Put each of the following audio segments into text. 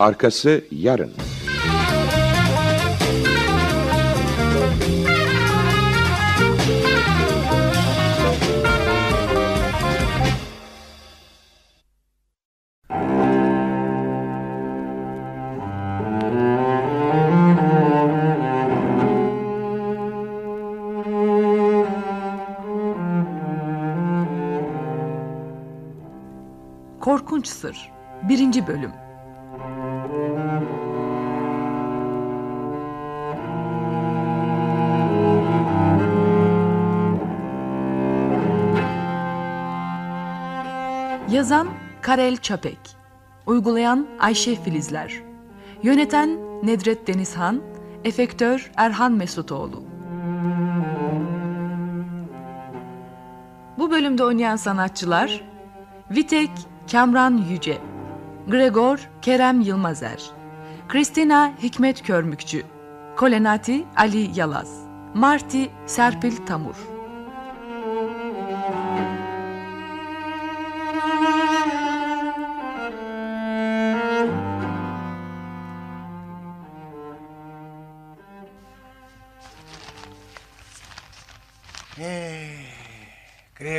Arkası yarın. Korkunç Sır 1. Bölüm Karel Çapek Uygulayan Ayşe Filizler Yöneten Nedret Denizhan Efektör Erhan Mesutoğlu Bu bölümde oynayan sanatçılar Vitek Kamran Yüce Gregor Kerem Yılmazer Kristina Hikmet Körmükçü Kolenati Ali Yalaz Marti Serpil Tamur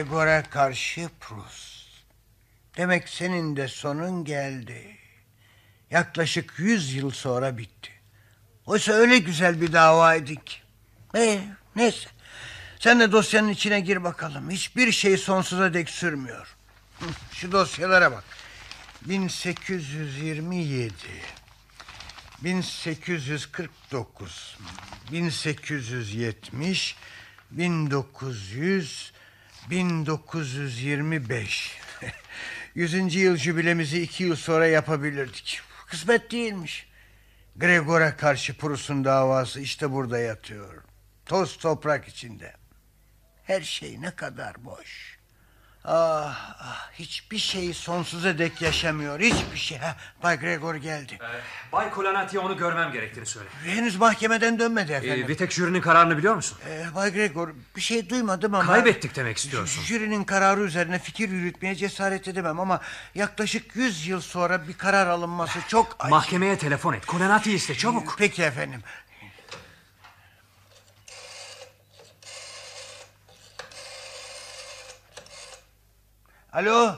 Egor'a karşı Prus. Demek senin de sonun geldi. Yaklaşık yüz yıl sonra bitti. Oysa öyle güzel bir davaydık. ki. E, neyse. Sen de dosyanın içine gir bakalım. Hiçbir şey sonsuza dek sürmüyor. Şu dosyalara bak. 1827 1849 1870 1900 1925. Yüzüncü yıl jübilemizi iki yıl sonra yapabilirdik. Kısmet değilmiş. Gregor'a karşı Prus'un davası işte burada yatıyor. Toz toprak içinde. Her şey ne kadar boş. Ah, ah, hiçbir şey sonsuza dek yaşamıyor. Hiçbir şey. Bay Gregor geldi. Ee, Bay Kolanati'ye onu görmem gerektiğini söyle. Henüz mahkemeden dönmedi ee, efendim. Ee, bir tek jürinin kararını biliyor musun? Ee, Bay Gregor bir şey duymadım ama... Kaybettik demek istiyorsun. Jürinin kararı üzerine fikir yürütmeye cesaret edemem ama... ...yaklaşık yüz yıl sonra bir karar alınması çok... Mahkemeye telefon et. Kolanati'yi iste çabuk. Peki efendim. Alo.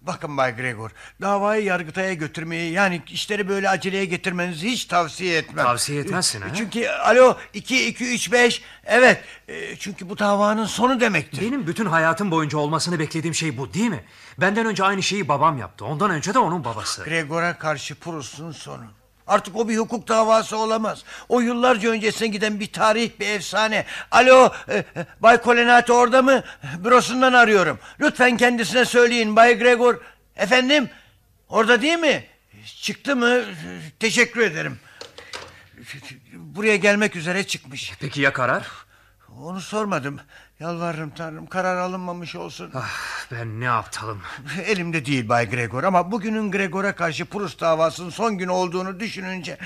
Bakın Bay Gregor, davayı yargıtaya götürmeyi yani işleri böyle aceleye getirmenizi hiç tavsiye etmem. Tavsiye etmezsin ha? Çünkü alo 2 2 3 5 evet e, çünkü bu davanın sonu demektir. Benim bütün hayatım boyunca olmasını beklediğim şey bu değil mi? Benden önce aynı şeyi babam yaptı. Ondan önce de onun babası. Gregor'a karşı Prus'un sonu. Artık o bir hukuk davası olamaz. O yıllarca öncesine giden bir tarih, bir efsane. Alo, e, e Bay Kolenati orada mı? Bürosundan arıyorum. Lütfen kendisine söyleyin Bay Gregor. Efendim, orada değil mi? Çıktı mı? Teşekkür ederim. Buraya gelmek üzere çıkmış. Peki ya karar? Onu sormadım. Yalvarırım tanrım karar alınmamış olsun. Ah, ben ne aptalım. Elimde değil Bay Gregor ama bugünün Gregor'a karşı Prus davasının son günü olduğunu düşününce...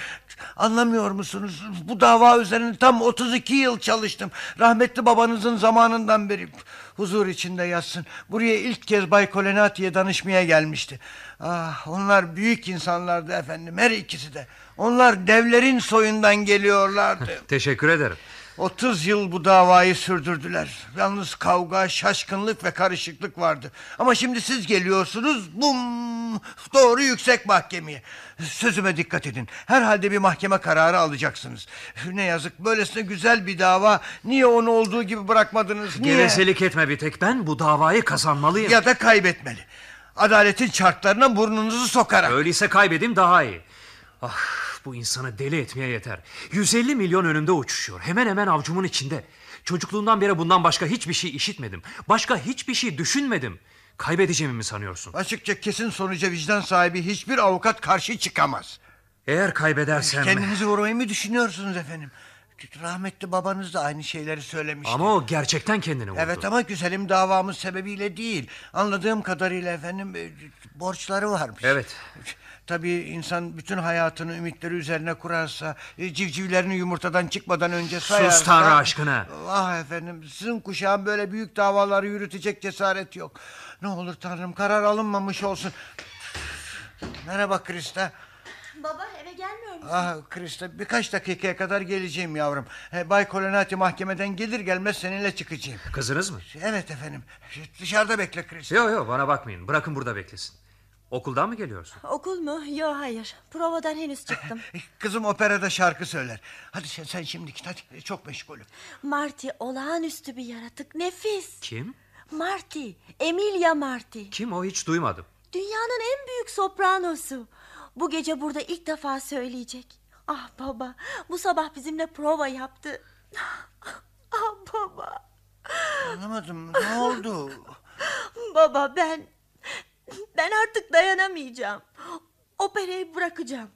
...anlamıyor musunuz? Bu dava üzerine tam 32 yıl çalıştım. Rahmetli babanızın zamanından beri huzur içinde yatsın. Buraya ilk kez Bay Kolenati'ye danışmaya gelmişti. Ah, onlar büyük insanlardı efendim her ikisi de. Onlar devlerin soyundan geliyorlardı. Teşekkür ederim. 30 yıl bu davayı sürdürdüler. Yalnız kavga, şaşkınlık ve karışıklık vardı. Ama şimdi siz geliyorsunuz bum doğru yüksek mahkemeye. Sözüme dikkat edin. Herhalde bir mahkeme kararı alacaksınız. Ne yazık böylesine güzel bir dava. Niye onu olduğu gibi bırakmadınız? Niye? Gevezelik etme bir tek ben bu davayı kazanmalıyım. Ya da kaybetmeli. Adaletin çarklarına burnunuzu sokarak. Öyleyse kaybedeyim daha iyi. Ah bu insanı deli etmeye yeter. 150 milyon önümde uçuşuyor. Hemen hemen avcumun içinde. Çocukluğundan beri bundan başka hiçbir şey işitmedim. Başka hiçbir şey düşünmedim. Kaybedeceğimi mi sanıyorsun? Açıkça kesin sonuca vicdan sahibi hiçbir avukat karşı çıkamaz. Eğer kaybedersem... Kendinizi vurmayı mı düşünüyorsunuz efendim? Rahmetli babanız da aynı şeyleri söylemişti. Ama o gerçekten kendini vurdu. Evet ama güzelim davamız sebebiyle değil. Anladığım kadarıyla efendim e, borçları varmış. Evet. Tabii insan bütün hayatını ümitleri üzerine kurarsa, e, civcivlerini yumurtadan çıkmadan önce sayarsa... Sus Tanrı aşkına. Ah efendim, sizin kuşağın böyle büyük davaları yürütecek cesaret yok. Ne olur Tanrım, karar alınmamış olsun. Merhaba Krista. Baba eve gelmiyor musun? Ah Krista birkaç dakikaya kadar geleceğim yavrum. E, Bay Kolonati mahkemeden gelir gelmez seninle çıkacağım. Kızınız mı? Evet efendim. Dışarıda bekle Krista. Yok yok bana bakmayın. Bırakın burada beklesin. Okuldan mı geliyorsun? Okul mu? Yok hayır. Provadan henüz çıktım. Eh, eh, kızım operada şarkı söyler. Hadi sen, sen şimdi git hadi. Eh, çok meşgulüm. Marty olağanüstü bir yaratık. Nefis. Kim? Marty. Emilia Marty. Kim o hiç duymadım. Dünyanın en büyük sopranosu. Bu gece burada ilk defa söyleyecek. Ah baba bu sabah bizimle prova yaptı. Ah baba. Anlamadım ne oldu? baba ben ben artık dayanamayacağım. Operayı bırakacağım.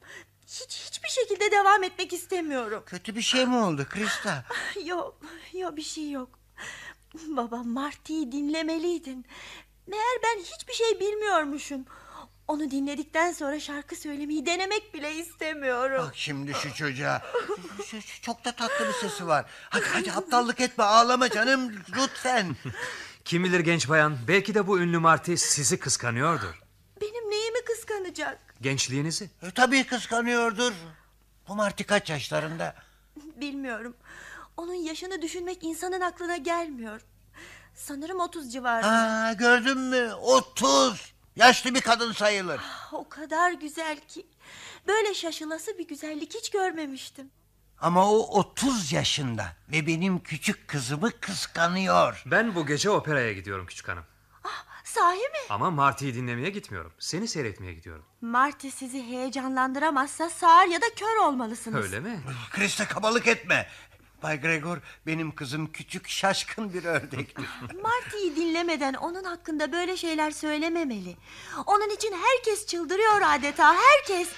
Hiç hiçbir şekilde devam etmek istemiyorum. Kötü bir şey mi oldu Krista? yok, yok bir şey yok. Baba Marty'yi dinlemeliydin. Meğer ben hiçbir şey bilmiyormuşum. Onu dinledikten sonra şarkı söylemeyi denemek bile istemiyorum. Bak şimdi şu çocuğa. Çok da tatlı bir sesi var. Hadi hadi aptallık etme ağlama canım lütfen. Kim bilir genç bayan belki de bu ünlü Marti sizi kıskanıyordur. Benim neyimi kıskanacak? Gençliğinizi. E, tabii kıskanıyordur. Bu Marti kaç yaşlarında? Bilmiyorum. Onun yaşını düşünmek insanın aklına gelmiyor. Sanırım 30 civarında. Ha, gördün mü? 30. Yaşlı bir kadın sayılır. Ah, o kadar güzel ki. Böyle şaşılası bir güzellik hiç görmemiştim. Ama o 30 yaşında ve benim küçük kızımı kıskanıyor. Ben bu gece operaya gidiyorum küçük hanım. Ah, sahi mi? Ama Marty'yi dinlemeye gitmiyorum. Seni seyretmeye gidiyorum. Marty sizi heyecanlandıramazsa sağır ya da kör olmalısınız. Öyle mi? Chris'e kabalık etme. Bay Gregor benim kızım küçük şaşkın bir ördektir. Marty'yi dinlemeden onun hakkında böyle şeyler söylememeli. Onun için herkes çıldırıyor adeta herkes.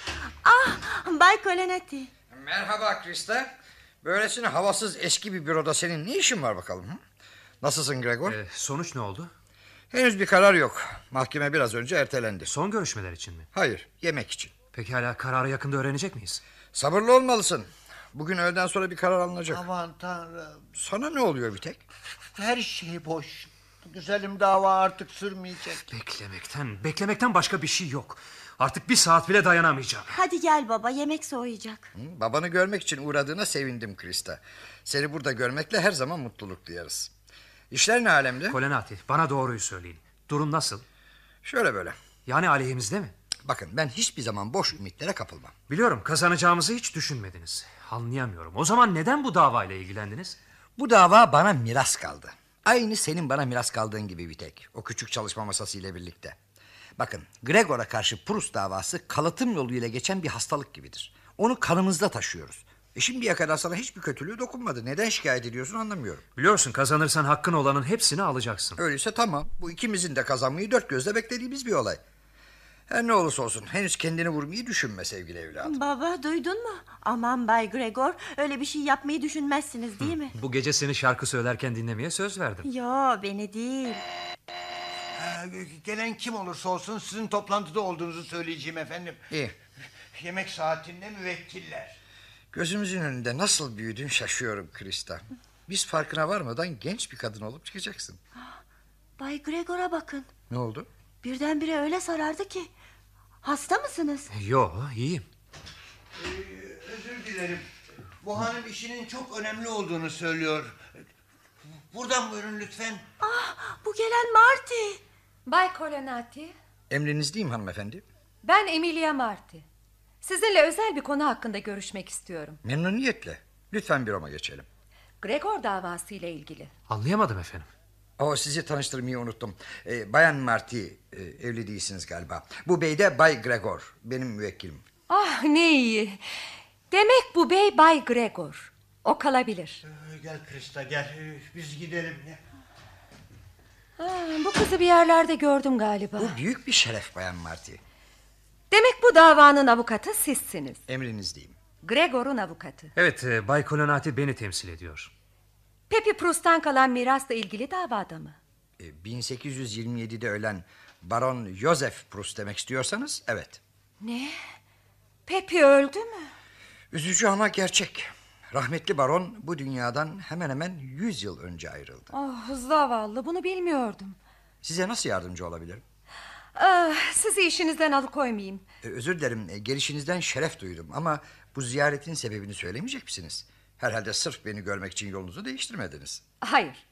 Ah Bay Colinetti. Merhaba Krista. Böylesine havasız eski bir büroda senin ne işin var bakalım? Hı? Nasılsın Gregor? Ee, sonuç ne oldu? Henüz bir karar yok. Mahkeme biraz önce ertelendi. Son görüşmeler için mi? Hayır, yemek için. Peki hala kararı yakında öğrenecek miyiz? Sabırlı olmalısın. Bugün öğleden sonra bir karar alınacak. Aman tanrım. Sana ne oluyor bir tek? Her şey boş. Güzelim dava artık sürmeyecek. Beklemekten, beklemekten başka bir şey yok. Artık bir saat bile dayanamayacağım. Hadi gel baba yemek soğuyacak. Hı, babanı görmek için uğradığına sevindim Krista. Seni burada görmekle her zaman mutluluk duyarız. İşler ne alemde? Kolenati bana doğruyu söyleyin. Durum nasıl? Şöyle böyle. Yani aleyhimizde mi? Bakın ben hiçbir zaman boş ümitlere kapılmam. Biliyorum kazanacağımızı hiç düşünmediniz. Anlayamıyorum. O zaman neden bu davayla ilgilendiniz? Bu dava bana miras kaldı. Aynı senin bana miras kaldığın gibi bir tek. O küçük çalışma masası ile birlikte. Bakın Gregor'a karşı Prus davası kalıtım yoluyla geçen bir hastalık gibidir. Onu kanımızda taşıyoruz. E şimdiye kadar sana hiçbir kötülüğü dokunmadı. Neden şikayet ediyorsun anlamıyorum. Biliyorsun kazanırsan hakkın olanın hepsini alacaksın. Öyleyse tamam. Bu ikimizin de kazanmayı dört gözle beklediğimiz bir olay. Her ne olursa olsun henüz kendini vurmayı düşünme sevgili evladım. Baba duydun mu? Aman Bay Gregor öyle bir şey yapmayı düşünmezsiniz değil mi? Bu gece seni şarkı söylerken dinlemeye söz verdim. Yo beni değil. Ee, gelen kim olursa olsun sizin toplantıda olduğunuzu söyleyeceğim efendim. İyi. Yemek saatinde müvekkiller. Gözümüzün önünde nasıl büyüdün şaşıyorum Krista. Biz farkına varmadan genç bir kadın olup çıkacaksın. Bay Gregor'a bakın. Ne oldu? Birdenbire öyle sarardı ki. Hasta mısınız? E, yo iyiyim. Ee, özür dilerim. Bu hanım işinin çok önemli olduğunu söylüyor. Buradan buyurun lütfen. Ah, bu gelen Marty. Bay Colonati. Emrinizdeyim hanımefendi. Ben Emilia Marti. Sizinle özel bir konu hakkında görüşmek istiyorum. Memnuniyetle. Lütfen bir büroma geçelim. Gregor davası ile ilgili. Anlayamadım efendim. O sizi tanıştırmayı unuttum. Ee, Bayan Marti e, evli değilsiniz galiba. Bu bey de Bay Gregor. Benim müvekkilim. Ah ne iyi. Demek bu bey Bay Gregor. O kalabilir. Ee, gel Krista gel ee, biz gidelim. Ha, bu kızı bir yerlerde gördüm galiba. Bu büyük bir şeref Bayan Marty. Demek bu davanın avukatı sizsiniz. Emrinizdeyim. Gregor'un avukatı. Evet, e, Bay Kolonati beni temsil ediyor. Pepi Proust'tan kalan mirasla ilgili davada mı? 1827'de e, ölen Baron Joseph Proust demek istiyorsanız evet. Ne? Pepi öldü mü? Üzücü ama gerçek. Rahmetli baron bu dünyadan hemen hemen yüz yıl önce ayrıldı. Oh, zavallı bunu bilmiyordum. Size nasıl yardımcı olabilirim? Ah, sizi işinizden alıkoymayayım. Ee, özür dilerim e, gelişinizden şeref duydum ama bu ziyaretin sebebini söylemeyecek misiniz? Herhalde sırf beni görmek için yolunuzu değiştirmediniz. Hayır.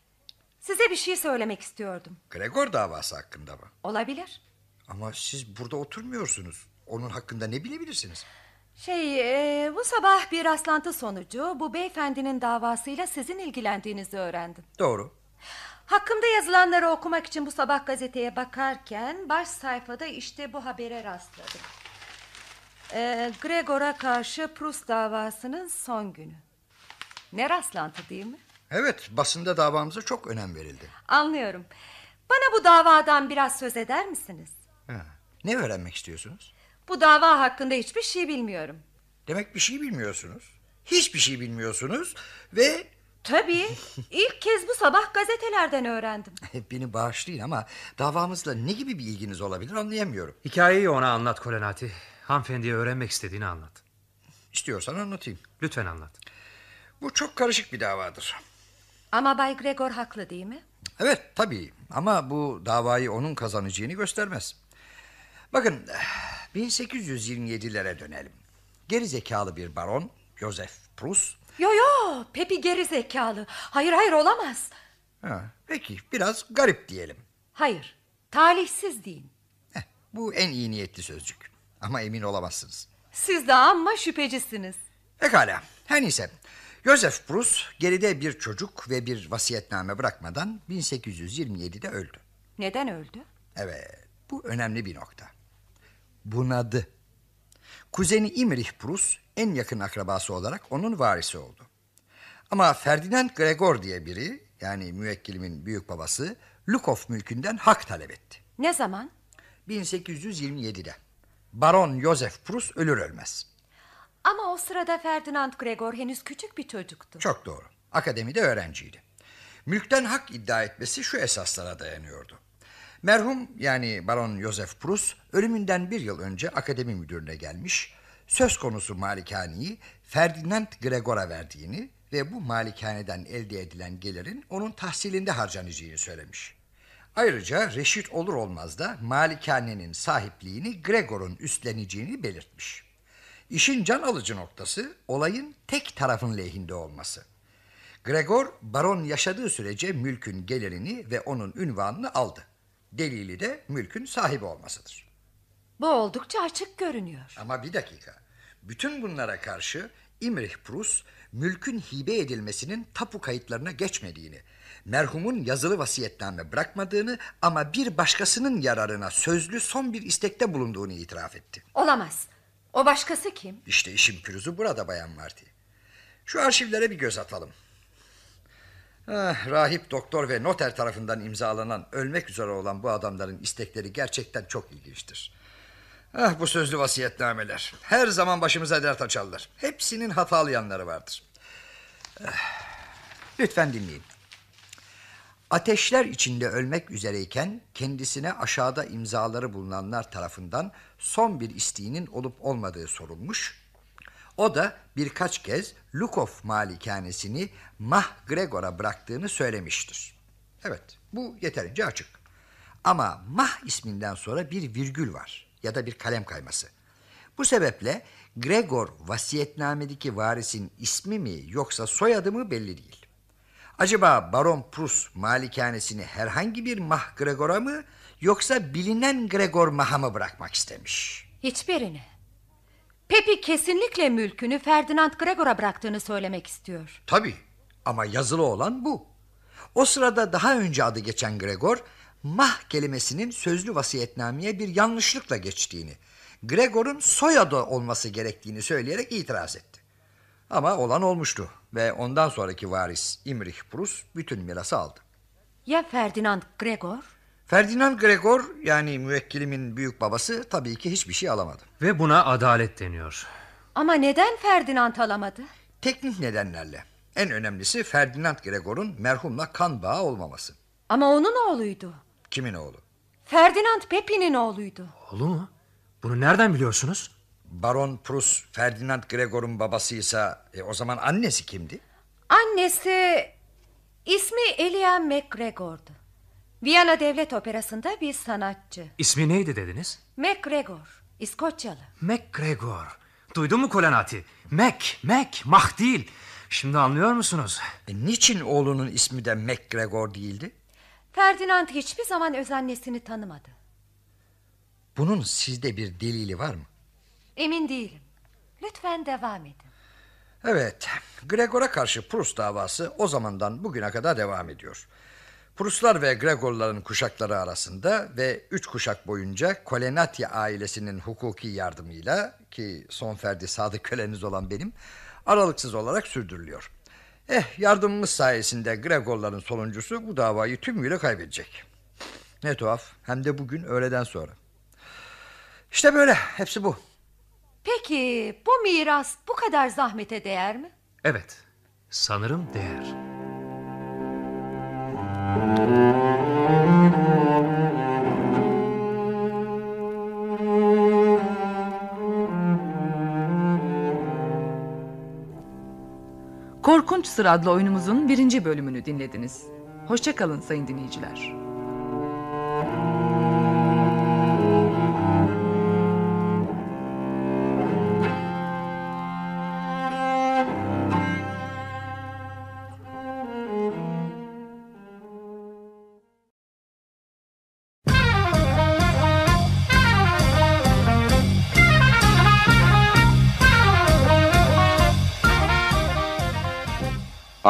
Size bir şey söylemek istiyordum. Gregor davası hakkında mı? Olabilir. Ama siz burada oturmuyorsunuz. Onun hakkında ne bilebilirsiniz? Şey e, bu sabah bir rastlantı sonucu bu beyefendinin davasıyla sizin ilgilendiğinizi öğrendim. Doğru. Hakkımda yazılanları okumak için bu sabah gazeteye bakarken baş sayfada işte bu habere rastladım. E, Gregor'a karşı Prus davasının son günü. Ne rastlantı değil mi? Evet basında davamıza çok önem verildi. Anlıyorum. Bana bu davadan biraz söz eder misiniz? Ha, ne öğrenmek istiyorsunuz? Bu dava hakkında hiçbir şey bilmiyorum. Demek bir şey bilmiyorsunuz. Hiçbir şey bilmiyorsunuz ve... Tabii ilk kez bu sabah gazetelerden öğrendim. Beni bağışlayın ama davamızla ne gibi bir ilginiz olabilir anlayamıyorum. Hikayeyi ona anlat Kolenati. Hanımefendiye öğrenmek istediğini anlat. İstiyorsan anlatayım. Lütfen anlat. Bu çok karışık bir davadır. Ama Bay Gregor haklı değil mi? Evet tabii ama bu davayı onun kazanacağını göstermez. Bakın 1827'lere dönelim. Geri zekalı bir baron Joseph Prus. Yo yo Pepi geri zekalı. Hayır hayır olamaz. Ha, peki biraz garip diyelim. Hayır talihsiz deyin. Heh, bu en iyi niyetli sözcük ama emin olamazsınız. Siz de ama şüphecisiniz. Pekala her neyse. Joseph Prus geride bir çocuk ve bir vasiyetname bırakmadan 1827'de öldü. Neden öldü? Evet bu önemli bir nokta bunadı. Kuzeni İmrich Prus en yakın akrabası olarak onun varisi oldu. Ama Ferdinand Gregor diye biri yani müvekkilimin büyük babası Lukov mülkünden hak talep etti. Ne zaman? 1827'de. Baron Josef Prus ölür ölmez. Ama o sırada Ferdinand Gregor henüz küçük bir çocuktu. Çok doğru. Akademide öğrenciydi. Mülkten hak iddia etmesi şu esaslara dayanıyordu. Merhum yani Baron Josef Prus ölümünden bir yıl önce akademi müdürüne gelmiş, söz konusu malikaneyi Ferdinand Gregor'a verdiğini ve bu malikaneden elde edilen gelirin onun tahsilinde harcanacağını söylemiş. Ayrıca reşit olur olmaz da malikanenin sahipliğini Gregor'un üstleneceğini belirtmiş. İşin can alıcı noktası olayın tek tarafın lehinde olması. Gregor baron yaşadığı sürece mülkün gelirini ve onun ünvanını aldı delili de mülkün sahibi olmasıdır. Bu oldukça açık görünüyor. Ama bir dakika. Bütün bunlara karşı İmrich Prus mülkün hibe edilmesinin tapu kayıtlarına geçmediğini, merhumun yazılı vasiyetname bırakmadığını ama bir başkasının yararına sözlü son bir istekte bulunduğunu itiraf etti. Olamaz. O başkası kim? İşte işin pürüzü burada Bayan Marti. Şu arşivlere bir göz atalım. Ah, rahip, doktor ve noter tarafından imzalanan ölmek üzere olan bu adamların istekleri gerçekten çok ilginçtir. Ah bu sözlü vasiyetnameler. Her zaman başımıza dert açarlar. Hepsinin hatalı yanları vardır. Ah, lütfen dinleyin. Ateşler içinde ölmek üzereyken kendisine aşağıda imzaları bulunanlar tarafından son bir isteğinin olup olmadığı sorulmuş o da birkaç kez Lukov malikanesini Mah Gregor'a bıraktığını söylemiştir. Evet bu yeterince açık. Ama Mah isminden sonra bir virgül var ya da bir kalem kayması. Bu sebeple Gregor vasiyetnamedeki varisin ismi mi yoksa soyadı mı belli değil. Acaba Baron Prus malikanesini herhangi bir Mah Gregor'a mı yoksa bilinen Gregor Mah'a mı bırakmak istemiş? Hiçbirini. Pepi kesinlikle mülkünü Ferdinand Gregor'a bıraktığını söylemek istiyor. Tabii ama yazılı olan bu. O sırada daha önce adı geçen Gregor, mah kelimesinin sözlü vasiyetnameye bir yanlışlıkla geçtiğini, Gregor'un soyadı olması gerektiğini söyleyerek itiraz etti. Ama olan olmuştu ve ondan sonraki varis İmrich Prus bütün mirası aldı. Ya Ferdinand Gregor? Ferdinand Gregor yani müvekkilimin büyük babası tabii ki hiçbir şey alamadı. Ve buna adalet deniyor. Ama neden Ferdinand alamadı? Teknik nedenlerle. En önemlisi Ferdinand Gregor'un merhumla kan bağı olmaması. Ama onun oğluydu. Kimin oğlu? Ferdinand Pepi'nin oğluydu. Oğlu mu? Bunu nereden biliyorsunuz? Baron Prus Ferdinand Gregor'un babasıysa e, o zaman annesi kimdi? Annesi ismi Elia McGregor'du. Viyana Devlet Operası'nda bir sanatçı. İsmi neydi dediniz? MacGregor, İskoçyalı. MacGregor. Duydun mu Kolanati? Mac, Mac, Mah değil. Şimdi anlıyor musunuz? E, niçin oğlunun ismi de MacGregor değildi? Ferdinand hiçbir zaman öz annesini tanımadı. Bunun sizde bir delili var mı? Emin değilim. Lütfen devam edin. Evet, Gregor'a karşı Prus davası o zamandan bugüne kadar devam ediyor. Pruslar ve Gregorların kuşakları arasında ve üç kuşak boyunca Kolenati ailesinin hukuki yardımıyla ki son ferdi sadık köleniz olan benim aralıksız olarak sürdürülüyor. Eh yardımımız sayesinde Gregorların sonuncusu bu davayı tümüyle kaybedecek. Ne tuhaf hem de bugün öğleden sonra. İşte böyle hepsi bu. Peki bu miras bu kadar zahmete değer mi? Evet sanırım değer. Korkunç Sır adlı oyunumuzun birinci bölümünü dinlediniz. Hoşçakalın sayın dinleyiciler.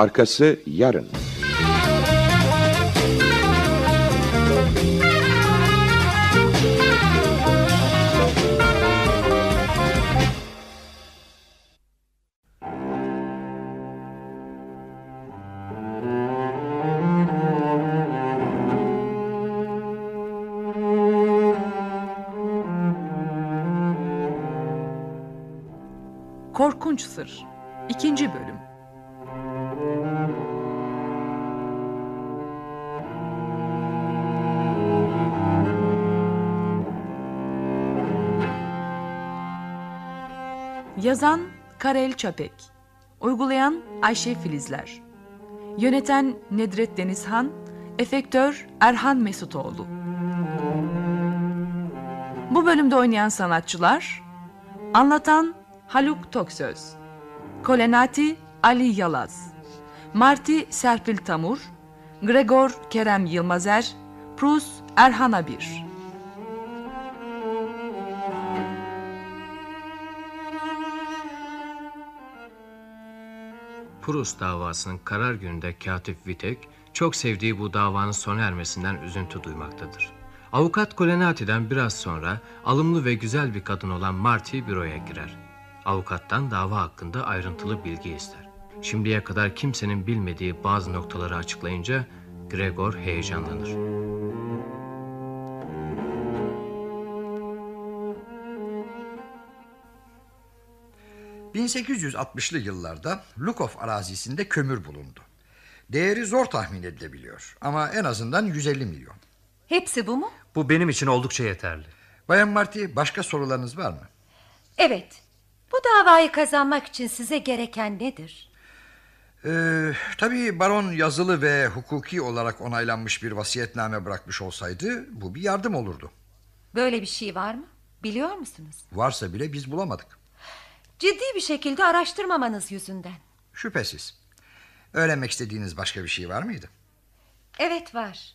Arkası yarın. Korkunç Sır 2. Bölüm Yazan Karel Çapek Uygulayan Ayşe Filizler Yöneten Nedret Denizhan Efektör Erhan Mesutoğlu Bu bölümde oynayan sanatçılar Anlatan Haluk Toksöz Kolenati Ali Yalaz Marti Serpil Tamur Gregor Kerem Yılmazer Prus Erhan Abir Prus davasının karar gününde Katip Vitek, çok sevdiği bu davanın sona ermesinden üzüntü duymaktadır. Avukat Kolenati'den biraz sonra alımlı ve güzel bir kadın olan Marty büroya girer. Avukattan dava hakkında ayrıntılı bilgi ister. Şimdiye kadar kimsenin bilmediği bazı noktaları açıklayınca Gregor heyecanlanır. 1860'lı yıllarda Lukov arazisinde kömür bulundu. Değeri zor tahmin edilebiliyor ama en azından 150 milyon. Hepsi bu mu? Bu benim için oldukça yeterli. Bayan Marti başka sorularınız var mı? Evet. Bu davayı kazanmak için size gereken nedir? Ee, tabii baron yazılı ve hukuki olarak onaylanmış bir vasiyetname bırakmış olsaydı bu bir yardım olurdu. Böyle bir şey var mı? Biliyor musunuz? Varsa bile biz bulamadık. Ciddi bir şekilde araştırmamanız yüzünden. Şüphesiz. Öğrenmek istediğiniz başka bir şey var mıydı? Evet var.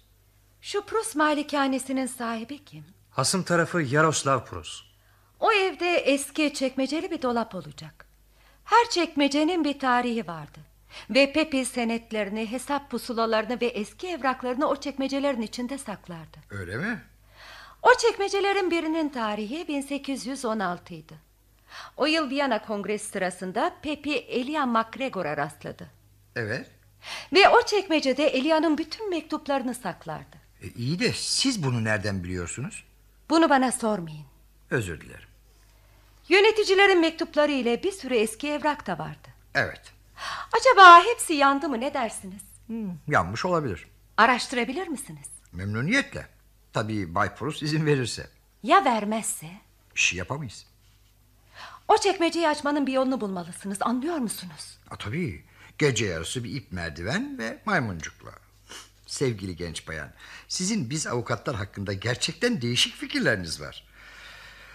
Şu Prus malikanesinin sahibi kim? Hasım tarafı Yaroslav Prus. O evde eski çekmeceli bir dolap olacak. Her çekmecenin bir tarihi vardı. Ve Pepi senetlerini, hesap pusulalarını ve eski evraklarını o çekmecelerin içinde saklardı. Öyle mi? O çekmecelerin birinin tarihi 1816 idi. O yıl Viyana Kongresi sırasında Pepi Elia MacGregor'a rastladı. Evet. Ve o çekmecede Elia'nın bütün mektuplarını saklardı. E, iyi de siz bunu nereden biliyorsunuz? Bunu bana sormayın. Özür dilerim. Yöneticilerin mektupları ile bir sürü eski evrak da vardı. Evet. Acaba hepsi yandı mı ne dersiniz? Hmm, yanmış olabilir. Araştırabilir misiniz? Memnuniyetle. Tabii Bay Prus izin verirse. Ya vermezse? Bir şey yapamayız. O çekmeceyi açmanın bir yolunu bulmalısınız anlıyor musunuz? A, tabii gece yarısı bir ip merdiven ve maymuncukla. Sevgili genç bayan sizin biz avukatlar hakkında gerçekten değişik fikirleriniz var.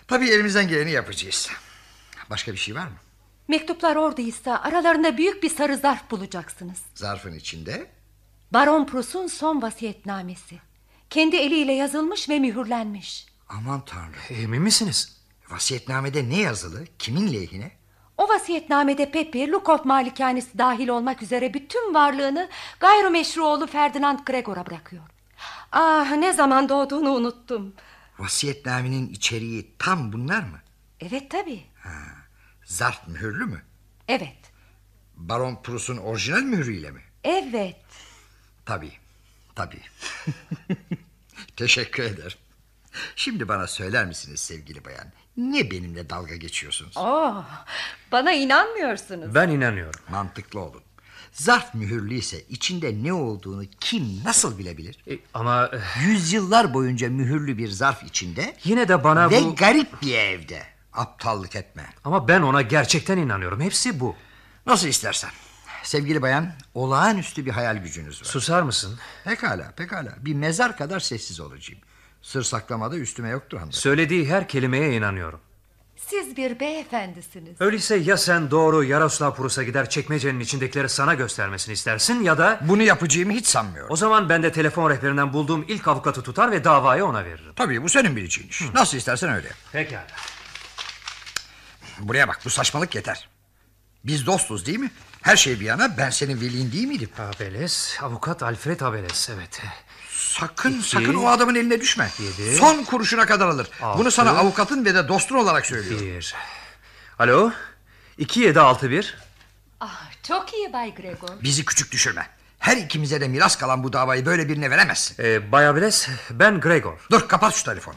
Tabii elimizden geleni yapacağız. Başka bir şey var mı? Mektuplar oradaysa aralarında büyük bir sarı zarf bulacaksınız. Zarfın içinde? Baron Prus'un son vasiyetnamesi. Kendi eliyle yazılmış ve mühürlenmiş. Aman tanrım. Emin misiniz? Vasiyetnamede ne yazılı? Kimin lehine? O vasiyetnamede Pepe Lukov malikanesi dahil olmak üzere bütün varlığını gayrimeşru oğlu Ferdinand Gregor'a bırakıyor. Ah ne zaman doğduğunu unuttum. Vasiyetnamenin içeriği tam bunlar mı? Evet tabi. Zarf mühürlü mü? Evet. Baron Prus'un orijinal mührüyle mi? Evet. Tabi, tabi. Teşekkür ederim. Şimdi bana söyler misiniz sevgili bayan? Niye benimle dalga geçiyorsunuz? Oo, oh, bana inanmıyorsunuz. Ben inanıyorum. Mantıklı olun. Zarf mühürlüyse, içinde ne olduğunu kim nasıl bilebilir? E, ama... Eh. Yüzyıllar boyunca mühürlü bir zarf içinde... Yine de bana ve bu... Ve garip bir evde. Aptallık etme. Ama ben ona gerçekten inanıyorum. Hepsi bu. Nasıl istersen. Sevgili bayan, olağanüstü bir hayal gücünüz var. Susar mısın? Pekala, pekala. Bir mezar kadar sessiz olacağım. Sır saklamada üstüme yoktur hanım. Söylediği her kelimeye inanıyorum. Siz bir beyefendisiniz. Öyleyse ya sen doğru Yaroslav Prus'a gider çekmecenin içindekileri sana göstermesini istersin ya da... Bunu yapacağımı hiç sanmıyorum. O zaman ben de telefon rehberinden bulduğum ilk avukatı tutar ve davayı ona veririm. Tabii bu senin bileceğin iş. Hı. Nasıl istersen öyle yap. Pekala. Buraya bak bu saçmalık yeter. Biz dostuz değil mi? Her şey bir yana ben senin velin değil miydim? Abeles, avukat Alfred Abeles evet. Sakın İki, sakın o adamın eline düşme. Yedi, Son kuruşuna kadar alır. Altı, Bunu sana avukatın ve de dostun olarak söylüyorum. Bir. Alo. 2761. Ah, çok iyi Bay Gregor. Bizi küçük düşürme. Her ikimize de miras kalan bu davayı böyle birine veremezsin. Ee, Bay Abiles, ben Gregor. Dur kapat şu telefonu.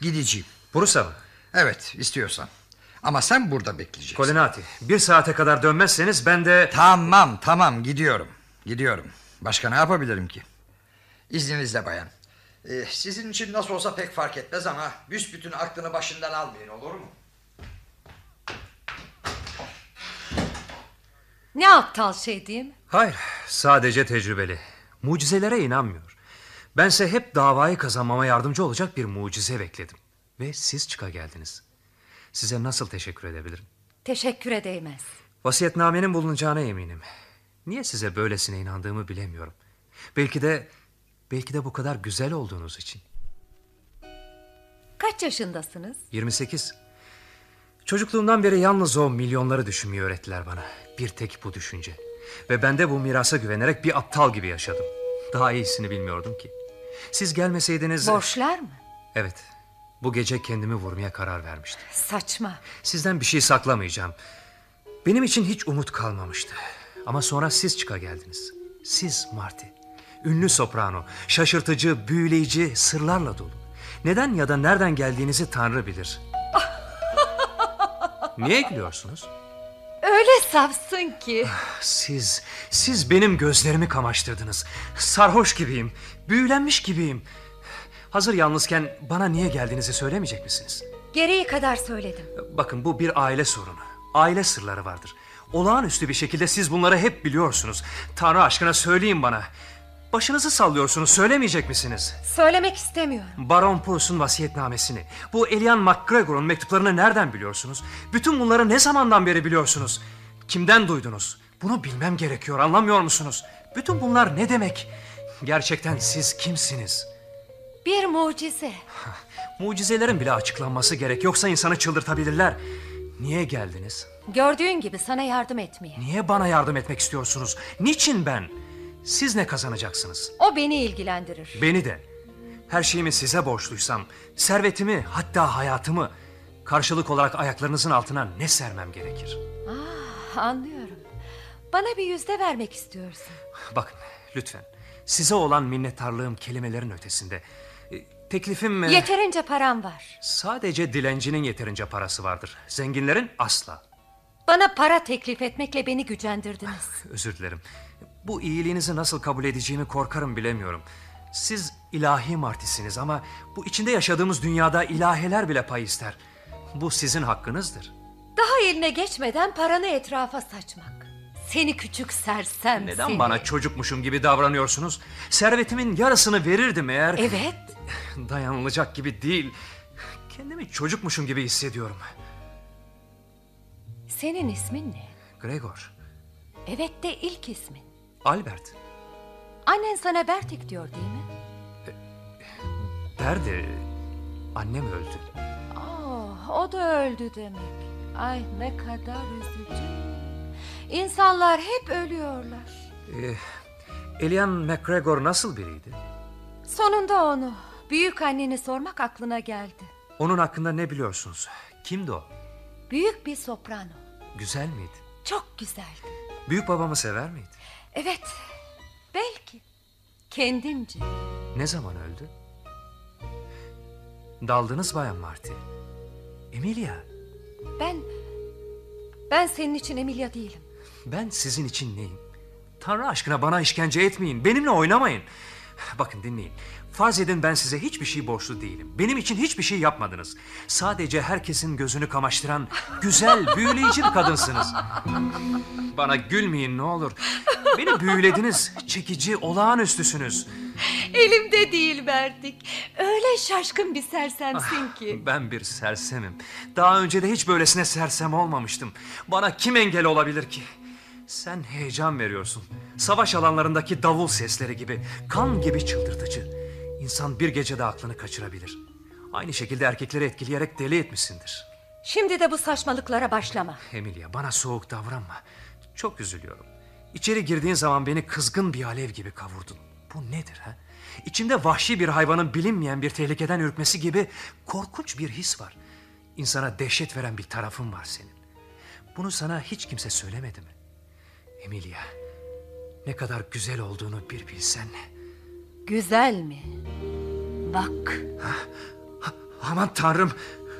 Gideceğim. Bursa mı? Evet istiyorsan. Ama sen burada bekleyeceksin. Kolinati bir saate kadar dönmezseniz ben de... Tamam tamam gidiyorum. Gidiyorum. Başka ne yapabilirim ki? İzninizle bayan. Ee, sizin için nasıl olsa pek fark etmez ama büsbütün aklını başından almayın olur mu? Ne aptal şey diyeyim? Hayır sadece tecrübeli. Mucizelere inanmıyor. Bense hep davayı kazanmama yardımcı olacak bir mucize bekledim. Ve siz çıka geldiniz. Size nasıl teşekkür edebilirim? Teşekkür değmez. Vasiyetnamenin bulunacağına eminim. Niye size böylesine inandığımı bilemiyorum. Belki de Belki de bu kadar güzel olduğunuz için. Kaç yaşındasınız? 28. Çocukluğumdan beri yalnız o milyonları düşünmeyi öğrettiler bana. Bir tek bu düşünce. Ve ben de bu mirasa güvenerek bir aptal gibi yaşadım. Daha iyisini bilmiyordum ki. Siz gelmeseydiniz... Borçlar mı? Evet. Bu gece kendimi vurmaya karar vermiştim. Saçma. Sizden bir şey saklamayacağım. Benim için hiç umut kalmamıştı. Ama sonra siz çıka geldiniz. Siz Marty ünlü soprano, şaşırtıcı, büyüleyici, sırlarla dolu. Neden ya da nereden geldiğinizi Tanrı bilir. Niye gülüyorsunuz? Öyle safsın ki. Siz, siz benim gözlerimi kamaştırdınız. Sarhoş gibiyim, büyülenmiş gibiyim. Hazır yalnızken bana niye geldiğinizi söylemeyecek misiniz? Gereği kadar söyledim. Bakın bu bir aile sorunu. Aile sırları vardır. Olağanüstü bir şekilde siz bunları hep biliyorsunuz. Tanrı aşkına söyleyin bana. Başınızı sallıyorsunuz söylemeyecek misiniz? Söylemek istemiyorum. Baron Purse'un vasiyetnamesini, bu Elian MacGregor'un mektuplarını nereden biliyorsunuz? Bütün bunları ne zamandan beri biliyorsunuz? Kimden duydunuz? Bunu bilmem gerekiyor anlamıyor musunuz? Bütün bunlar ne demek? Gerçekten siz kimsiniz? Bir mucize. Mucizelerin bile açıklanması gerek yoksa insanı çıldırtabilirler. Niye geldiniz? Gördüğün gibi sana yardım etmeye. Niye bana yardım etmek istiyorsunuz? Niçin ben? siz ne kazanacaksınız? O beni ilgilendirir. Beni de. Her şeyimi size borçluysam, servetimi hatta hayatımı karşılık olarak ayaklarınızın altına ne sermem gerekir? Ah, anlıyorum. Bana bir yüzde vermek istiyorsun. Bakın lütfen. Size olan minnettarlığım kelimelerin ötesinde. E, teklifim... mi? E, yeterince param var. Sadece dilencinin yeterince parası vardır. Zenginlerin asla. Bana para teklif etmekle beni gücendirdiniz. Özür dilerim. Bu iyiliğinizi nasıl kabul edeceğimi korkarım bilemiyorum. Siz ilahi martisiniz ama bu içinde yaşadığımız dünyada ilahiler bile pay ister. Bu sizin hakkınızdır. Daha eline geçmeden paranı etrafa saçmak. Seni küçük sersem Neden seni. bana çocukmuşum gibi davranıyorsunuz? Servetimin yarısını verirdim eğer... Evet. Dayanılacak gibi değil. Kendimi çocukmuşum gibi hissediyorum. Senin ismin ne? Gregor. Evet de ilk ismin. Albert. Annen sana Bertek diyor değil mi? E, Derdi. Annem öldü. Oh, o da öldü demek. Ay ne kadar üzücü. İnsanlar hep ölüyorlar. Ee, Elian McGregor nasıl biriydi? Sonunda onu. Büyük anneni sormak aklına geldi. Onun hakkında ne biliyorsunuz? Kimdi o? Büyük bir soprano. Güzel miydi? Çok güzeldi. Büyük babamı sever miydi? Evet belki kendimce Ne zaman öldü? Daldınız Bayan Marty Emilia Ben ben senin için Emilia değilim Ben sizin için neyim? Tanrı aşkına bana işkence etmeyin Benimle oynamayın Bakın dinleyin Farz edin ben size hiçbir şey borçlu değilim. Benim için hiçbir şey yapmadınız. Sadece herkesin gözünü kamaştıran güzel, büyüleyici bir kadınsınız. Bana gülmeyin ne olur. Beni büyülediniz. Çekici, olağanüstüsünüz. Elimde değil verdik. Öyle şaşkın bir sersemsin ah, ki. Ben bir sersemim. Daha önce de hiç böylesine sersem olmamıştım. Bana kim engel olabilir ki? Sen heyecan veriyorsun. Savaş alanlarındaki davul sesleri gibi, kan gibi çıldırtıcı. İnsan bir gecede aklını kaçırabilir. Aynı şekilde erkekleri etkileyerek deli etmişsindir. Şimdi de bu saçmalıklara başlama. Emilia bana soğuk davranma. Çok üzülüyorum. İçeri girdiğin zaman beni kızgın bir alev gibi kavurdun. Bu nedir ha? İçimde vahşi bir hayvanın bilinmeyen bir tehlikeden ürkmesi gibi korkunç bir his var. İnsana dehşet veren bir tarafın var senin. Bunu sana hiç kimse söylemedi mi? Emilia, ne kadar güzel olduğunu bir bilsen... ne. Güzel mi? Bak. Aman tanrım.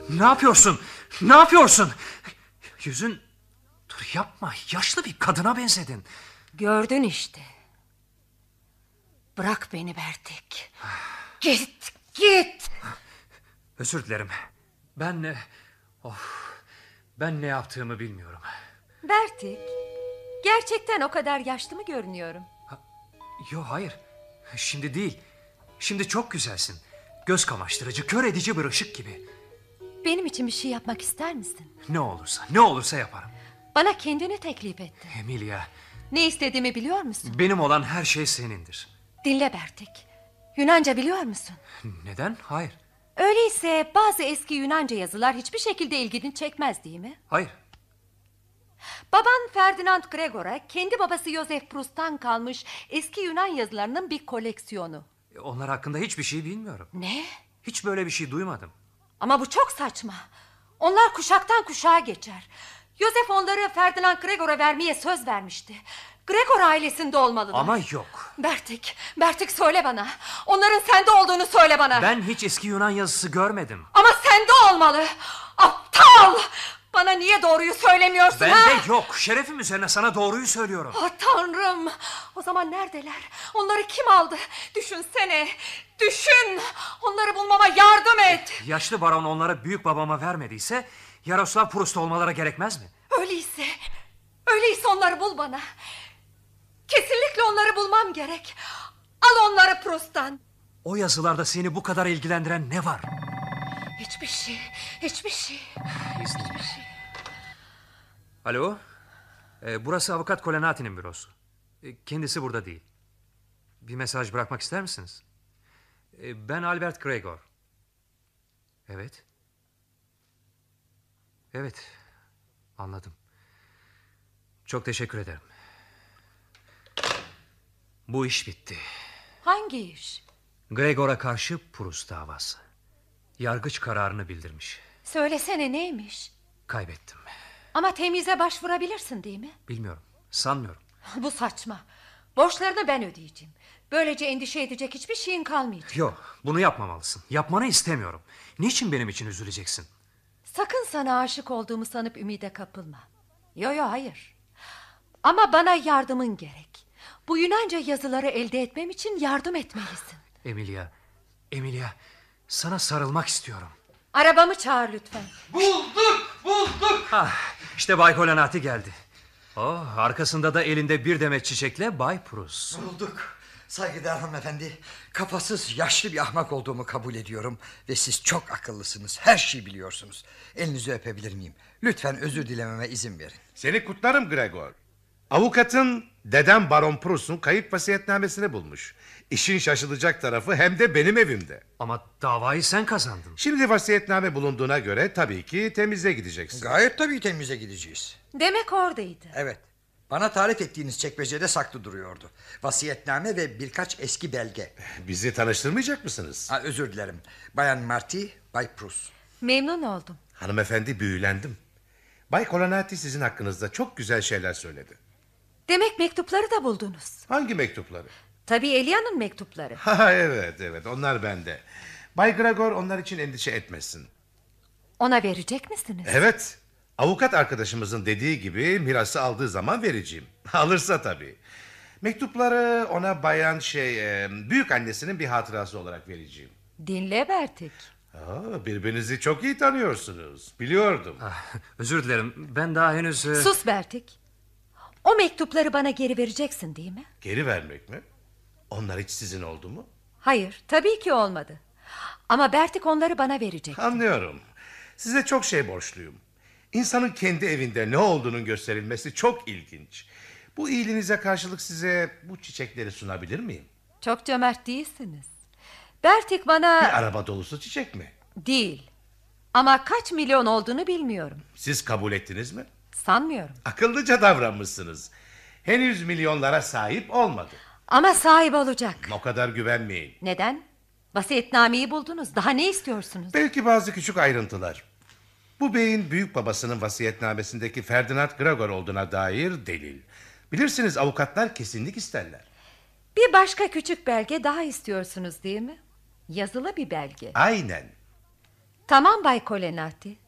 Ne yapıyorsun? Ne yapıyorsun? Yüzün... Dur yapma. Yaşlı bir kadına benzedin. Gördün işte. Bırak beni Bertek. git, git. Özür dilerim. Ben... ne, Of, ben ne yaptığımı bilmiyorum. Bertik, gerçekten o kadar yaşlı mı görünüyorum? Ha, yo hayır. Şimdi değil. Şimdi çok güzelsin. Göz kamaştırıcı, kör edici bir ışık gibi. Benim için bir şey yapmak ister misin? Ne olursa, ne olursa yaparım. Bana kendini teklif ettin. Emilia. Ne istediğimi biliyor musun? Benim olan her şey senindir. Dinle Bertek. Yunanca biliyor musun? Neden? Hayır. Öyleyse bazı eski Yunanca yazılar hiçbir şekilde ilgini çekmez değil mi? Hayır. Baban Ferdinand Gregor'a kendi babası Joseph Proust'tan kalmış eski Yunan yazılarının bir koleksiyonu. E, onlar hakkında hiçbir şey bilmiyorum. Ne? Hiç böyle bir şey duymadım. Ama bu çok saçma. Onlar kuşaktan kuşağa geçer. Joseph onları Ferdinand Gregor'a vermeye söz vermişti. Gregor ailesinde olmalılar. Ama yok. Bertik, Bertik söyle bana. Onların sende olduğunu söyle bana. Ben hiç eski Yunan yazısı görmedim. Ama sende olmalı. Aptal! Bana niye doğruyu söylemiyorsun Bende ha? yok. Şerefim üzerine sana doğruyu söylüyorum. Ah tanrım. O zaman neredeler? Onları kim aldı? Düşünsene. Düşün. Onları bulmama yardım et. Yaşlı baron onları büyük babama vermediyse... ...Yaroslav prust olmalara gerekmez mi? Öyleyse. Öyleyse onları bul bana. Kesinlikle onları bulmam gerek. Al onları Proust'tan. O yazılarda seni bu kadar ilgilendiren ne var? Hiçbir şey, hiçbir şey. İyisiniz hiçbir şey. Alo, ee, burası avukat Kolenati'nin bürosu. Ee, kendisi burada değil. Bir mesaj bırakmak ister misiniz? Ee, ben Albert Gregor. Evet. Evet, anladım. Çok teşekkür ederim. Bu iş bitti. Hangi iş? Gregor'a karşı Prus davası. Yargıç kararını bildirmiş. Söylesene neymiş? Kaybettim. Ama temize başvurabilirsin değil mi? Bilmiyorum. Sanmıyorum. Bu saçma. Borçlarını ben ödeyeceğim. Böylece endişe edecek hiçbir şeyin kalmayacak. Yok, bunu yapmamalısın. Yapmanı istemiyorum. Niçin benim için üzüleceksin? Sakın sana aşık olduğumu sanıp ümide kapılma. Yo yo hayır. Ama bana yardımın gerek. Bu Yunanca yazıları elde etmem için yardım etmelisin. Emilia, Emilia sana sarılmak istiyorum. Arabamı çağır lütfen. Bulduk, bulduk. Ha, ah, işte Bay Kolanati geldi. Oh, arkasında da elinde bir demet çiçekle Bay Prus. Bulduk. Saygıdeğer hanımefendi, kafasız yaşlı bir ahmak olduğumu kabul ediyorum. Ve siz çok akıllısınız, her şeyi biliyorsunuz. Elinizi öpebilir miyim? Lütfen özür dilememe izin verin. Seni kutlarım Gregor. Avukatın Dedem Baron Prus'un kayıp vasiyetnamesini bulmuş. İşin şaşılacak tarafı hem de benim evimde. Ama davayı sen kazandın. Şimdi vasiyetname bulunduğuna göre tabii ki temize gideceksin. Gayet tabii temize gideceğiz. Demek oradaydı. Evet. Bana tarif ettiğiniz çekmecede saklı duruyordu. Vasiyetname ve birkaç eski belge. Bizi tanıştırmayacak mısınız? Ha, özür dilerim. Bayan Marty, Bay Prus. Memnun oldum. Hanımefendi büyülendim. Bay Kolonati sizin hakkınızda çok güzel şeyler söyledi. Demek mektupları da buldunuz. Hangi mektupları? Tabii Elia'nın mektupları. Ha, evet evet onlar bende. Bay Gregor onlar için endişe etmesin. Ona verecek misiniz? Evet. Avukat arkadaşımızın dediği gibi mirası aldığı zaman vereceğim. Alırsa tabii. Mektupları ona bayan şey e, büyük annesinin bir hatırası olarak vereceğim. Dinle Bertik. Aa, birbirinizi çok iyi tanıyorsunuz. Biliyordum. Ah, özür dilerim. Ben daha henüz... E, Sus Bertik. O mektupları bana geri vereceksin değil mi? Geri vermek mi? Onlar hiç sizin oldu mu? Hayır tabii ki olmadı. Ama Bertik onları bana verecek. Anlıyorum. Size çok şey borçluyum. İnsanın kendi evinde ne olduğunun gösterilmesi çok ilginç. Bu iyiliğinize karşılık size bu çiçekleri sunabilir miyim? Çok cömert değilsiniz. Bertik bana... Bir araba dolusu çiçek mi? Değil. Ama kaç milyon olduğunu bilmiyorum. Siz kabul ettiniz mi? sanmıyorum. Akıllıca davranmışsınız. Henüz milyonlara sahip olmadı. Ama sahip olacak. O kadar güvenmeyin. Neden? Vasiyetnameyi buldunuz. Daha ne istiyorsunuz? Belki bazı küçük ayrıntılar. Bu beyin büyük babasının vasiyetnamesindeki Ferdinand Gregor olduğuna dair delil. Bilirsiniz avukatlar kesinlik isterler. Bir başka küçük belge daha istiyorsunuz değil mi? Yazılı bir belge. Aynen. Tamam Bay Kolenati.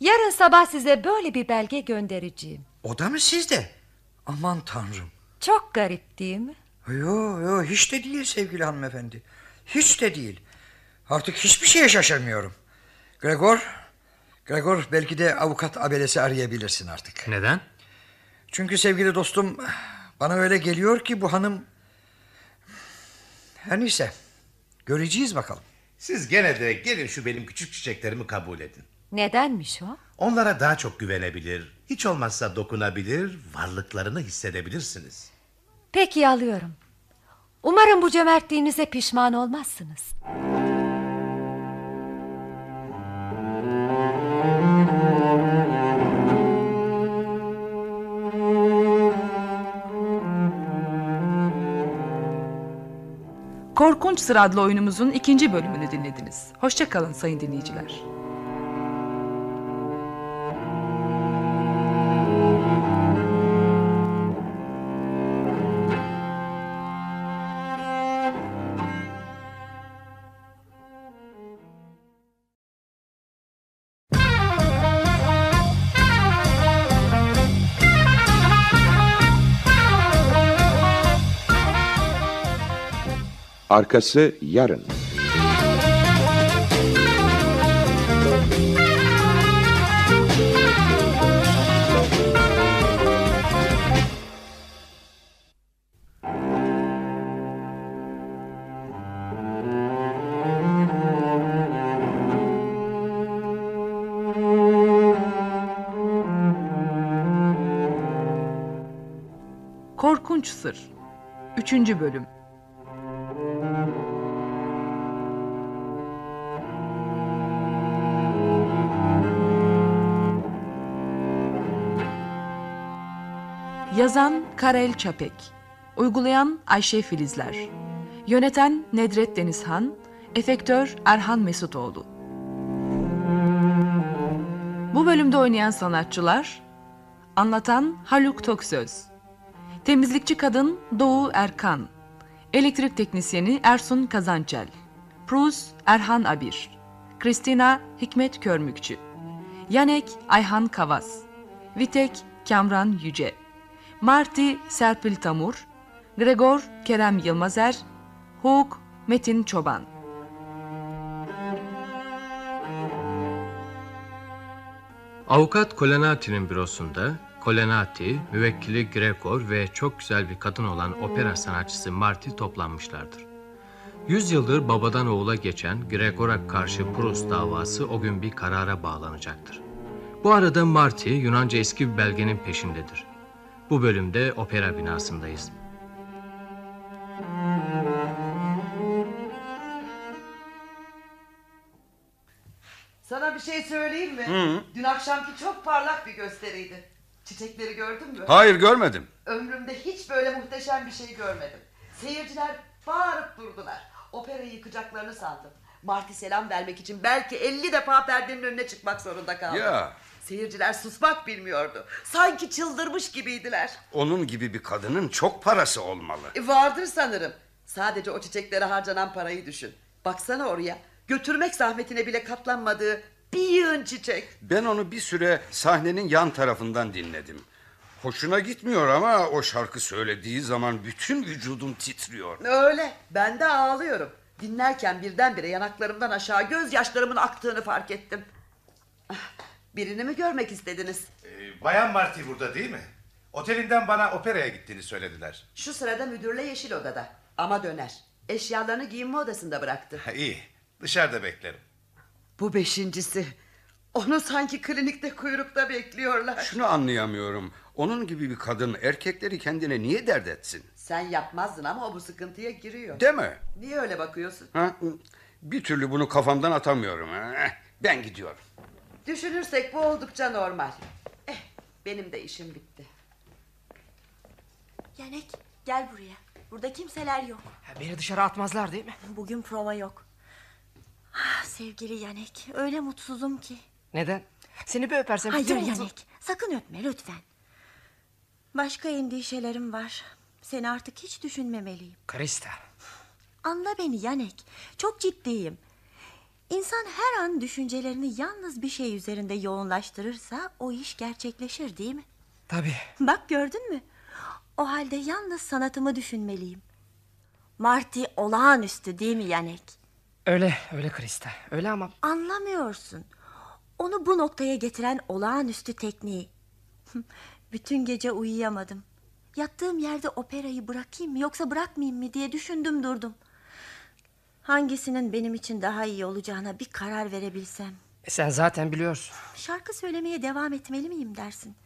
Yarın sabah size böyle bir belge göndereceğim. O da mı sizde? Aman tanrım. Çok garip değil mi? Yo yo hiç de değil sevgili hanımefendi. Hiç de değil. Artık hiçbir şeye şaşırmıyorum. Gregor, Gregor belki de avukat abelesi arayabilirsin artık. Neden? Çünkü sevgili dostum bana öyle geliyor ki bu hanım... Her neyse göreceğiz bakalım. Siz gene de gelin şu benim küçük çiçeklerimi kabul edin. Nedenmiş o? Onlara daha çok güvenebilir, hiç olmazsa dokunabilir, varlıklarını hissedebilirsiniz. Peki alıyorum. Umarım bu cömertliğinize pişman olmazsınız. Korkunç sıradlı oyunumuzun ikinci bölümünü dinlediniz. Hoşçakalın sayın dinleyiciler. Arkası yarın. Korkunç Sır 3. Bölüm Yazan Karel Çapek Uygulayan Ayşe Filizler Yöneten Nedret Denizhan Efektör Erhan Mesutoğlu Bu bölümde oynayan sanatçılar Anlatan Haluk Toksöz Temizlikçi Kadın Doğu Erkan Elektrik Teknisyeni Ersun Kazançel Pruz Erhan Abir Kristina Hikmet Körmükçü Yanek Ayhan Kavas Vitek Kamran Yüce Marti Serpil Tamur, Gregor Kerem Yılmazer, Huk Metin Çoban. Avukat Kolenati'nin bürosunda Kolenati, müvekkili Gregor ve çok güzel bir kadın olan opera sanatçısı Marti toplanmışlardır. Yüzyıldır babadan oğula geçen Gregor'a karşı Prus davası o gün bir karara bağlanacaktır. Bu arada Marti Yunanca eski bir belgenin peşindedir. Bu bölümde opera binasındayız. Sana bir şey söyleyeyim mi? Hı. Dün akşamki çok parlak bir gösteriydi. Çiçekleri gördün mü? Hayır görmedim. Ömrümde hiç böyle muhteşem bir şey görmedim. Seyirciler bağırıp durdular. Operayı yıkacaklarını sandım. Marti selam vermek için belki elli defa perdenin önüne çıkmak zorunda kaldım. Ya Seyirciler susmak bilmiyordu. Sanki çıldırmış gibiydiler. Onun gibi bir kadının çok parası olmalı. E vardır sanırım. Sadece o çiçeklere harcanan parayı düşün. Baksana oraya. Götürmek zahmetine bile katlanmadığı bir yığın çiçek. Ben onu bir süre sahnenin yan tarafından dinledim. Hoşuna gitmiyor ama o şarkı söylediği zaman bütün vücudum titriyor. Öyle. Ben de ağlıyorum. Dinlerken birdenbire yanaklarımdan aşağı gözyaşlarımın aktığını fark ettim. Ah. Birini mi görmek istediniz? Ee, Bayan Marti burada değil mi? Otelinden bana operaya gittiğini söylediler. Şu sırada müdürle yeşil odada. Ama döner. Eşyalarını giyinme odasında bıraktı. Ha, iyi. Dışarıda beklerim. Bu beşincisi. Onu sanki klinikte kuyrukta bekliyorlar. Şunu anlayamıyorum. Onun gibi bir kadın erkekleri kendine niye dert etsin? Sen yapmazdın ama o bu sıkıntıya giriyor. Değil mi? Niye öyle bakıyorsun? Ha? Bir türlü bunu kafamdan atamıyorum. Eh, ben gidiyorum. Düşünürsek bu oldukça normal. Eh, benim de işim bitti. Yenek gel buraya. Burada kimseler yok. beni dışarı atmazlar değil mi? Bugün prova yok. Ah, sevgili Yenek öyle mutsuzum ki. Neden? Seni bir öpersem... Hayır Yenek mutlu... sakın öpme lütfen. Başka endişelerim var. Seni artık hiç düşünmemeliyim. Krista. Anla beni Yenek. Çok ciddiyim. İnsan her an düşüncelerini yalnız bir şey üzerinde yoğunlaştırırsa o iş gerçekleşir değil mi? Tabii. Bak gördün mü? O halde yalnız sanatımı düşünmeliyim. Marty olağanüstü değil mi Yanek? Öyle, öyle Krista. Öyle ama... Anlamıyorsun. Onu bu noktaya getiren olağanüstü tekniği. Bütün gece uyuyamadım. Yattığım yerde operayı bırakayım mı yoksa bırakmayayım mı diye düşündüm durdum. Hangisinin benim için daha iyi olacağına bir karar verebilsem. E, sen zaten biliyorsun. Şarkı söylemeye devam etmeli miyim dersin?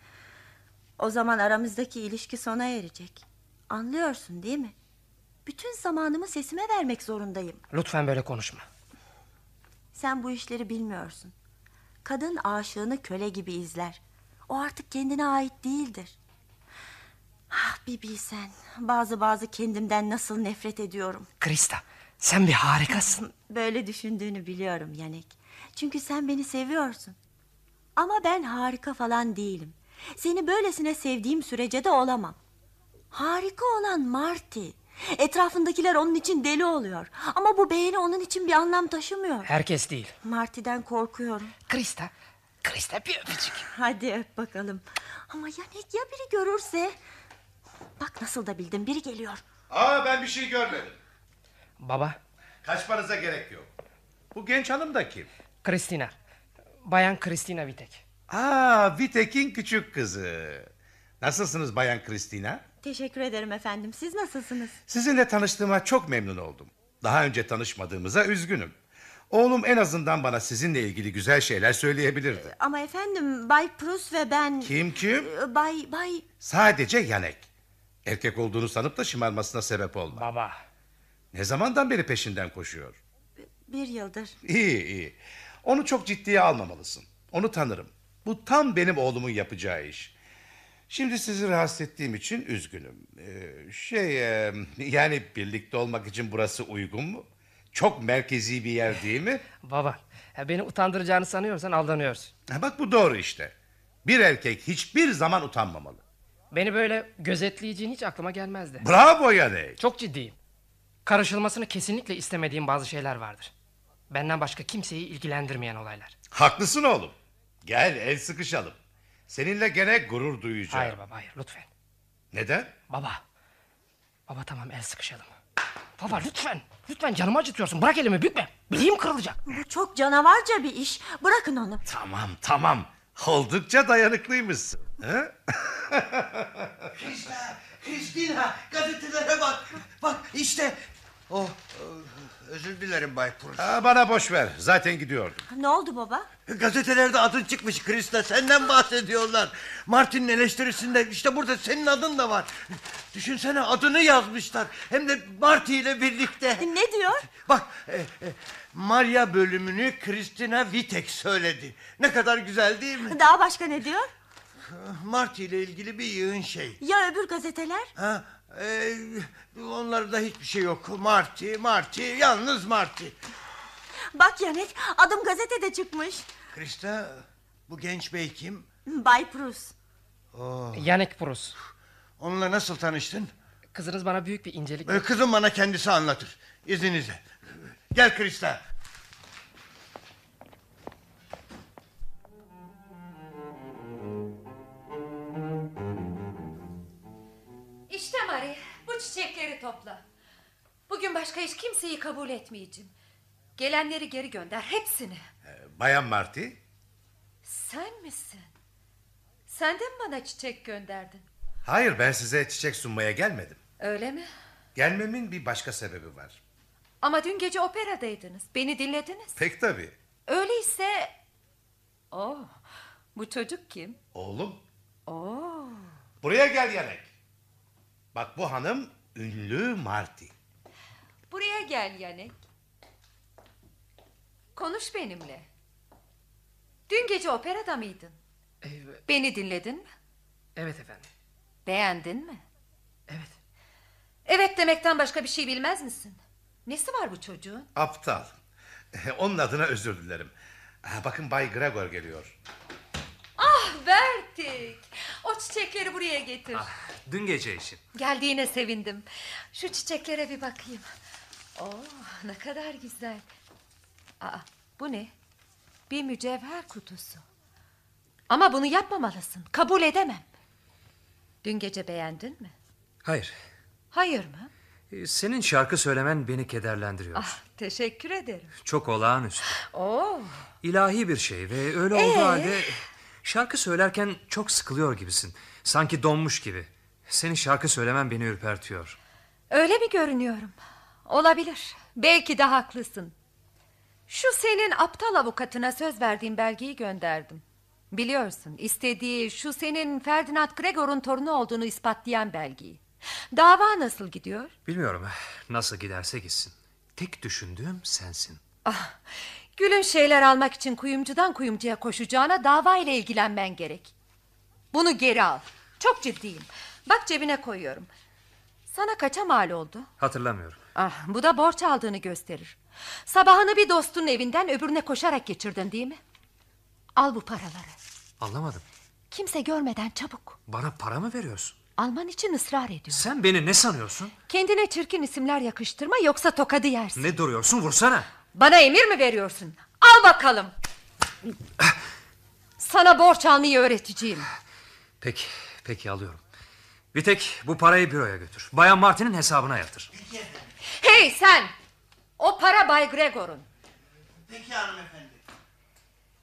O zaman aramızdaki ilişki sona erecek. Anlıyorsun değil mi? Bütün zamanımı sesime vermek zorundayım. Lütfen böyle konuşma. Sen bu işleri bilmiyorsun. Kadın aşığını köle gibi izler. O artık kendine ait değildir. Ah bir bilsen bazı bazı kendimden nasıl nefret ediyorum. Krista sen bir harikasın. Böyle düşündüğünü biliyorum Yanek. Çünkü sen beni seviyorsun. Ama ben harika falan değilim. Seni böylesine sevdiğim sürece de olamam. Harika olan Marty. Etrafındakiler onun için deli oluyor. Ama bu beğeni onun için bir anlam taşımıyor. Herkes değil. Marty'den korkuyorum. Krista, Krista bir öpücük. Hadi öp bakalım. Ama Yanek ya biri görürse... Bak nasıl da bildim biri geliyor. Aa ben bir şey görmedim. Baba. Kaçmanıza gerek yok. Bu genç hanım da kim? Kristina. Bayan Kristina Vitek. Aa, Vitek'in küçük kızı. Nasılsınız Bayan Kristina? Teşekkür ederim efendim. Siz nasılsınız? Sizinle tanıştığıma çok memnun oldum. Daha önce tanışmadığımıza üzgünüm. Oğlum en azından bana sizinle ilgili güzel şeyler söyleyebilirdi. Ee, ama efendim Bay Prus ve ben... Kim kim? Ee, bay, bay... Sadece Yanek. Erkek olduğunu sanıp da şımarmasına sebep olma. Baba. Ne zamandan beri peşinden koşuyor? Bir yıldır. İyi iyi. Onu çok ciddiye almamalısın. Onu tanırım. Bu tam benim oğlumun yapacağı iş. Şimdi sizi rahatsız ettiğim için üzgünüm. Ee, şey e, yani birlikte olmak için burası uygun mu? Çok merkezi bir yer değil mi? Baba beni utandıracağını sanıyorsan aldanıyorsun. Ha, bak bu doğru işte. Bir erkek hiçbir zaman utanmamalı. Beni böyle gözetleyeceğin hiç aklıma gelmezdi. Bravo yani. Çok ciddiyim. Karışılmasını kesinlikle istemediğim bazı şeyler vardır. Benden başka kimseyi ilgilendirmeyen olaylar. Haklısın oğlum. Gel el sıkışalım. Seninle gene gurur duyacağım. Hayır baba hayır lütfen. Neden? Baba. Baba tamam el sıkışalım. Baba lütfen. Lütfen canımı acıtıyorsun. Bırak elimi bükme. Bileğim kırılacak. Bu çok canavarca bir iş. Bırakın onu. Tamam tamam. Oldukça dayanıklıymışsın. He? Krishna, Kristina gazetelere bak. Bak işte Oh, oh özür dilerim Bay Purus. Ha, bana boş ver zaten gidiyordum. Ne oldu baba? Gazetelerde adın çıkmış Krista senden bahsediyorlar. Martin'in eleştirisinde işte burada senin adın da var. Düşünsene adını yazmışlar. Hem de Marty ile birlikte. Ne diyor? Bak e, e, Maria bölümünü Kristina Vitek söyledi. Ne kadar güzel değil mi? Daha başka ne diyor? Marty ile ilgili bir yığın şey. Ya öbür gazeteler? Ha, ee, onlarda hiçbir şey yok. Marty, Marty, yalnız Marty. Bak Yanek, adım gazetede çıkmış. Krista, bu genç bey kim? Bay Prus. Oh. Yanek Prus. Onunla nasıl tanıştın? Kızınız bana büyük bir incelik... Ee, kızım bana kendisi anlatır. İzninizle. Gel Krista. Bu çiçekleri topla. Bugün başka hiç kimseyi kabul etmeyeceğim. Gelenleri geri gönder hepsini. Ee, bayan Marty. Sen misin? Sen de mi bana çiçek gönderdin? Hayır ben size çiçek sunmaya gelmedim. Öyle mi? Gelmemin bir başka sebebi var. Ama dün gece operadaydınız. Beni dinlediniz. Pek tabii. Öyleyse... Oh, bu çocuk kim? Oğlum. Oo. Oh. Buraya gel Yanek. Bak bu hanım ünlü Marty. Buraya gel Yanek. Konuş benimle. Dün gece operada mıydın? Evet. Beni dinledin mi? Evet efendim. Beğendin mi? Evet. Evet demekten başka bir şey bilmez misin? Nesi var bu çocuğun? Aptal. Onun adına özür dilerim. bakın Bay Gregor geliyor. Bertik. O çiçekleri buraya getir. Ah, dün gece işin. Geldiğine sevindim. Şu çiçeklere bir bakayım. Oh, ne kadar güzel. Aa, bu ne? Bir mücevher kutusu. Ama bunu yapmamalısın. Kabul edemem. Dün gece beğendin mi? Hayır. Hayır mı? Ee, senin şarkı söylemen beni kederlendiriyor. Ah, teşekkür ederim. Çok olağanüstü. Oo. Oh. İlahi bir şey ve öyle ee? olduğu halde... Şarkı söylerken çok sıkılıyor gibisin. Sanki donmuş gibi. Senin şarkı söylemen beni ürpertiyor. Öyle mi görünüyorum? Olabilir. Belki de haklısın. Şu senin aptal avukatına söz verdiğim belgeyi gönderdim. Biliyorsun istediği şu senin Ferdinand Gregor'un torunu olduğunu ispatlayan belgeyi. Dava nasıl gidiyor? Bilmiyorum. Nasıl giderse gitsin. Tek düşündüğüm sensin. Ah, Gül'ün şeyler almak için kuyumcudan kuyumcuya koşacağına dava ile ilgilenmen gerek. Bunu geri al. Çok ciddiyim. Bak cebine koyuyorum. Sana kaça mal oldu? Hatırlamıyorum. Ah, bu da borç aldığını gösterir. Sabahını bir dostun evinden öbürüne koşarak geçirdin değil mi? Al bu paraları. Anlamadım. Kimse görmeden çabuk. Bana para mı veriyorsun? Alman için ısrar ediyor. Sen beni ne sanıyorsun? Kendine çirkin isimler yakıştırma yoksa tokadı yersin. Ne duruyorsun vursana. Bana emir mi veriyorsun? Al bakalım. Sana borç almayı öğreteceğim. Peki, peki alıyorum. Bir tek bu parayı büroya götür. Bayan Martin'in hesabına yatır. Hey sen! O para Bay Gregor'un. Peki hanımefendi.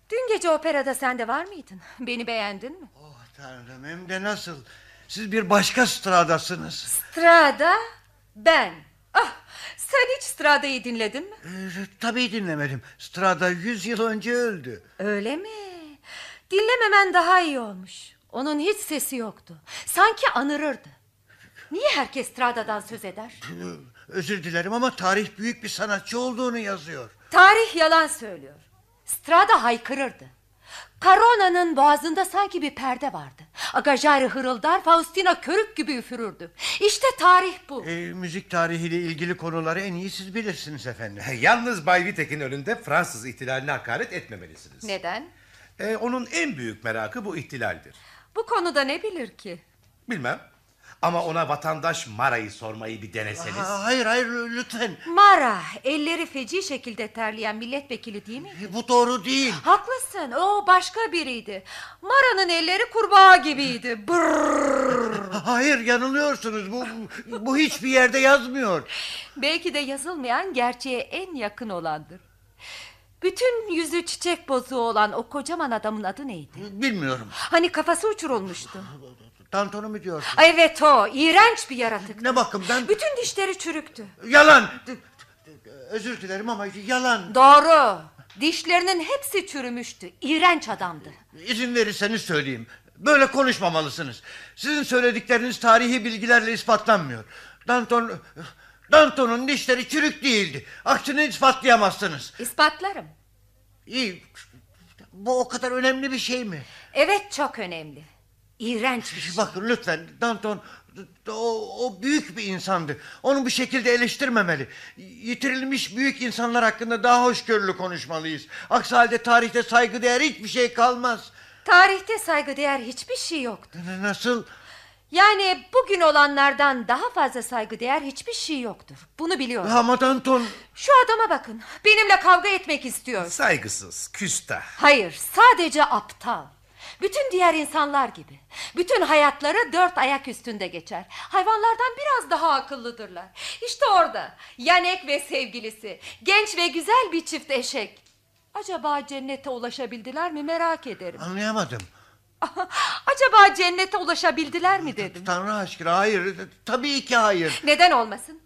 Dün gece operada sen de var mıydın? Beni beğendin mi? Oh tanrım hem de nasıl. Siz bir başka stradasınız. Strada ben. Ah, sen hiç Strada'yı dinledin mi? Ee, tabii dinlemedim. Strada yüz yıl önce öldü. Öyle mi? Dinlememen daha iyi olmuş. Onun hiç sesi yoktu. Sanki anırırdı. Niye herkes Strada'dan söz eder? Ee, özür dilerim ama tarih büyük bir sanatçı olduğunu yazıyor. Tarih yalan söylüyor. Strada haykırırdı. Karona'nın boğazında sanki bir perde vardı. Agajari hırıldar, Faustina körük gibi üfürürdü. İşte tarih bu. E, müzik tarihiyle ilgili konuları en iyi siz bilirsiniz efendim. Yalnız Bay Vitek'in önünde Fransız ihtilaline hakaret etmemelisiniz. Neden? E, onun en büyük merakı bu ihtilaldir. Bu konuda ne bilir ki? Bilmem. Ama ona vatandaş Mara'yı sormayı bir deneseniz. hayır hayır lütfen. Mara elleri feci şekilde terleyen milletvekili değil mi? E, bu doğru değil. Haklısın o başka biriydi. Mara'nın elleri kurbağa gibiydi. Brrr. Hayır yanılıyorsunuz bu, bu hiçbir yerde yazmıyor. Belki de yazılmayan gerçeğe en yakın olandır. Bütün yüzü çiçek bozuğu olan o kocaman adamın adı neydi? Bilmiyorum. Hani kafası uçurulmuştu. Danton'u mu diyorsun? Evet o. iğrenç bir yaratık. Ne bakımdan? Bütün dişleri çürüktü. Yalan. Özür dilerim ama yalan. Doğru. Dişlerinin hepsi çürümüştü. İğrenç adamdı. İzin verirseniz söyleyeyim. Böyle konuşmamalısınız. Sizin söyledikleriniz tarihi bilgilerle ispatlanmıyor. Danton Danton'un dişleri çürük değildi. Aksini ispatlayamazsınız. İspatlarım. İyi. Bu o kadar önemli bir şey mi? Evet çok önemli. İğrenç. Şey. Bakın lütfen Danton o, o büyük bir insandı. Onu bu şekilde eleştirmemeli. Yitirilmiş büyük insanlar hakkında daha hoşgörülü konuşmalıyız. Aksi halde tarihte değer hiçbir şey kalmaz. Tarihte saygı değer hiçbir şey yoktu. Nasıl? Yani bugün olanlardan daha fazla saygı değer hiçbir şey yoktur. Bunu biliyorum. Ama Danton... Şu adama bakın. Benimle kavga etmek istiyor. Saygısız, küstah. Hayır, sadece aptal. Bütün diğer insanlar gibi. Bütün hayatları dört ayak üstünde geçer. Hayvanlardan biraz daha akıllıdırlar. İşte orada Yanek ve sevgilisi. Genç ve güzel bir çift eşek. Acaba cennete ulaşabildiler mi merak ederim. Anlayamadım. Acaba cennete ulaşabildiler mi dedim. Tanrı aşkına hayır. Tabii ki hayır. Neden olmasın?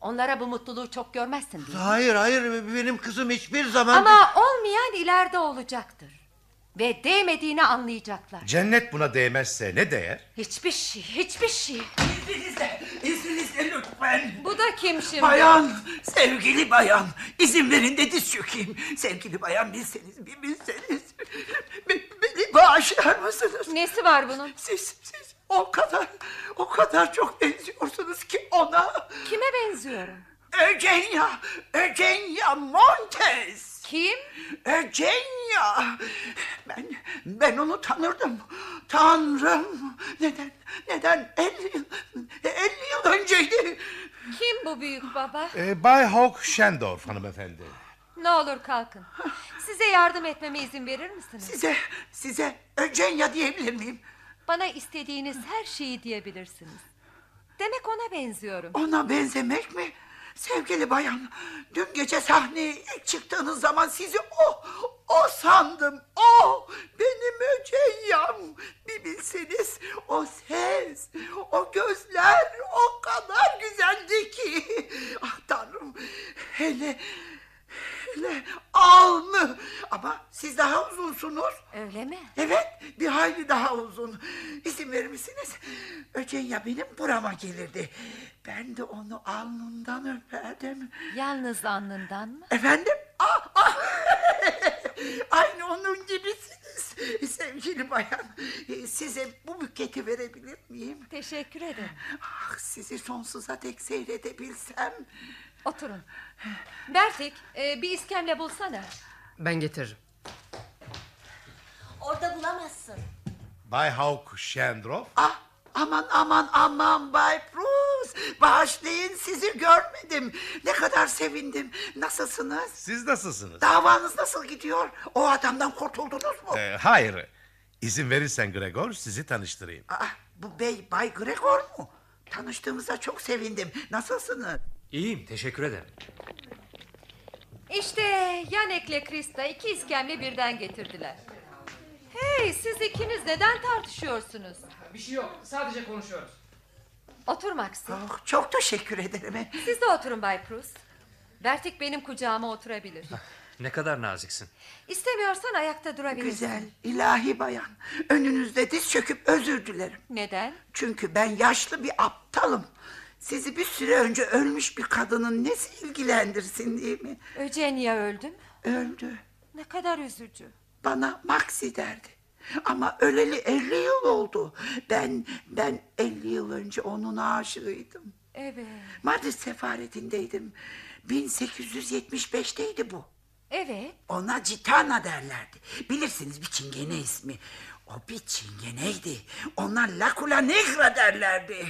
Onlara bu mutluluğu çok görmezsin Hayır hayır benim kızım hiçbir zaman... Ama olmayan ileride olacaktır. Ve değmediğini anlayacaklar. Cennet buna değmezse ne değer? Hiçbir şey, hiçbir şey. İzninizle, izninizle lütfen. Bu da kim şimdi? Bayan, sevgili bayan. İzin verin de diz çökeyim. Sevgili bayan bilseniz, bir bilseniz. Beni bağışlar mısınız? Nesi var bunun? Siz, siz o kadar, o kadar çok benziyorsunuz ki ona. Kime benziyorum? Eugenia, Eugenia Montes. Kim? E, Ben, ben onu tanırdım. Tanrım. Neden, neden? 50 yıl, 50 yıl önceydi. Kim bu büyük baba? E, Bay Hawk Shendorf hanımefendi. Ne olur kalkın. Size yardım etmeme izin verir misiniz? Size, size Cenya diyebilir miyim? Bana istediğiniz her şeyi diyebilirsiniz. Demek ona benziyorum. Ona benzemek mi? Sevgili bayan, dün gece sahneye ilk çıktığınız zaman sizi o, o sandım. O benim öceyyam. Bir bilseniz o ses, o gözler o kadar güzeldi ki. Ah tanrım, hele Hele alnı. Ama siz daha uzunsunuz. Öyle mi? Evet bir hayli daha uzun. İsim verir misiniz? Öcenya benim burama gelirdi. Ben de onu alnından öperdim. Yalnız alnından mı? Efendim? Ah, ah. Aynı onun gibisiniz. Sevgili bayan size bu buketi verebilir miyim? Teşekkür ederim. Ah, sizi sonsuza dek seyredebilsem. Oturun. Bertik e, bir iskemle bulsana. Ben getiririm. Orada bulamazsın. Bay Hawk Şendrov. Ah Aman aman aman Bay Prus. Bağışlayın sizi görmedim. Ne kadar sevindim. Nasılsınız? Siz nasılsınız? Davanız nasıl gidiyor? O adamdan kurtuldunuz mu? Ee, hayır. İzin verirsen Gregor sizi tanıştırayım. Aa, ah, bu bey Bay Gregor mu? Tanıştığımıza çok sevindim. Nasılsınız? İyiyim teşekkür ederim. İşte Yanek'le Krista iki iskemle birden getirdiler. Hey siz ikiniz neden tartışıyorsunuz? Bir şey yok sadece konuşuyoruz. Otur Maxi. Oh, ah, çok teşekkür ederim. Siz de oturun Bay Prus. Bertik benim kucağıma oturabilir. Ne kadar naziksin. İstemiyorsan ayakta durabilirsin. Güzel, ilahi bayan. Önünüzde diz çöküp özür dilerim. Neden? Çünkü ben yaşlı bir aptalım. Sizi bir süre önce ölmüş bir kadının nesi ilgilendirsin değil mi? Öceniye öldüm. Öldü. Ne kadar üzücü. Bana Maxi derdi. Ama öleli 50 yıl oldu. Ben ben 50 yıl önce onun aşığıydım. Evet. Madrid sefaretindeydim. 1875'teydi bu. Evet. Ona Citana derlerdi. Bilirsiniz bir çingene ismi. O bir çingeneydi. Onlar Lakula Negra derlerdi.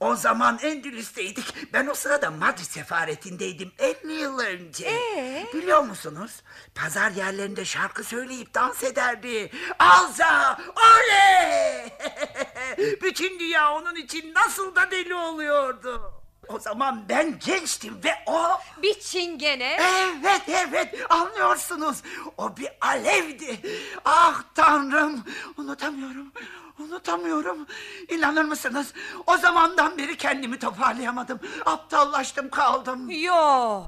o zaman Endülüs'teydik. Ben o sırada Madrid sefaretindeydim 50 yıl önce. Ee? Biliyor musunuz? Pazar yerlerinde şarkı söyleyip dans ederdi. Alza! Oley! Bütün dünya onun için nasıl da deli oluyordu. O zaman ben gençtim ve o... Bir çingene. Evet evet anlıyorsunuz. O bir alevdi. Ah tanrım unutamıyorum. Unutamıyorum. İnanır mısınız? O zamandan beri kendimi toparlayamadım. Aptallaştım kaldım. Yok.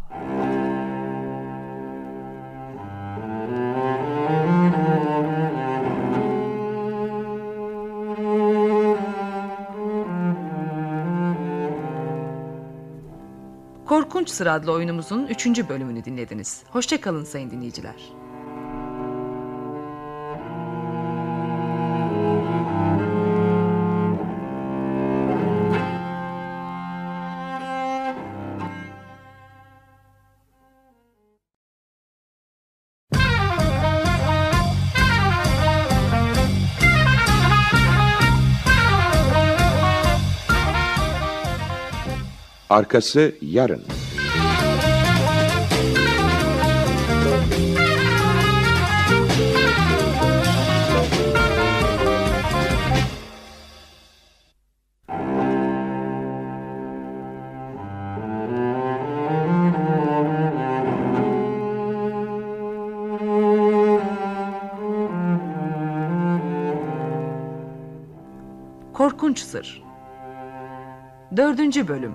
Tunç Sıradlı oyunumuzun 3. bölümünü dinlediniz. Hoşçakalın sayın dinleyiciler. Arkası yarın. Dördüncü Bölüm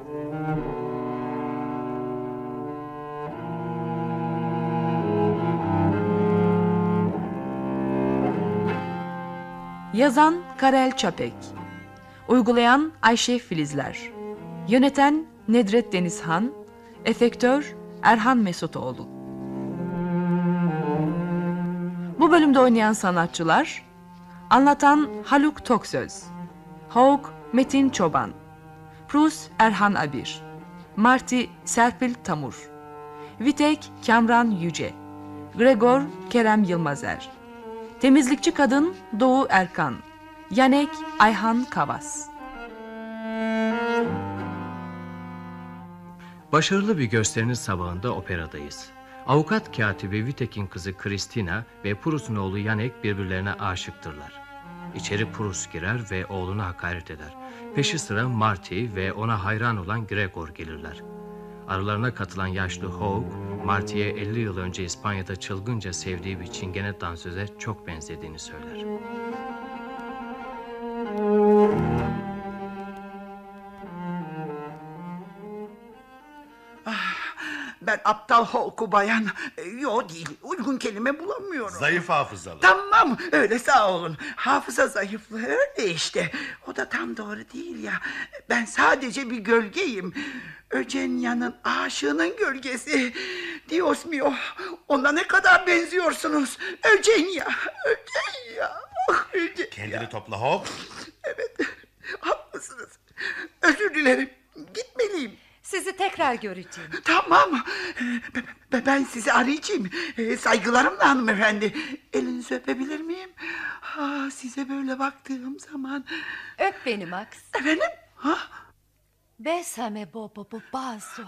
Yazan Karel Çapek Uygulayan Ayşe Filizler Yöneten Nedret Denizhan Efektör Erhan Mesutoğlu Bu bölümde oynayan sanatçılar Anlatan Haluk Toksöz Hawk Metin Çoban Prus Erhan Abir, Marti Serpil Tamur, Vitek Kamran Yüce, Gregor Kerem Yılmazer, Temizlikçi Kadın Doğu Erkan, Yanek Ayhan Kavas. Başarılı bir gösterinin sabahında operadayız. Avukat katibi Vitek'in kızı Kristina ve Prus'un oğlu Yanek birbirlerine aşıktırlar. İçeri Prus girer ve oğluna hakaret eder. Peşi sıra Marty ve ona hayran olan Gregor gelirler. Aralarına katılan yaşlı Hawk, Marty'ye 50 yıl önce İspanya'da çılgınca sevdiği bir çingene dansöze çok benzediğini söyler. Ben aptal halku bayan. E, yo değil. Uygun kelime bulamıyorum. Zayıf hafızalı. Tamam öyle sağ olun. Hafıza zayıflığı öyle işte. O da tam doğru değil ya. Ben sadece bir gölgeyim. Öcenya'nın aşığının gölgesi. Dios mio. Ona ne kadar benziyorsunuz. Öcenya. Öcenya. Oh, Öcenya. Kendini topla Hawk. Evet. Haklısınız. Özür dilerim. Gitmeliyim. Sizi tekrar göreceğim. Tamam. Ee, ben, sizi arayacağım. Ee, saygılarımla hanımefendi. Elinizi öpebilir miyim? size böyle baktığım zaman... Öp beni Max. Efendim? Ha? Besame bobo bu bazo.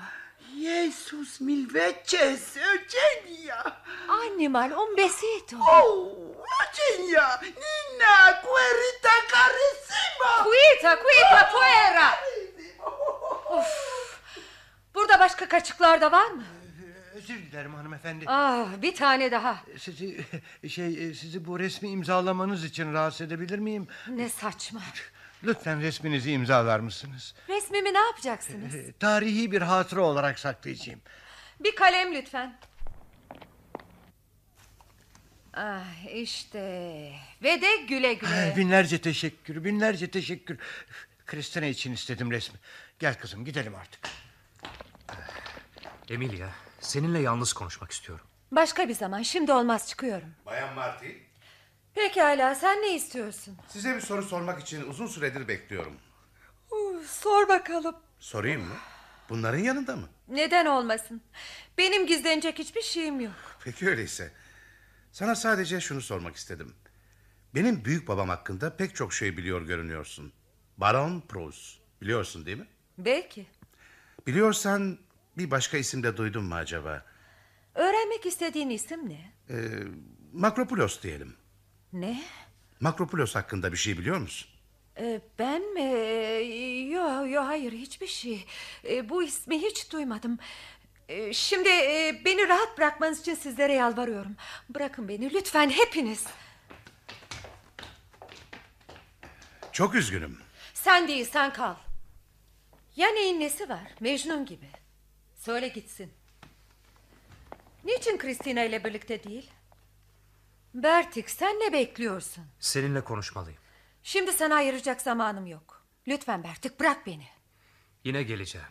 Jesus mil veces, Eugenia. Animal, un besito. Oh, Eugenia, Nina, cuerita carissima. Quita, quita, fuera. Of. Burada başka kaçıklar da var mı? Ee, özür dilerim hanımefendi. Ah, bir tane daha. Sizi şey sizi bu resmi imzalamanız için rahatsız edebilir miyim? Ne saçma. Lütfen resminizi imzalar mısınız? Resmimi ne yapacaksınız? Ee, tarihi bir hatıra olarak saklayacağım. Bir kalem lütfen. Ah işte ve de güle güle. Ay, ah, binlerce teşekkür, binlerce teşekkür. Kristina için istedim resmi. Gel kızım gidelim artık. Emilia seninle yalnız konuşmak istiyorum. Başka bir zaman şimdi olmaz çıkıyorum. Bayan Marty. Pekala sen ne istiyorsun? Size bir soru sormak için uzun süredir bekliyorum. Uh, sor bakalım. Sorayım mı? Bunların yanında mı? Neden olmasın? Benim gizlenecek hiçbir şeyim yok. Peki öyleyse. Sana sadece şunu sormak istedim. Benim büyük babam hakkında pek çok şey biliyor görünüyorsun. Baron Proust. Biliyorsun değil mi? Belki. Biliyorsan bir başka isim de duydun mu acaba? Öğrenmek istediğin isim ne? Ee, Makropulos diyelim. Ne? Makropulos hakkında bir şey biliyor musun? Ee, ben mi? Ee, Yok yo, hayır hiçbir şey. Ee, bu ismi hiç duymadım. şimdi e, beni rahat bırakmanız için sizlere yalvarıyorum. Bırakın beni lütfen hepiniz. Çok üzgünüm. Sen değil sen kal. Ya neyin nesi var Mecnun gibi Söyle gitsin. Niçin Christina ile birlikte değil? Bertik sen ne bekliyorsun? Seninle konuşmalıyım. Şimdi sana ayıracak zamanım yok. Lütfen Bertik bırak beni. Yine geleceğim.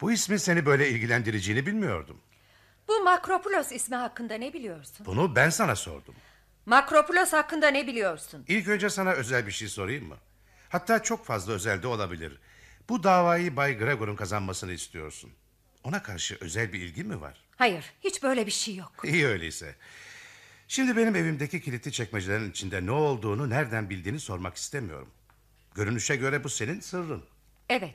Bu ismin seni böyle ilgilendireceğini bilmiyordum. Bu Makropulos ismi hakkında ne biliyorsun? Bunu ben sana sordum. Makropulos hakkında ne biliyorsun? İlk önce sana özel bir şey sorayım mı? Hatta çok fazla özelde olabilir. Bu davayı Bay Gregor'un kazanmasını istiyorsun. Ona karşı özel bir ilgi mi var? Hayır, hiç böyle bir şey yok. İyi öyleyse. Şimdi benim evimdeki kilitli çekmecelerin içinde ne olduğunu nereden bildiğini sormak istemiyorum. Görünüşe göre bu senin sırrın. Evet.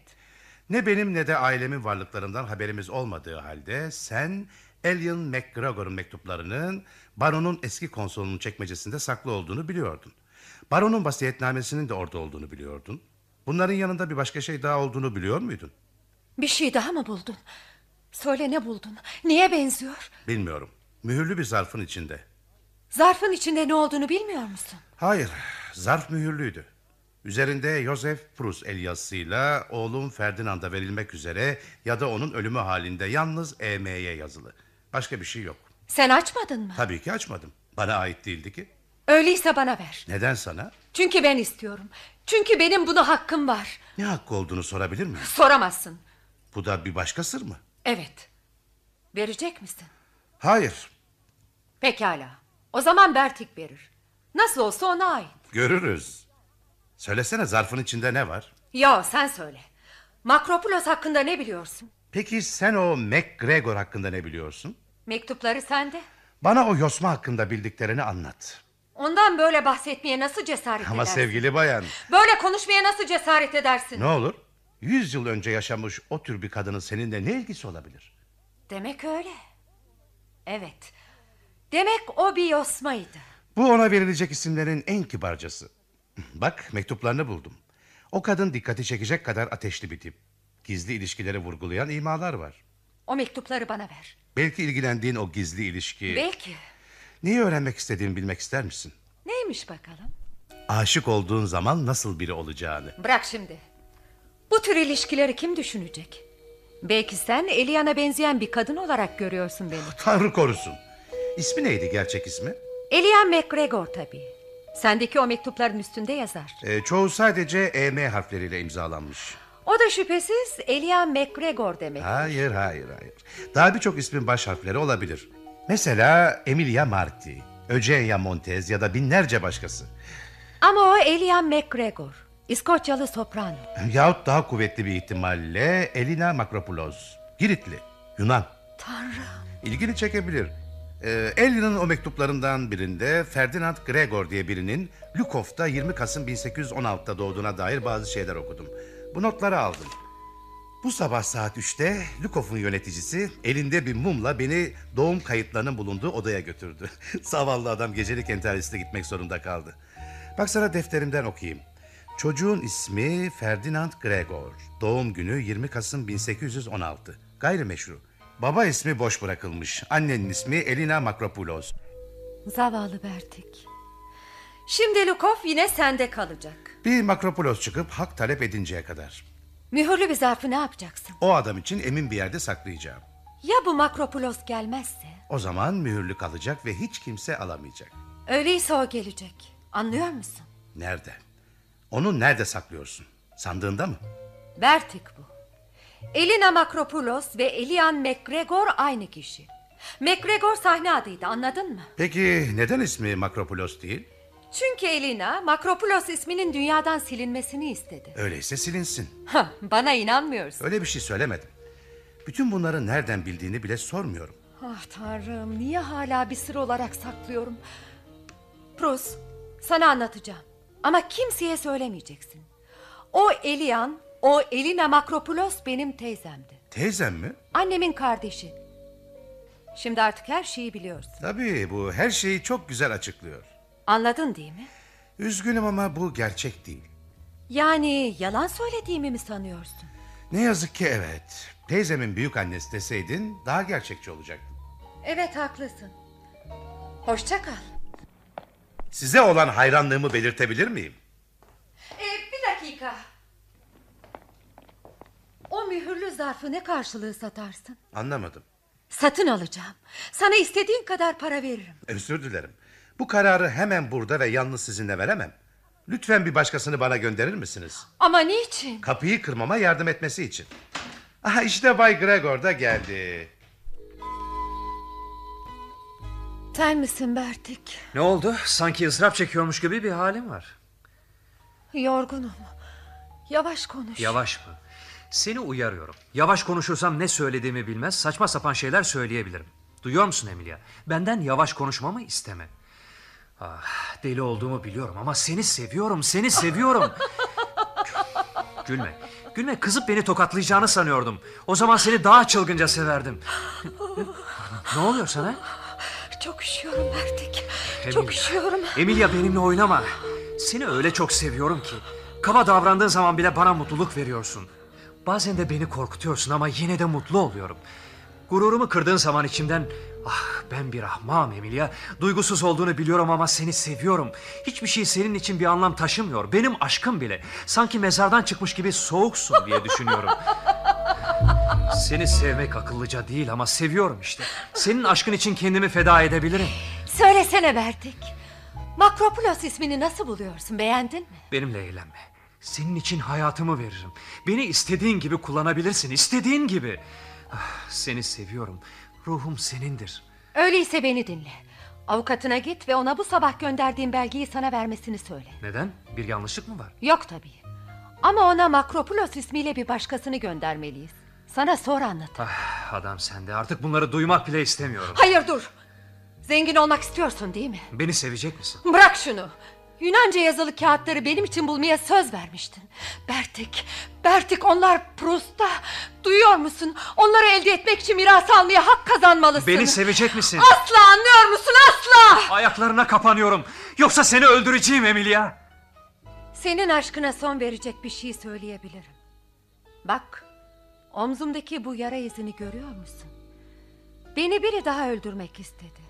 Ne benim ne de ailemin varlıklarından haberimiz olmadığı halde sen Alien McGregor'un mektuplarının baronun eski konsolunun çekmecesinde saklı olduğunu biliyordun. Baron'un vasiyetnamesinin de orada olduğunu biliyordun. Bunların yanında bir başka şey daha olduğunu biliyor muydun? Bir şey daha mı buldun? Söyle ne buldun? Niye benziyor? Bilmiyorum. Mühürlü bir zarfın içinde. Zarfın içinde ne olduğunu bilmiyor musun? Hayır. Zarf mühürlüydü. Üzerinde Josef Prus el yazısıyla oğlum Ferdinand'a verilmek üzere ya da onun ölümü halinde yalnız EM'ye yazılı. Başka bir şey yok. Sen açmadın mı? Tabii ki açmadım. Bana ait değildi ki. Öyleyse bana ver. Neden sana? Çünkü ben istiyorum. Çünkü benim buna hakkım var. Ne hakkı olduğunu sorabilir miyim? Soramazsın. Bu da bir başka sır mı? Evet. Verecek misin? Hayır. Pekala. O zaman Bertik verir. Nasıl olsa ona ait. Görürüz. Söylesene zarfın içinde ne var? Ya sen söyle. Makropulos hakkında ne biliyorsun? Peki sen o MacGregor hakkında ne biliyorsun? Mektupları sende. Bana o yosma hakkında bildiklerini anlat. Ondan böyle bahsetmeye nasıl cesaret Ama edersin? sevgili bayan. Böyle konuşmaya nasıl cesaret edersin? Ne olur? Yüz yıl önce yaşamış o tür bir kadının seninle ne ilgisi olabilir? Demek öyle. Evet. Demek o bir yosmaydı. Bu ona verilecek isimlerin en kibarcası. Bak mektuplarını buldum. O kadın dikkati çekecek kadar ateşli bir tip. Gizli ilişkileri vurgulayan imalar var. O mektupları bana ver. Belki ilgilendiğin o gizli ilişki... Belki Neyi öğrenmek istediğimi bilmek ister misin? Neymiş bakalım? Aşık olduğun zaman nasıl biri olacağını. Bırak şimdi. Bu tür ilişkileri kim düşünecek? Belki sen Eliana benzeyen bir kadın olarak görüyorsun beni. Tanrı korusun. İsmi neydi gerçek ismi? Elian McGregor tabii. Sendeki o mektupların üstünde yazar. E, çoğu sadece EM harfleriyle imzalanmış. O da şüphesiz Elian McGregor demek. Hayır hayır hayır. Daha birçok ismin baş harfleri olabilir. Mesela Emilia Marti, Öceya Montez ya da binlerce başkası. Ama o Elia McGregor. İskoçyalı soprano. Yahut daha kuvvetli bir ihtimalle Elina Makropoulos. Giritli, Yunan. Tanrım. İlgini çekebilir. Ee, Elina'nın o mektuplarından birinde Ferdinand Gregor diye birinin Lukov'da 20 Kasım 1816'da doğduğuna dair bazı şeyler okudum. Bu notları aldım. Bu sabah saat 3'te Lukov'un yöneticisi elinde bir mumla beni doğum kayıtlarının bulunduğu odaya götürdü. Zavallı adam gecelik enterisine gitmek zorunda kaldı. Bak sana defterimden okuyayım. Çocuğun ismi Ferdinand Gregor. Doğum günü 20 Kasım 1816. Gayrimeşru. Baba ismi boş bırakılmış. Annenin ismi Elina Makropulos. Zavallı Bertik. Şimdi Lukov yine sende kalacak. Bir Makropulos çıkıp hak talep edinceye kadar. Mühürlü bir zarfı ne yapacaksın? O adam için emin bir yerde saklayacağım. Ya bu Makropulos gelmezse? O zaman mühürlü kalacak ve hiç kimse alamayacak. Öyleyse o gelecek. Anlıyor musun? Nerede? Onu nerede saklıyorsun? Sandığında mı? Vertik bu. Elina Makropulos ve Elian McGregor aynı kişi. McGregor sahne adıydı anladın mı? Peki neden ismi Makropulos değil? Çünkü Elina Makropulos isminin dünyadan silinmesini istedi. Öyleyse silinsin. Ha, bana inanmıyorsun. Öyle bir şey söylemedim. Bütün bunları nereden bildiğini bile sormuyorum. Ah tanrım niye hala bir sır olarak saklıyorum? Prus sana anlatacağım. Ama kimseye söylemeyeceksin. O Elian, o Elina Makropulos benim teyzemdi. Teyzem mi? Annemin kardeşi. Şimdi artık her şeyi biliyorsun. Tabii bu her şeyi çok güzel açıklıyor. Anladın değil mi? Üzgünüm ama bu gerçek değil. Yani yalan söylediğimi mi sanıyorsun? Ne yazık ki evet. Teyzemin büyük annesi deseydin daha gerçekçi olacaktın. Evet haklısın. Hoşça kal. Size olan hayranlığımı belirtebilir miyim? Ee, bir dakika. O mühürlü zarfı ne karşılığı satarsın? Anlamadım. Satın alacağım. Sana istediğin kadar para veririm. Özür dilerim. Bu kararı hemen burada ve yalnız sizinle veremem. Lütfen bir başkasını bana gönderir misiniz? Ama niçin? Kapıyı kırmama yardım etmesi için. Aha işte Bay Gregor da geldi. Sen misin Bertik? Ne oldu? Sanki ızdırap çekiyormuş gibi bir halim var. Yorgunum. Yavaş konuş. Yavaş mı? Seni uyarıyorum. Yavaş konuşursam ne söylediğimi bilmez, saçma sapan şeyler söyleyebilirim. Duyuyor musun Emilia? Benden yavaş konuşmamı isteme. Ah, deli olduğumu biliyorum ama seni seviyorum, seni seviyorum. Gülme. Gülme kızıp beni tokatlayacağını sanıyordum. O zaman seni daha çılgınca severdim. ne oluyor sana? Çok üşüyorum Bertik. Emil, çok üşüyorum. Emilia benimle oynama. Seni öyle çok seviyorum ki. Kaba davrandığın zaman bile bana mutluluk veriyorsun. Bazen de beni korkutuyorsun ama yine de mutlu oluyorum. Gururumu kırdığın zaman içimden Ah ben bir ahmağım Emilia. Duygusuz olduğunu biliyorum ama seni seviyorum. Hiçbir şey senin için bir anlam taşımıyor. Benim aşkım bile. Sanki mezardan çıkmış gibi soğuksun diye düşünüyorum. Seni sevmek akıllıca değil ama seviyorum işte. Senin aşkın için kendimi feda edebilirim. Söylesene Bertik. Makropulos ismini nasıl buluyorsun beğendin mi? Benimle eğlenme. Senin için hayatımı veririm. Beni istediğin gibi kullanabilirsin, istediğin gibi. Ah, seni seviyorum. Ruhum senindir. Öyleyse beni dinle. Avukatına git ve ona bu sabah gönderdiğim belgeyi sana vermesini söyle. Neden? Bir yanlışlık mı var? Yok tabii. Ama ona Makropulos ismiyle bir başkasını göndermeliyiz. Sana sonra anlatırım. Ah, adam sende artık bunları duymak bile istemiyorum. Hayır dur. Zengin olmak istiyorsun değil mi? Beni sevecek misin? Bırak şunu. Yunanca yazılı kağıtları benim için bulmaya söz vermiştin. Bertik, Bertik onlar Proust'a. Duyuyor musun? Onları elde etmek için miras almaya hak kazanmalısın. Beni sevecek misin? Asla anlıyor musun asla? Ayaklarına kapanıyorum. Yoksa seni öldüreceğim Emilia. Senin aşkına son verecek bir şey söyleyebilirim. Bak, omzumdaki bu yara izini görüyor musun? Beni biri daha öldürmek istedi.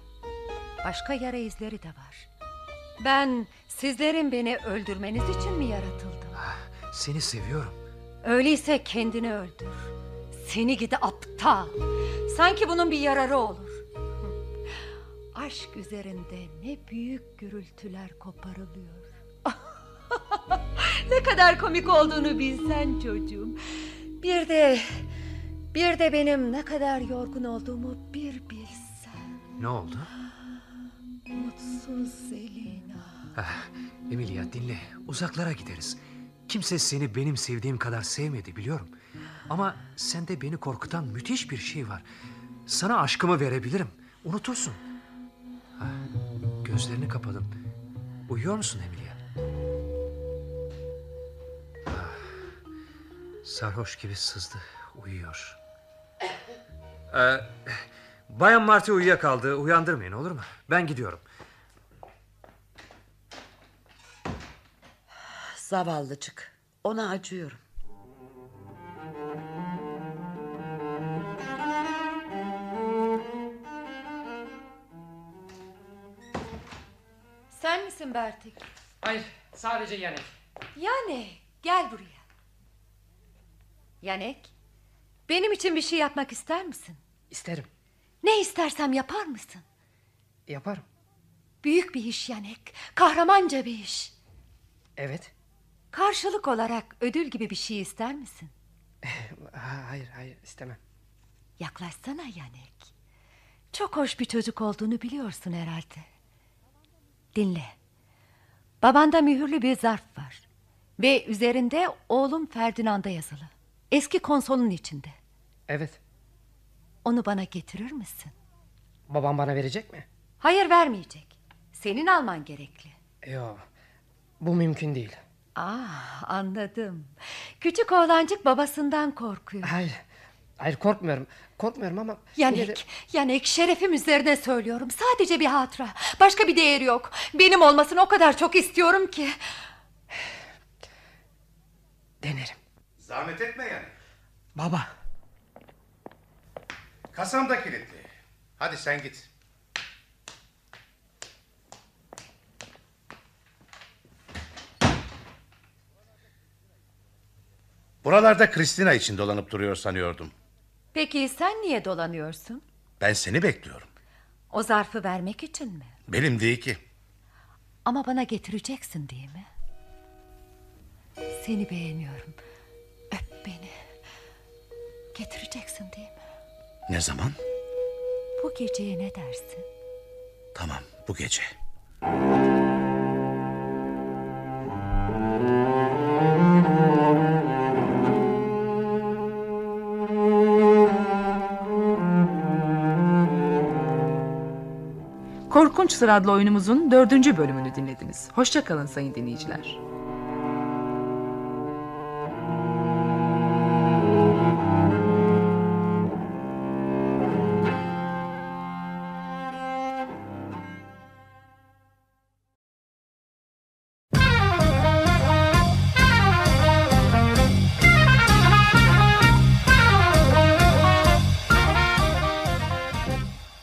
Başka yara izleri de var. Ben Sizlerin beni öldürmeniz için mi yaratıldım? Ah, seni seviyorum. Öyleyse kendini öldür. Seni gidi aptal. Sanki bunun bir yararı olur. Aşk üzerinde ne büyük gürültüler koparılıyor. ne kadar komik olduğunu bilsen çocuğum. Bir de bir de benim ne kadar yorgun olduğumu bir bilsen. Ne oldu? Mutsuz zeli. Ah, Emilia dinle. Uzaklara gideriz. Kimse seni benim sevdiğim kadar sevmedi biliyorum. Ama sende beni korkutan müthiş bir şey var. Sana aşkımı verebilirim. Unutursun. Ah, gözlerini kapadın. Uyuyor musun Emilia? Ah, sarhoş gibi sızdı. Uyuyor. Ee, Bayan Marty uyuyakaldı. Uyandırmayın olur mu? Ben gidiyorum. Zavallıcık. Ona acıyorum. Sen misin Bertek? Hayır sadece Yanek. Yanek gel buraya. Yanek benim için bir şey yapmak ister misin? İsterim. Ne istersem yapar mısın? Yaparım. Büyük bir iş Yanek. Kahramanca bir iş. Evet. Karşılık olarak ödül gibi bir şey ister misin? hayır hayır istemem. Yaklaşsana Yanek. Çok hoş bir çocuk olduğunu biliyorsun herhalde. Dinle. Babanda mühürlü bir zarf var. Ve üzerinde oğlum Ferdinand'a yazılı. Eski konsolun içinde. Evet. Onu bana getirir misin? Babam bana verecek mi? Hayır vermeyecek. Senin alman gerekli. Yok. Bu mümkün değil. Ah anladım. Küçük oğlancık babasından korkuyor. Hayır. Hayır korkmuyorum. Korkmuyorum ama... Yanek, yine... Yanek şerefim üzerine söylüyorum. Sadece bir hatıra. Başka bir değeri yok. Benim olmasını o kadar çok istiyorum ki. Denerim. Zahmet etme yani. Baba. Kasam da kilitli. Hadi sen git. Buralarda Kristina için dolanıp duruyor sanıyordum. Peki sen niye dolanıyorsun? Ben seni bekliyorum. O zarfı vermek için mi? Benim değil ki. Ama bana getireceksin değil mi? Seni beğeniyorum. Öp beni. Getireceksin değil mi? Ne zaman? Bu geceye ne dersin? Tamam bu gece. Tamam. Korkunç adlı oyunumuzun dördüncü bölümünü dinlediniz. Hoşçakalın sayın dinleyiciler.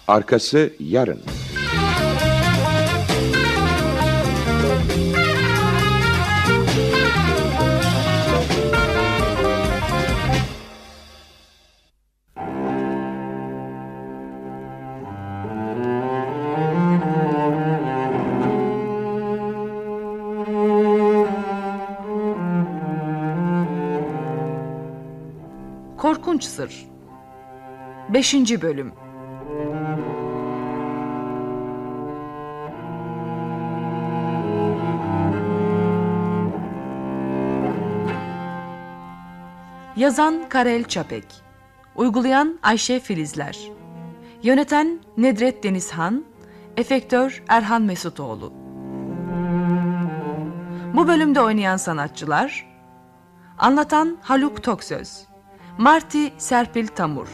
Arkası yarın. Korkunç Sır 5. Bölüm Yazan Karel Çapek Uygulayan Ayşe Filizler Yöneten Nedret Denizhan Efektör Erhan Mesutoğlu Bu bölümde oynayan sanatçılar Anlatan Haluk Toksöz Marty Serpil Tamur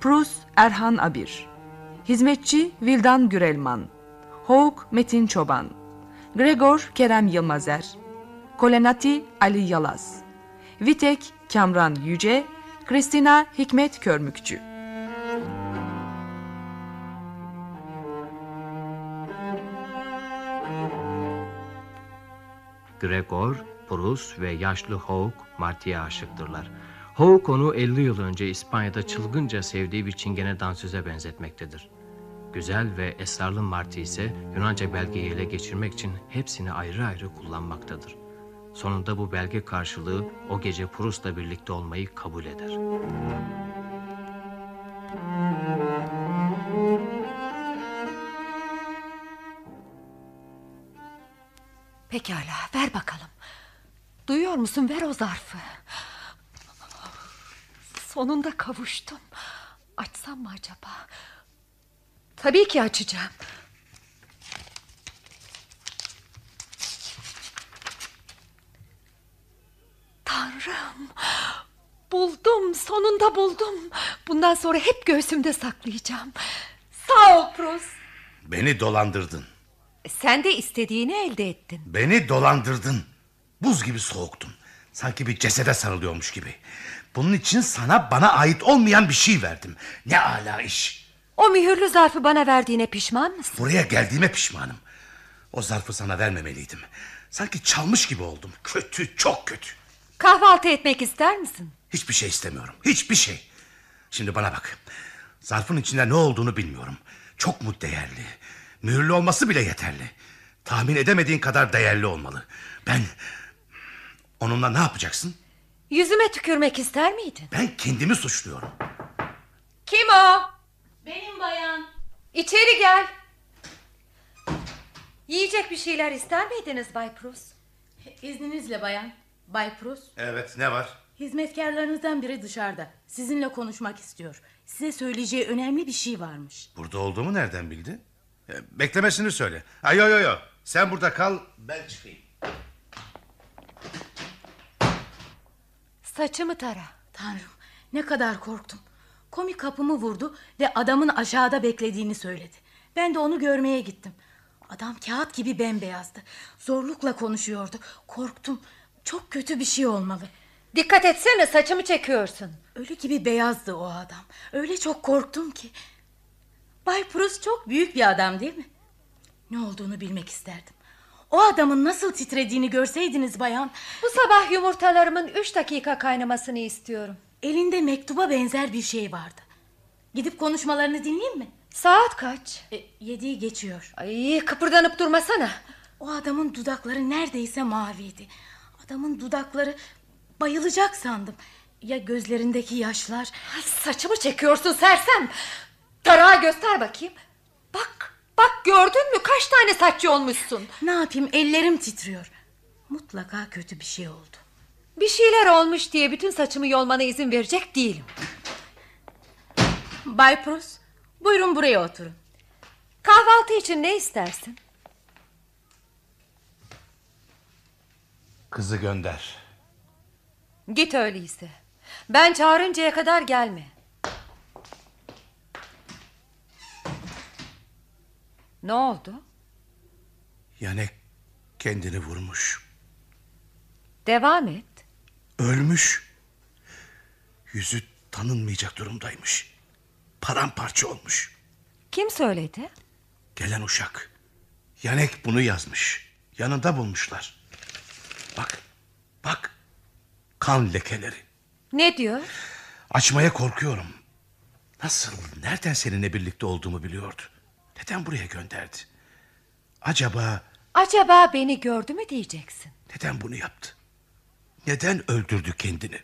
Prus Erhan Abir Hizmetçi Vildan Gürelman Houk Metin Çoban Gregor Kerem Yılmazer Kolenati Ali Yalaz Vitek Kamran Yüce Kristina Hikmet Körmükçü Gregor, Prus ve yaşlı Hawk Marty'ye aşıktırlar. Hawk onu 50 yıl önce İspanya'da çılgınca sevdiği bir çingene dansöze benzetmektedir. Güzel ve esrarlı Marty ise Yunanca belgeyi ele geçirmek için hepsini ayrı ayrı kullanmaktadır. Sonunda bu belge karşılığı o gece Proust'la birlikte olmayı kabul eder. Pekala ver bakalım. Duyuyor musun ver o zarfı. Sonunda kavuştum. Açsam mı acaba? Tabii ki açacağım. Tanrım. Buldum, sonunda buldum. Bundan sonra hep göğsümde saklayacağım. Sağ ol Prus. Beni dolandırdın. Sen de istediğini elde ettin. Beni dolandırdın. Buz gibi soğuktum. Sanki bir cesede sarılıyormuş gibi. Bunun için sana bana ait olmayan bir şey verdim. Ne ala iş. O mühürlü zarfı bana verdiğine pişman mısın? Buraya geldiğime pişmanım. O zarfı sana vermemeliydim. Sanki çalmış gibi oldum. Kötü, çok kötü. Kahvaltı etmek ister misin? Hiçbir şey istemiyorum. Hiçbir şey. Şimdi bana bak. Zarfın içinde ne olduğunu bilmiyorum. Çok mu değerli? Mühürlü olması bile yeterli. Tahmin edemediğin kadar değerli olmalı. Ben onunla ne yapacaksın? Yüzüme tükürmek ister miydin? Ben kendimi suçluyorum. Kim o? Benim bayan. İçeri gel. Yiyecek bir şeyler ister miydiniz Bay Prus? İzninizle bayan. Bay Prus. Evet ne var? Hizmetkarlarınızdan biri dışarıda. Sizinle konuşmak istiyor. Size söyleyeceği önemli bir şey varmış. Burada olduğumu nereden bildi? E, beklemesini söyle. Ay yo yo yo. Sen burada kal ben çıkayım. Saçımı tara. Tanrım ne kadar korktum. Komi kapımı vurdu ve adamın aşağıda beklediğini söyledi. Ben de onu görmeye gittim. Adam kağıt gibi bembeyazdı. Zorlukla konuşuyordu. Korktum. Çok kötü bir şey olmalı. Dikkat etsene saçımı çekiyorsun. Ölü gibi beyazdı o adam. Öyle çok korktum ki. Bay Prus çok büyük bir adam değil mi? Ne olduğunu bilmek isterdim. O adamın nasıl titrediğini görseydiniz bayan. Bu sabah yumurtalarımın üç dakika kaynamasını istiyorum. Elinde mektuba benzer bir şey vardı. Gidip konuşmalarını dinleyeyim mi? Saat kaç? E, yediği geçiyor. Ay kıpırdanıp durmasana. O adamın dudakları neredeyse maviydi. Adamın dudakları bayılacak sandım. Ya gözlerindeki yaşlar? Ay, saçımı çekiyorsun sersem. Tarağı göster bakayım. Bak Bak gördün mü kaç tane saççı olmuşsun. Ne yapayım ellerim titriyor. Mutlaka kötü bir şey oldu. Bir şeyler olmuş diye bütün saçımı yolmana izin verecek değilim. Bay Prus, buyurun buraya oturun. Kahvaltı için ne istersin? Kızı gönder. Git öyleyse. Ben çağırıncaya kadar gelme. Ne oldu? Yanek kendini vurmuş. Devam et. Ölmüş. Yüzü tanınmayacak durumdaymış. Paramparça olmuş. Kim söyledi? Gelen uşak. Yanek bunu yazmış. Yanında bulmuşlar. Bak, bak. Kan lekeleri. Ne diyor? Açmaya korkuyorum. Nasıl, nereden seninle birlikte olduğumu biliyordu. Neden buraya gönderdi? Acaba... Acaba beni gördü mü diyeceksin. Neden bunu yaptı? Neden öldürdü kendini?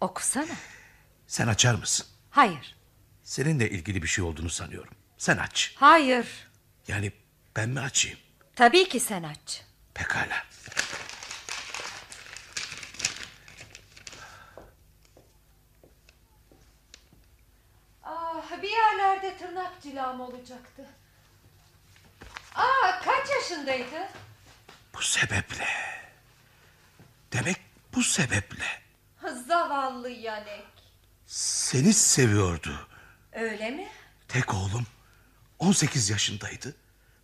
Okusana. Sen açar mısın? Hayır. Seninle ilgili bir şey olduğunu sanıyorum. Sen aç. Hayır. Yani ben mi açayım? Tabii ki sen aç. Pekala. Ah, bir yerlerde tırnak cilam olacaktı. Aa, kaç yaşındaydı? Bu sebeple. Demek bu sebeple. Zavallı Yalek. Seni seviyordu. Öyle mi? Tek oğlum 18 yaşındaydı.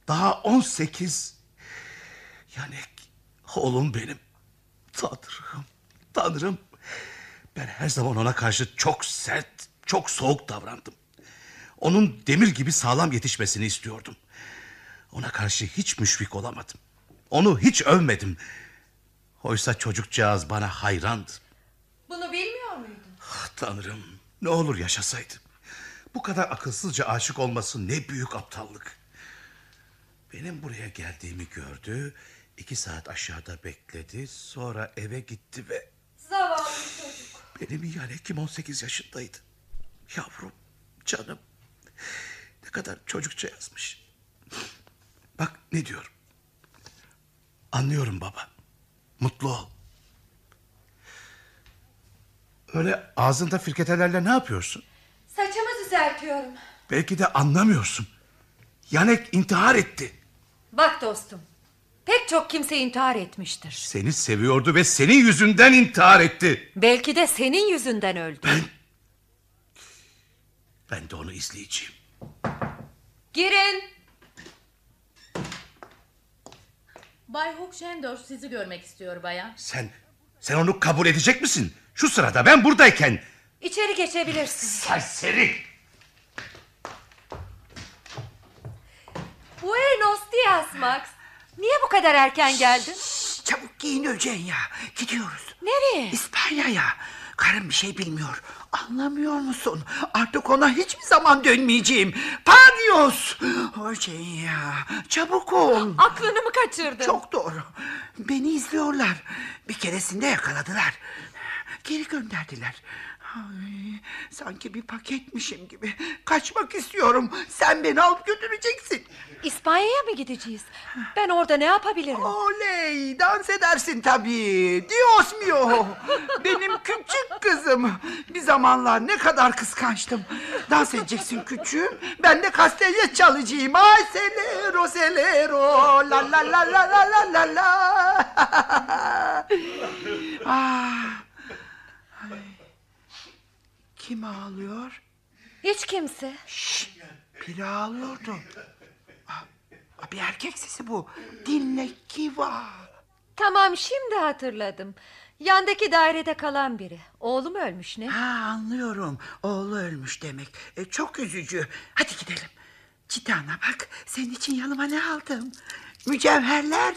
Daha 18. Yanek oğlum benim. Tanrım, tanrım. Ben her zaman ona karşı çok sert, çok soğuk davrandım. Onun demir gibi sağlam yetişmesini istiyordum. Ona karşı hiç müşfik olamadım. Onu hiç övmedim. Oysa çocukcağız bana hayrandı. Bunu bilmiyor muydun? Ah, tanrım ne olur yaşasaydım. Bu kadar akılsızca aşık olması ne büyük aptallık. Benim buraya geldiğimi gördü. iki saat aşağıda bekledi. Sonra eve gitti ve... Zavallı çocuk. Benim ihanetim 18 yaşındaydı. Yavrum, canım. Ne kadar çocukça yazmış. Bak ne diyorum. Anlıyorum baba. Mutlu ol. Öyle ağzında firketelerle ne yapıyorsun? Saçımı düzeltiyorum. Belki de anlamıyorsun. Yanek intihar etti. Bak dostum. Pek çok kimse intihar etmiştir. Seni seviyordu ve senin yüzünden intihar etti. Belki de senin yüzünden öldü. Ben... Ben de onu izleyeceğim. Girin. Bay Hokshendorf sizi görmek istiyor bayan. Sen, sen onu kabul edecek misin? Şu sırada ben buradayken. İçeri geçebilirsin. Serseri. Buenos dias Max. Niye bu kadar erken geldin? Şşş, çabuk giyin öleceksin ya. Gidiyoruz. Nereye? İspanya'ya. Karım bir şey bilmiyor. Anlamıyor musun? Artık ona hiçbir zaman dönmeyeceğim. Pa Geliyoruz. Hocam şey, ya çabuk ol. Aklını mı kaçırdın? Çok doğru. Beni izliyorlar. Bir keresinde yakaladılar. Geri gönderdiler. Ay, sanki bir paketmişim gibi. Kaçmak istiyorum. Sen beni alıp götüreceksin. İspanya'ya mı gideceğiz? Ben orada ne yapabilirim? Oley! Dans edersin tabii. Dios mio! Benim küçük kızım. Bir zamanlar ne kadar kıskançtım. Dans edeceksin küçüğüm. Ben de kastelyes çalacağım. Ay selero selero. La la la la la la la la. ah. Kim ağlıyor? Hiç kimse. Şşş, biri ağlıyordu. Aa, ah, bir erkek sesi bu. Dinle Kiva. Tamam şimdi hatırladım. Yandaki dairede kalan biri. Oğlum ölmüş ne? Ha anlıyorum. Oğlu ölmüş demek. E, çok üzücü. Hadi gidelim. Çitana bak. Senin için yanıma ne aldım? Mücevherler.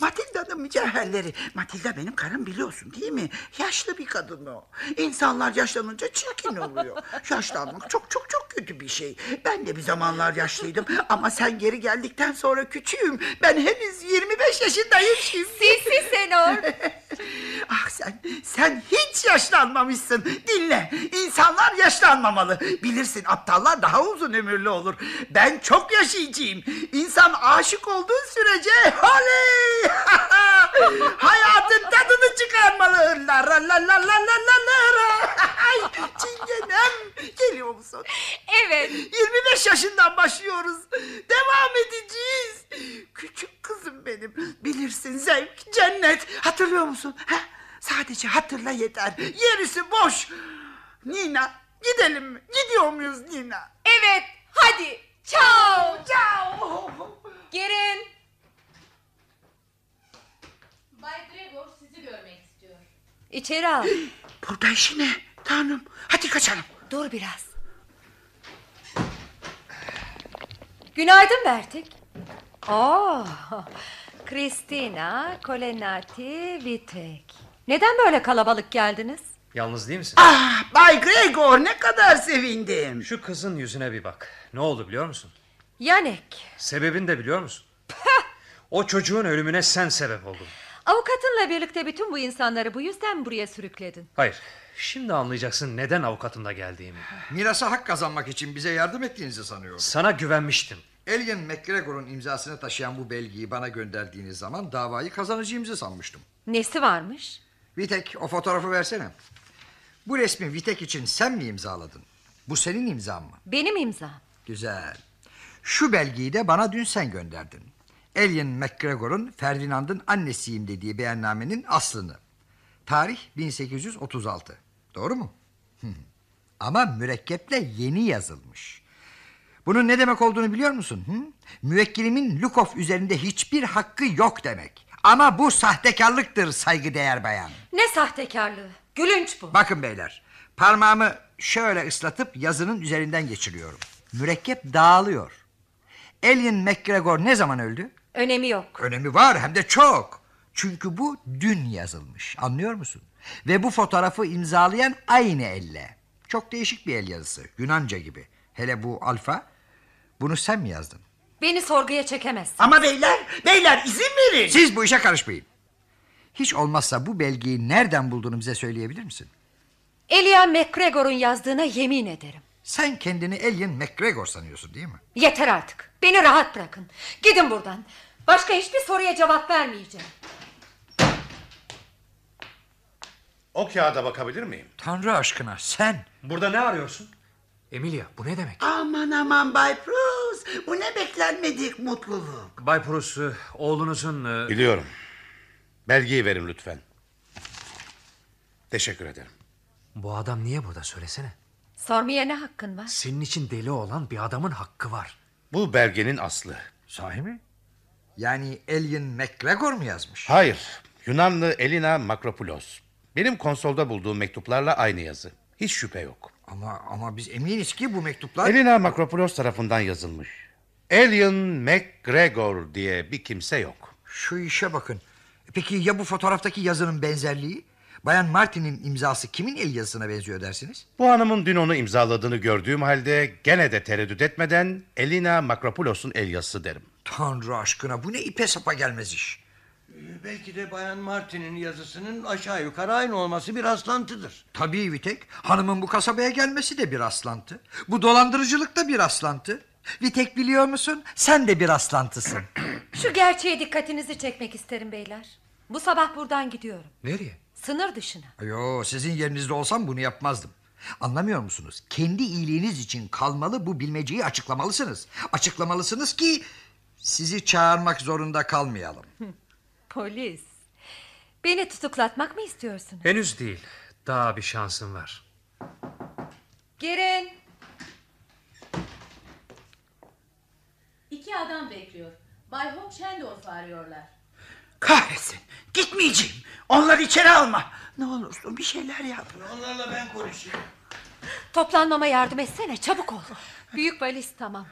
Matilda'nın mücevherleri. Matilda benim karım biliyorsun değil mi? Yaşlı bir kadın o. İnsanlar yaşlanınca çirkin oluyor. Yaşlanmak çok çok çok kötü bir şey. Ben de bir zamanlar yaşlıydım ama sen geri geldikten sonra küçüğüm. Ben henüz 25 yaşındayım şimdi. Sessiz Senor. ah sen, sen hiç yaşlanmamışsın. Dinle, insanlar yaşlanmamalı. Bilirsin aptallar daha uzun ömürlü olur. Ben çok yaşayacağım. İnsan aşık olduğu süre böylece holey! Hayatın tadını çıkarmalı. La la la la la la la la. Ay çingenem geliyor musun? Evet. 25 yaşından başlıyoruz. Devam edeceğiz. Küçük kızım benim. Bilirsin zevk, cennet. Hatırlıyor musun? Ha? Sadece hatırla yeter. Yerisi boş. Nina gidelim mi? Gidiyor muyuz Nina? Evet hadi. Ciao ciao. Girin. İçeri al. Burada işi ne? Tanrım. Hadi kaçalım. Dur biraz. Günaydın Bertik. Oo, Kristina, Kolenati, Vitek. Neden böyle kalabalık geldiniz? Yalnız değil misin? Ah, Bay Gregor ne kadar sevindim. Şu kızın yüzüne bir bak. Ne oldu biliyor musun? Yanek. Sebebini de biliyor musun? o çocuğun ölümüne sen sebep oldun. Avukatınla birlikte bütün bu insanları bu yüzden buraya sürükledin. Hayır. Şimdi anlayacaksın neden avukatımla geldiğimi. Mirasa hak kazanmak için bize yardım ettiğinizi sanıyorum. Sana güvenmiştim. Elgin McGregor'un imzasını taşıyan bu belgeyi bana gönderdiğiniz zaman davayı kazanacağımızı sanmıştım. Nesi varmış? Vitek o fotoğrafı versene. Bu resmi Vitek için sen mi imzaladın? Bu senin imzan mı? Benim imzam. Güzel. Şu belgeyi de bana dün sen gönderdin. Alien McGregor'un Ferdinand'ın annesiyim dediği beyannamenin aslını. Tarih 1836. Doğru mu? Ama mürekkeple yeni yazılmış. Bunun ne demek olduğunu biliyor musun? Hı? Müvekkilimin Lukov üzerinde hiçbir hakkı yok demek. Ama bu sahtekarlıktır saygıdeğer bayan. Ne sahtekarlığı? Gülünç bu. Bakın beyler parmağımı şöyle ıslatıp yazının üzerinden geçiriyorum. Mürekkep dağılıyor. Alien McGregor ne zaman öldü? Önemi yok. Önemi var hem de çok. Çünkü bu dün yazılmış. Anlıyor musun? Ve bu fotoğrafı imzalayan aynı elle. Çok değişik bir el yazısı. Yunanca gibi. Hele bu alfa. Bunu sen mi yazdın? Beni sorguya çekemezsin. Ama beyler, beyler izin verin. Siz bu işe karışmayın. Hiç olmazsa bu belgeyi nereden bulduğunu bize söyleyebilir misin? Elia McGregor'un yazdığına yemin ederim. Sen kendini Elyon McGregor sanıyorsun değil mi? Yeter artık. Beni rahat bırakın. Gidin buradan. Başka hiçbir soruya cevap vermeyeceğim. O kağıda bakabilir miyim? Tanrı aşkına sen. Burada ne arıyorsun? Emilia bu ne demek? Aman aman Bay Prus. Bu ne beklenmedik mutluluk. Bay Prus e, oğlunuzun... E, Biliyorum. Belgeyi verin lütfen. Teşekkür ederim. Bu adam niye burada söylesene? Sormaya ne hakkın var? Senin için deli olan bir adamın hakkı var. Bu belgenin aslı. Sahi mi? Yani Elin McGregor mu yazmış? Hayır. Yunanlı Elina Makropulos. Benim konsolda bulduğum mektuplarla aynı yazı. Hiç şüphe yok. Ama ama biz eminiz ki bu mektuplar... Elina Makropulos tarafından yazılmış. Alien McGregor diye bir kimse yok. Şu işe bakın. Peki ya bu fotoğraftaki yazının benzerliği? Bayan Martin'in imzası kimin el yazısına benziyor dersiniz? Bu hanımın dün onu imzaladığını gördüğüm halde gene de tereddüt etmeden Elina Makropulos'un el yazısı derim. Tanrı aşkına bu ne ipe sapa gelmez iş. Ee, belki de Bayan Martin'in yazısının aşağı yukarı aynı olması bir aslantıdır. Tabii Vitek. Hanımın bu kasabaya gelmesi de bir aslantı. Bu dolandırıcılık da bir aslantı. Vitek biliyor musun? Sen de bir rastlantısın. Şu gerçeğe dikkatinizi çekmek isterim beyler. Bu sabah buradan gidiyorum. Nereye? Sınır dışına. Yo sizin yerinizde olsam bunu yapmazdım. Anlamıyor musunuz? Kendi iyiliğiniz için kalmalı bu bilmeceyi açıklamalısınız. Açıklamalısınız ki sizi çağırmak zorunda kalmayalım. Polis. Beni tutuklatmak mı istiyorsunuz? Henüz değil. Daha bir şansım var. Girin. İki adam bekliyor. Bay Hong arıyorlar. Kahretsin. Gitmeyeceğim. Onları içeri alma. Ne olursun bir şeyler yap. Onlarla ben konuşayım. Toplanmama yardım etsene çabuk ol. Büyük valiz tamam.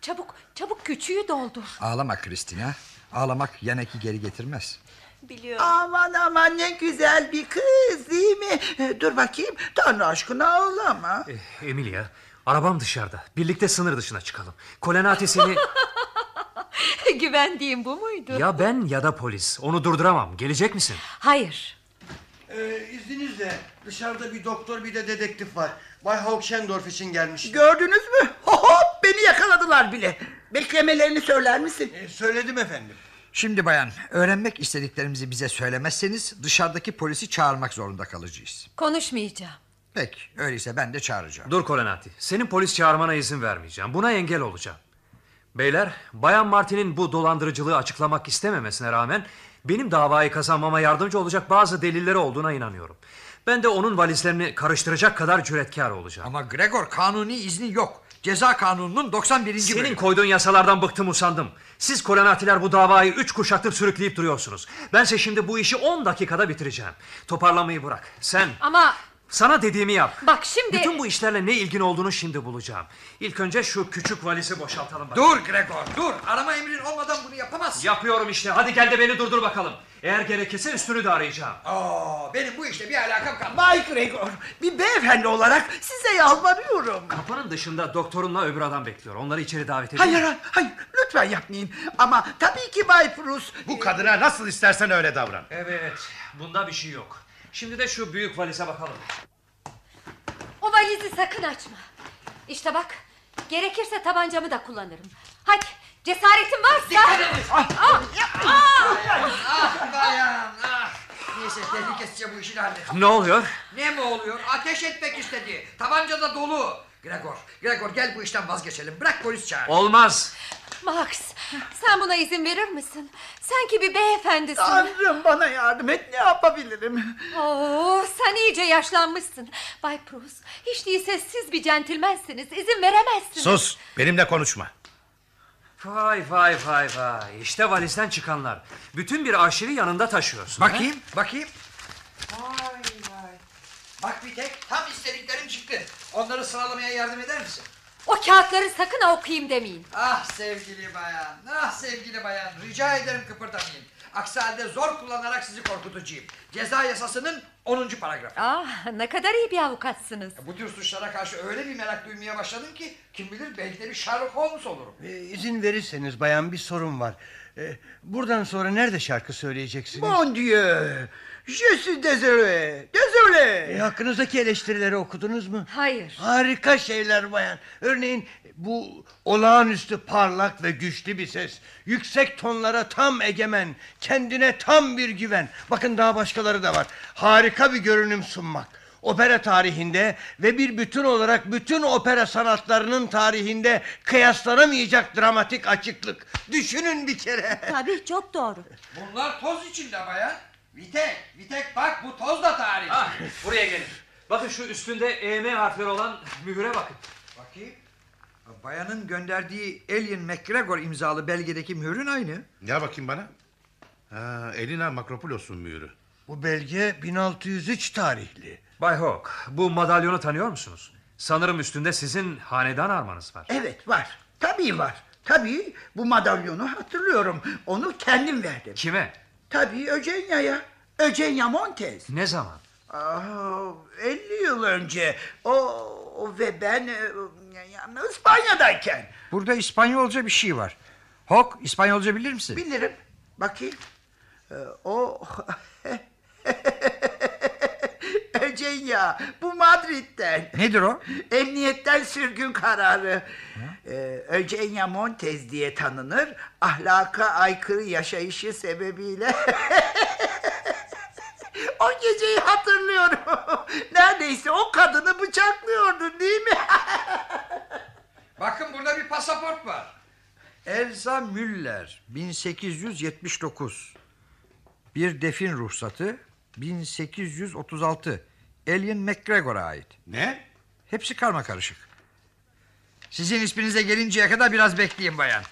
Çabuk çabuk küçüğü doldur. Ağlama Kristina. Ağlamak yaneki geri getirmez. Biliyorum. Aman aman ne güzel bir kız değil mi? Ee, dur bakayım Tanrı aşkına ağlama. Eh, Emilia arabam dışarıda. Birlikte sınır dışına çıkalım. Kolenate seni... Güvendiğim bu muydu? Ya ben ya da polis. Onu durduramam. Gelecek misin? Hayır. Ee, izninizle dışarıda bir doktor bir de dedektif var. Bay Hawksendorf için gelmiş. Gördünüz mü? Hop beni yakaladılar bile. Beklemelerini söyler misin? Ee, söyledim efendim. Şimdi bayan öğrenmek istediklerimizi bize söylemezseniz dışarıdaki polisi çağırmak zorunda kalacağız. Konuşmayacağım. Peki öyleyse ben de çağıracağım. Dur Kolenati senin polis çağırmana izin vermeyeceğim. Buna engel olacağım. Beyler, Bayan Martin'in bu dolandırıcılığı açıklamak istememesine rağmen benim davayı kazanmama yardımcı olacak bazı delilleri olduğuna inanıyorum. Ben de onun valizlerini karıştıracak kadar cüretkar olacağım. Ama Gregor kanuni izni yok. Ceza kanununun 91. Senin bölümü. koyduğun yasalardan bıktım usandım. Siz kolonatiler bu davayı üç kuşaktır sürükleyip duruyorsunuz. Bense şimdi bu işi 10 dakikada bitireceğim. Toparlamayı bırak. Sen... Ama sana dediğimi yap. Bak şimdi... Bütün bu işlerle ne ilgin olduğunu şimdi bulacağım. İlk önce şu küçük valizi boşaltalım. bakalım. Dur Gregor dur. Arama emrin olmadan bunu yapamazsın. Yapıyorum işte. Hadi gel de beni durdur bakalım. Eğer gerekirse üstünü de arayacağım. Aa, benim bu işle bir alakam kalmadı. Bay Gregor bir beyefendi olarak size yalvarıyorum. Kapının dışında doktorunla öbür adam bekliyor. Onları içeri davet edin. Hayır hayır lütfen yapmayın. Ama tabii ki Bay Prus... Bu kadına nasıl istersen öyle davran. Evet bunda bir şey yok. Şimdi de şu büyük valize bakalım. O valizi sakın açma. İşte bak gerekirse tabancamı da kullanırım. Hadi cesaretin varsa. Dikkat edin. Ah, ah, ah, ah, bayan ah. Ah, ah, ah. Neyse tehlike bu işin halde. Ne oluyor? Ne mi oluyor? Ateş etmek istedi. Tabanca da dolu. Gregor, Gregor gel bu işten vazgeçelim. Bırak polis çağır. Olmaz. Max, sen buna izin verir misin? Sen ki bir beyefendisin. Tanrım bana yardım et, ne yapabilirim? Oo, sen iyice yaşlanmışsın. Bay Prus, hiç değilse siz bir centilmensiniz, İzin veremezsiniz. Sus, benimle konuşma. Vay vay vay vay, işte valizden çıkanlar. Bütün bir aşırı yanında taşıyorsun. Bakayım, ha? bakayım. Vay Bak bir tek tam istediklerim çıktı. Onları sıralamaya yardım eder misin? O kağıtları sakın okuyayım demeyin. Ah sevgili bayan, ah sevgili bayan. Rica ederim kıpırdamayın. Aksi halde zor kullanarak sizi korkutacağım. Ceza yasasının 10. paragrafı. Ah ne kadar iyi bir avukatsınız. E, bu tür suçlara karşı öyle bir merak duymaya başladım ki... ...kim bilir belki de bir Sherlock Holmes olurum. Ee, izin verirseniz bayan bir sorun var. Ee, buradan sonra nerede şarkı söyleyeceksiniz? Bon dieu! Je suis désolé, désolé. E, hakkınızdaki eleştirileri okudunuz mu? Hayır. Harika şeyler bayan. Örneğin bu olağanüstü parlak ve güçlü bir ses. Yüksek tonlara tam egemen, kendine tam bir güven. Bakın daha başkaları da var. Harika bir görünüm sunmak. Opera tarihinde ve bir bütün olarak bütün opera sanatlarının tarihinde kıyaslanamayacak dramatik açıklık. Düşünün bir kere. Tabii çok doğru. Bunlar toz içinde bayan. Vitek, Vitek bak bu toz da tarih. Ha, ah, buraya gelin. Bakın şu üstünde EM harfleri olan mühüre bakın. Bakayım. Bayanın gönderdiği Alien McGregor imzalı belgedeki mührün aynı. Ya bakayım bana. Ha, Elina Makropoulos'un mührü. Bu belge 1603 tarihli. Bay Hawk, bu madalyonu tanıyor musunuz? Sanırım üstünde sizin hanedan armanız var. Evet var. Tabii var. Tabii bu madalyonu hatırlıyorum. Onu kendim verdim. Kime? Tabii Öcenya'ya. Öcenya Montez. Ne zaman? Aa, ah, 50 yıl önce o, o ve ben e, yani İspanya'dayken. Burada İspanyolca bir şey var. Hok İspanyolca bilir misin? Bilirim. Bakayım. Ee, o göreceksin ya. Bu Madrid'den. Nedir o? Emniyetten sürgün kararı. Hı? Ee, Montez diye tanınır. Ahlaka aykırı yaşayışı sebebiyle... o geceyi hatırlıyorum. Neredeyse o kadını bıçaklıyordun değil mi? Bakın burada bir pasaport var. Elsa Müller 1879. Bir defin ruhsatı 1836. Alien McGregor'a ait. Ne? Hepsi karma karışık. Sizin isminize gelinceye kadar biraz bekleyin bayan.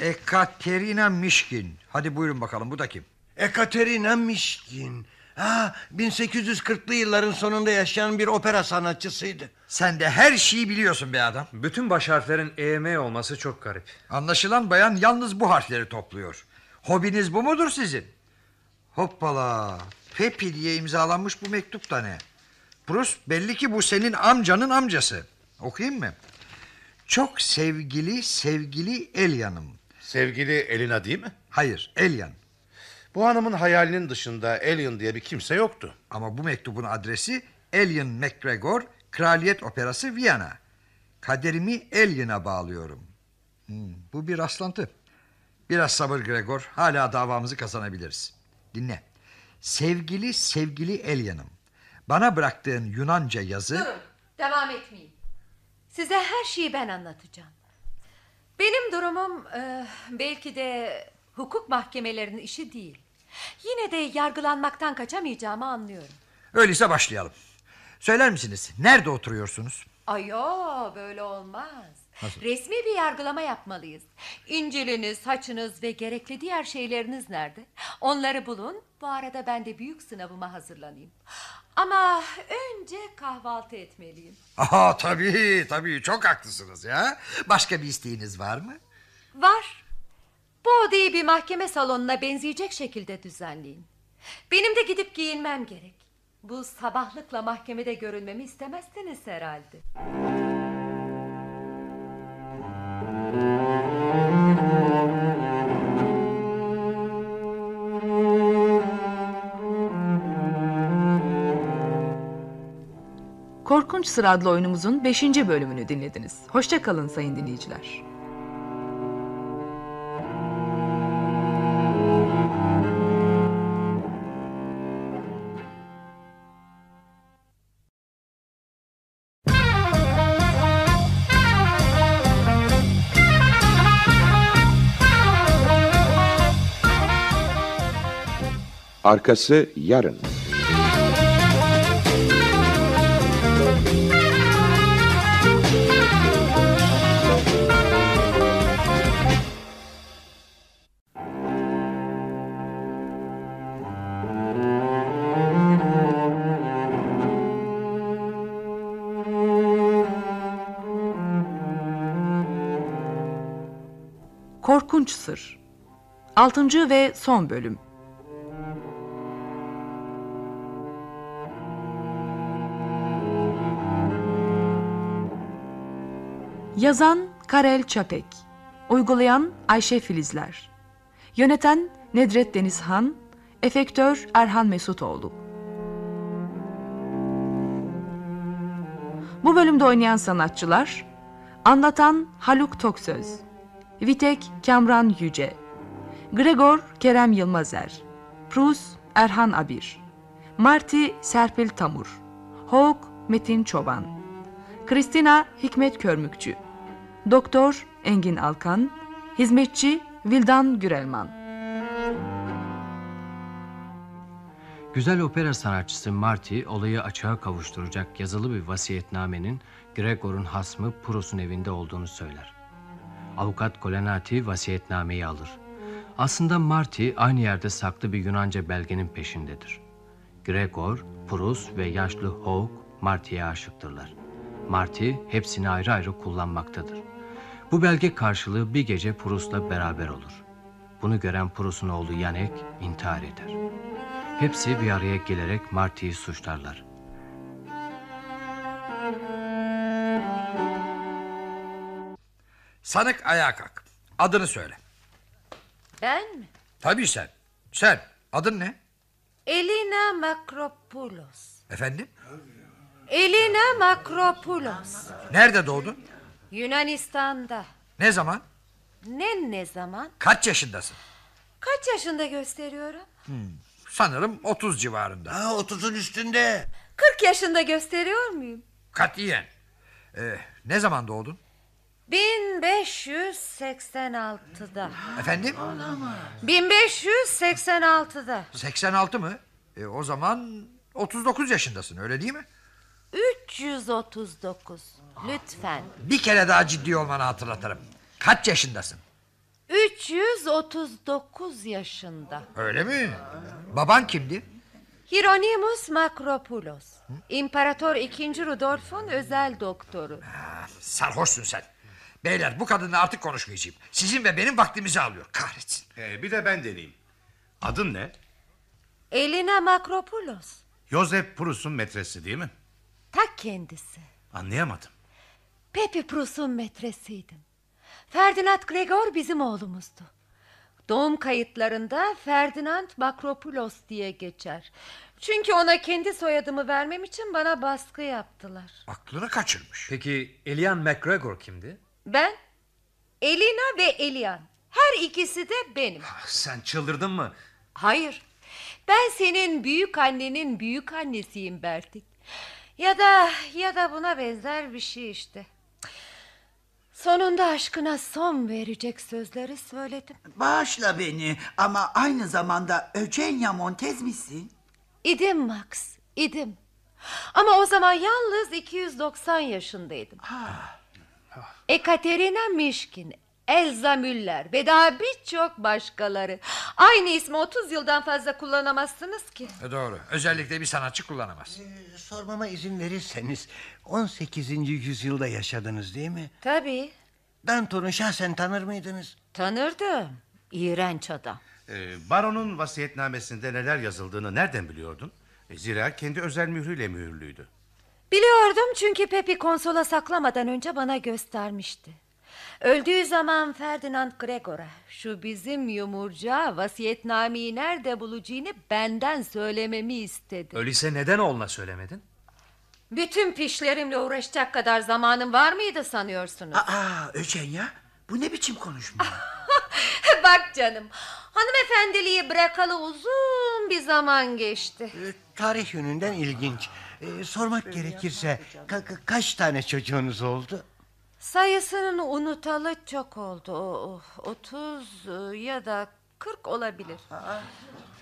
Ekaterina Mişkin. Hadi buyurun bakalım bu da kim? Ekaterina Mişkin. Ha, 1840'lı yılların sonunda yaşayan bir opera sanatçısıydı. Sen de her şeyi biliyorsun be adam. Bütün baş harflerin EM olması çok garip. Anlaşılan bayan yalnız bu harfleri topluyor. Hobiniz bu mudur sizin? Hoppala. Pepi diye imzalanmış bu mektup da ne? Bruce belli ki bu senin amcanın amcası. Okuyayım mı? Çok sevgili sevgili Elyan'ım. Sevgili Elina değil mi? Hayır Elyan. Bu hanımın hayalinin dışında Elyan diye bir kimse yoktu. Ama bu mektubun adresi Elyan McGregor, Kraliyet Operası Viyana. Kaderimi Elyan'a bağlıyorum. Hmm, bu bir rastlantı. Biraz sabır Gregor. Hala davamızı kazanabiliriz. Dinle. Sevgili sevgili Elyan'ım. Bana bıraktığın Yunanca yazı... Durun, devam etmeyin. Size her şeyi ben anlatacağım. Benim durumum e, belki de hukuk mahkemelerinin işi değil. Yine de yargılanmaktan kaçamayacağımı anlıyorum. Öyleyse başlayalım. Söyler misiniz? Nerede oturuyorsunuz? Ayo böyle olmaz. Hazır. Resmi bir yargılama yapmalıyız. İnciliniz, saçınız ve gerekli diğer şeyleriniz nerede? Onları bulun. Bu arada ben de büyük sınavıma hazırlanayım. Ama önce kahvaltı etmeliyim. Aha tabii tabii çok haklısınız ya. Başka bir isteğiniz var mı? Var. Bu odayı bir mahkeme salonuna benzeyecek şekilde düzenleyin. Benim de gidip giyinmem gerek. Bu sabahlıkla mahkemede görünmemi istemezsiniz herhalde. Korkunç Sıra adlı oyunumuzun 5. bölümünü dinlediniz. Hoşçakalın sayın dinleyiciler. Arkası yarın. Korkunç Sır 6. ve son bölüm Yazan Karel Çapek Uygulayan Ayşe Filizler Yöneten Nedret Denizhan Efektör Erhan Mesutoğlu Bu bölümde oynayan sanatçılar Anlatan Haluk Toksöz Vitek Kemran Yüce Gregor Kerem Yılmazer Prus Erhan Abir Marti Serpil Tamur Hawk Metin Çoban Kristina Hikmet Körmükçü Doktor Engin Alkan, hizmetçi Vildan Gürelman. Güzel opera sanatçısı Marty olayı açığa kavuşturacak yazılı bir vasiyetnamenin Gregor'un hasmı Purus'un evinde olduğunu söyler. Avukat Kolenati vasiyetnameyi alır. Aslında Marty aynı yerde saklı bir Yunanca belgenin peşindedir. Gregor, Purus ve yaşlı Hawk Marty'ye aşıktırlar. Marty hepsini ayrı ayrı kullanmaktadır. Bu belge karşılığı bir gece Prus'la beraber olur. Bunu gören Prus'un oğlu Yanek intihar eder. Hepsi bir araya gelerek Marty'yi suçlarlar. Sanık ayağa kalk. Adını söyle. Ben mi? Tabii sen. Sen. Adın ne? Elina Makropoulos. Efendim? Elina Makropoulos. Nerede doğdun? Yunanistan'da. Ne zaman? Ne ne zaman? Kaç yaşındasın? Kaç yaşında gösteriyorum? Hmm, sanırım 30 civarında. Ha, 30'un üstünde. 40 yaşında gösteriyor muyum? Katiyen. Ee, ne zaman doğdun? 1586'da. Efendim? 1586'da. 86 mı? E, o zaman 39 yaşındasın öyle değil mi? 339. Lütfen. Bir kere daha ciddi olmanı hatırlatırım. Kaç yaşındasın? 339 yaşında. Öyle mi? Baban kimdi? Hieronymus Makropulos, İmparator 2. Rudolf'un özel doktoru. Ha, sarhoşsun sen. Beyler bu kadınla artık konuşmayacağım. Sizin ve benim vaktimizi alıyor. Kahretsin. Ee, bir de ben deneyeyim. Adın ne? Elena Makropulos. Joseph Prus'un metresi değil mi? Tak kendisi. Anlayamadım. Pepi Prus'un metresiydim. Ferdinand Gregor bizim oğlumuzdu. Doğum kayıtlarında Ferdinand Makropulos diye geçer. Çünkü ona kendi soyadımı vermem için bana baskı yaptılar. Aklını kaçırmış. Peki Elian McGregor kimdi? Ben. Elina ve Elian. Her ikisi de benim. Ah, sen çıldırdın mı? Hayır. Ben senin büyük annenin büyük annesiyim Bertik. Ya da ya da buna benzer bir şey işte. Sonunda aşkına son verecek sözleri söyledim. Bağışla beni ama aynı zamanda Öcenya Montez misin? İdim Max, idim. Ama o zaman yalnız 290 yaşındaydım. Ah. Ekaterina Mişkin Elza Müller ve daha birçok başkaları. Aynı ismi 30 yıldan fazla kullanamazsınız ki. E, doğru. Özellikle bir sanatçı kullanamaz. Ee, sormama izin verirseniz 18. yüzyılda yaşadınız değil mi? Tabii. Danton'u şahsen tanır mıydınız? Tanırdım. İğrenç adam. Ee, baron'un vasiyetnamesinde neler yazıldığını nereden biliyordun? E, zira kendi özel mührüyle mühürlüydü. Biliyordum çünkü Pepi konsola saklamadan önce bana göstermişti. Öldüğü zaman Ferdinand Gregor'a şu bizim yumurca vasiyetnameyi nerede bulacağını benden söylememi istedi. Öyleyse neden oğluna söylemedin? Bütün pişlerimle uğraşacak kadar zamanım var mıydı sanıyorsunuz? Aa, Öcen ya bu ne biçim konuşma? Bak canım hanımefendiliği bırakalı uzun bir zaman geçti. Ee, tarih yönünden ilginç. Ee, sormak gerekirse ka kaç tane çocuğunuz oldu? Sayısının unutalı çok oldu. 30 e, ya da 40 olabilir.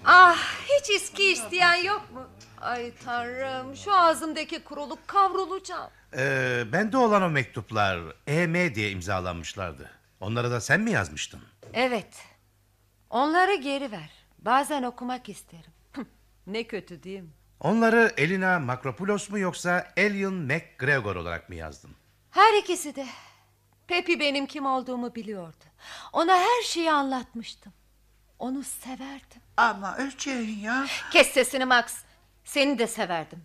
Ah hiç iski isteyen yok mu? Ay tanrım şu ağzımdaki kuruluk kavrulacağım. Ee, bende olan o mektuplar EM diye imzalanmışlardı. Onlara da sen mi yazmıştın? Evet. Onları geri ver. Bazen okumak isterim. ne kötü değil mi? Onları Elina Makropulos mu yoksa Elion McGregor olarak mı yazdın? Her ikisi de. Pepi benim kim olduğumu biliyordu. Ona her şeyi anlatmıştım. Onu severdim. Ama ölçeğin ya. Kes sesini Max. Seni de severdim.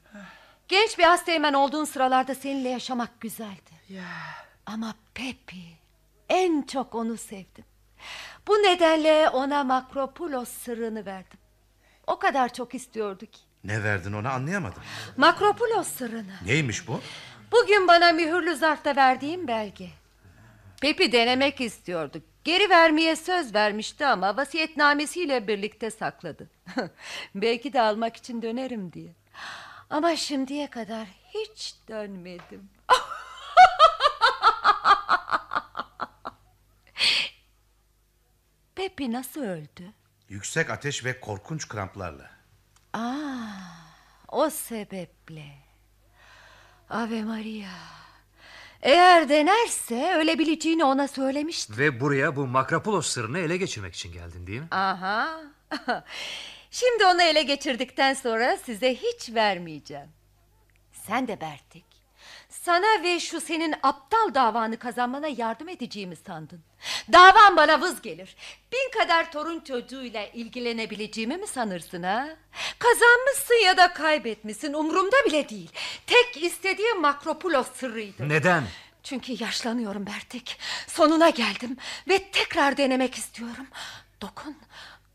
Genç bir hastaymen olduğun sıralarda seninle yaşamak güzeldi. Ya. Ama Pepi en çok onu sevdim. Bu nedenle ona Makropulos sırrını verdim. O kadar çok istiyordu ki. Ne verdin ona anlayamadım. Makropulos sırrını. Neymiş bu? Bugün bana mühürlü zarfta verdiğim belge. Pepi denemek istiyordu. Geri vermeye söz vermişti ama vasiyetnamesiyle birlikte sakladı. Belki de almak için dönerim diye. Ama şimdiye kadar hiç dönmedim. Pepi nasıl öldü? Yüksek ateş ve korkunç kramplarla. Aa, o sebeple. Ave Maria. Eğer denerse ölebileceğini ona söylemiştim. Ve buraya bu Makrapulos sırrını ele geçirmek için geldin değil mi? Aha. Şimdi onu ele geçirdikten sonra size hiç vermeyeceğim. Sen de Bertik. Sana ve şu senin aptal davanı kazanmana yardım edeceğimi sandın. Davan bana vız gelir. Bin kadar torun çocuğuyla ilgilenebileceğimi mi sanırsın ha? Kazanmışsın ya da kaybetmişsin umurumda bile değil. Tek istediğim Makropulos sırrıydı. Neden? Çünkü yaşlanıyorum Bertek. Sonuna geldim ve tekrar denemek istiyorum. Dokun,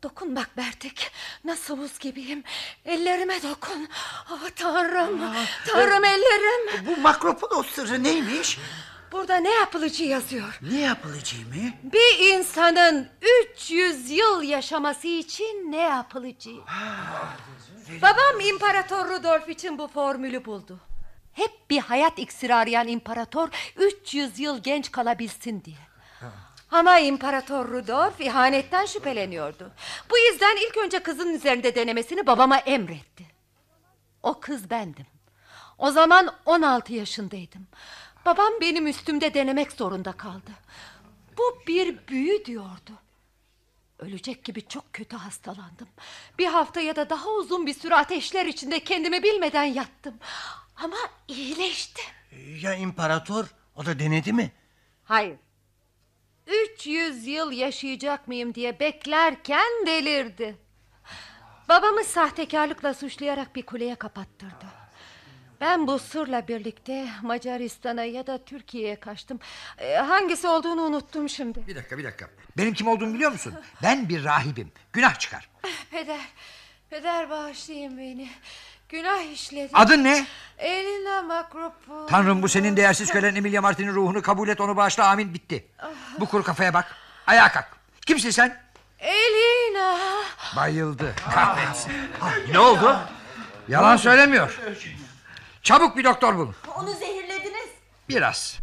Dokun bak Bertek, Nasıl buz gibiyim. Ellerime dokun. Ah tanrım. Aa, ah, e, tanrım e, ellerim. Bu makropun sırrı neymiş? Burada ne yapılıcı yazıyor? Ne yapılıcı mı? Bir insanın 300 yıl yaşaması için ne yapılıcı? Ah, Babam İmparator Rudolf için bu formülü buldu. Hep bir hayat iksiri arayan imparator 300 yıl genç kalabilsin diye. Ama İmparator Rudolf ihanetten şüpheleniyordu. Bu yüzden ilk önce kızın üzerinde denemesini babama emretti. O kız bendim. O zaman 16 yaşındaydım. Babam benim üstümde denemek zorunda kaldı. Bu bir büyü diyordu. Ölecek gibi çok kötü hastalandım. Bir hafta ya da daha uzun bir süre ateşler içinde kendimi bilmeden yattım. Ama iyileştim. Ya imparator? O da denedi mi? Hayır. 300 yıl yaşayacak mıyım diye beklerken delirdi. Babamı sahtekarlıkla suçlayarak bir kuleye kapattırdı. Ben bu sırla birlikte Macaristan'a ya da Türkiye'ye kaçtım. Ee, hangisi olduğunu unuttum şimdi. Bir dakika bir dakika. Benim kim olduğumu biliyor musun? Ben bir rahibim. Günah çıkar. Ah, peder, peder bağışlayın beni. Günah işledin. Adın ne? Elina Makropoulos. Tanrım bu senin değersiz kölen Emilia Martin'in ruhunu kabul et onu bağışla amin bitti. Ah. Bu kuru kafaya bak. Ayağa kalk. Kimsin sen? Elina. Bayıldı. Kahretsin. ne oldu? Yalan söylemiyor. Çabuk bir doktor bulun. Onu zehirlediniz. Biraz.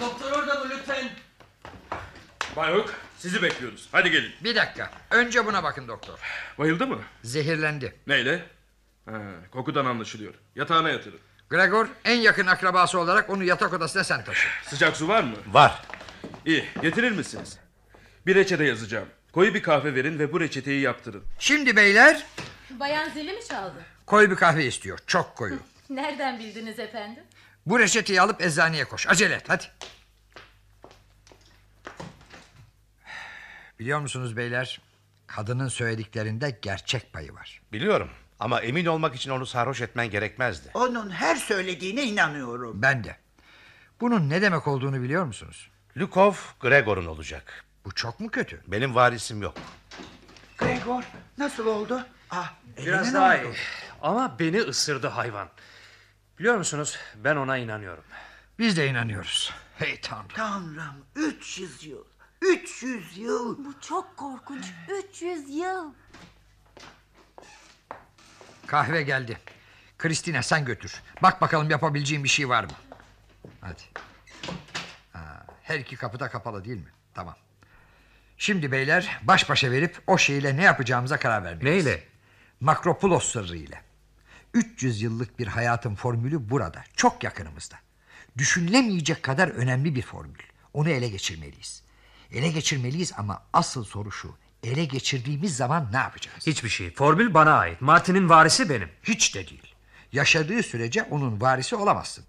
Doktor orada mı lütfen? Bay Hook sizi bekliyoruz. Hadi gelin. Bir dakika. Önce buna bakın doktor. Bayıldı mı? Zehirlendi. Neyle? Ha, kokudan anlaşılıyor. Yatağına yatırın. Gregor en yakın akrabası olarak onu yatak odasına sen taşı. Sıcak su var mı? Var. İyi getirir misiniz? Bir reçete yazacağım. Koyu bir kahve verin ve bu reçeteyi yaptırın. Şimdi beyler. Bayan zili mi çaldı? Koyu bir kahve istiyor. Çok koyu. Nereden bildiniz efendim? Bu reçeteyi alıp eczaneye koş. Acele et hadi. Biliyor musunuz beyler? Kadının söylediklerinde gerçek payı var. Biliyorum. Ama emin olmak için onu sarhoş etmen gerekmezdi. Onun her söylediğine inanıyorum. Ben de. Bunun ne demek olduğunu biliyor musunuz? Lukov Gregor'un olacak. Bu çok mu kötü? Benim varisim yok. Gregor nasıl oldu? Ah, Biraz daha iyi. Ama beni ısırdı hayvan. Biliyor musunuz ben ona inanıyorum. Biz de inanıyoruz. Hey Tanrım. Tanrım 300 yıl. 300 yıl. Bu çok korkunç. 300 yıl. Kahve geldi. Kristine sen götür. Bak bakalım yapabileceğim bir şey var mı? Hadi. Ha, her iki kapı da kapalı değil mi? Tamam. Şimdi beyler baş başa verip o şeyle ne yapacağımıza karar vermeliyiz. Neyle? Makropulos sırrıyla. 300 yıllık bir hayatın formülü burada. Çok yakınımızda. Düşünülemeyecek kadar önemli bir formül. Onu ele geçirmeliyiz. Ele geçirmeliyiz ama asıl soru şu ele geçirdiğimiz zaman ne yapacağız? Hiçbir şey. Formül bana ait. Martin'in varisi benim. Hiç de değil. Yaşadığı sürece onun varisi olamazsın.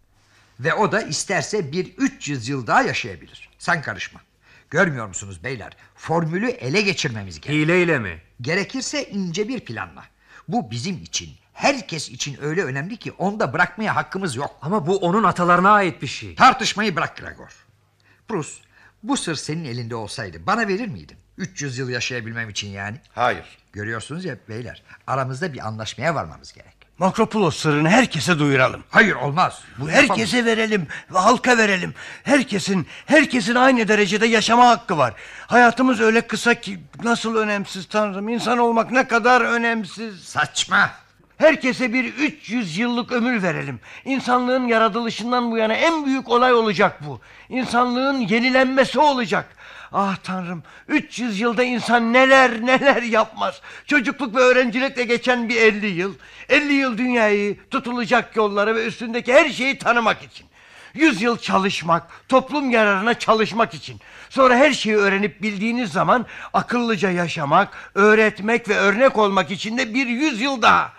Ve o da isterse bir 300 yıl daha yaşayabilir. Sen karışma. Görmüyor musunuz beyler? Formülü ele geçirmemiz gerekiyor. Hileyle mi? Gerekirse ince bir planla. Bu bizim için, herkes için öyle önemli ki onda bırakmaya hakkımız yok. Ama bu onun atalarına ait bir şey. Tartışmayı bırak Gregor. Bruce, bu sır senin elinde olsaydı bana verir miydin? 300 yıl yaşayabilmem için yani. Hayır. Görüyorsunuz ya beyler aramızda bir anlaşmaya varmamız gerek. Makropulos sırrını herkese duyuralım. Hayır olmaz. Bu herkese yapalım. verelim, halka verelim. Herkesin, herkesin aynı derecede yaşama hakkı var. Hayatımız öyle kısa ki nasıl önemsiz tanrım. insan olmak ne kadar önemsiz. Saçma. Herkese bir 300 yıllık ömür verelim. İnsanlığın yaratılışından bu yana en büyük olay olacak bu. İnsanlığın yenilenmesi olacak. Ah tanrım 300 yılda insan neler neler yapmaz. Çocukluk ve öğrencilikle geçen bir 50 yıl. 50 yıl dünyayı tutulacak yolları ve üstündeki her şeyi tanımak için. 100 yıl çalışmak, toplum yararına çalışmak için. Sonra her şeyi öğrenip bildiğiniz zaman akıllıca yaşamak, öğretmek ve örnek olmak için de bir 100 yıl daha.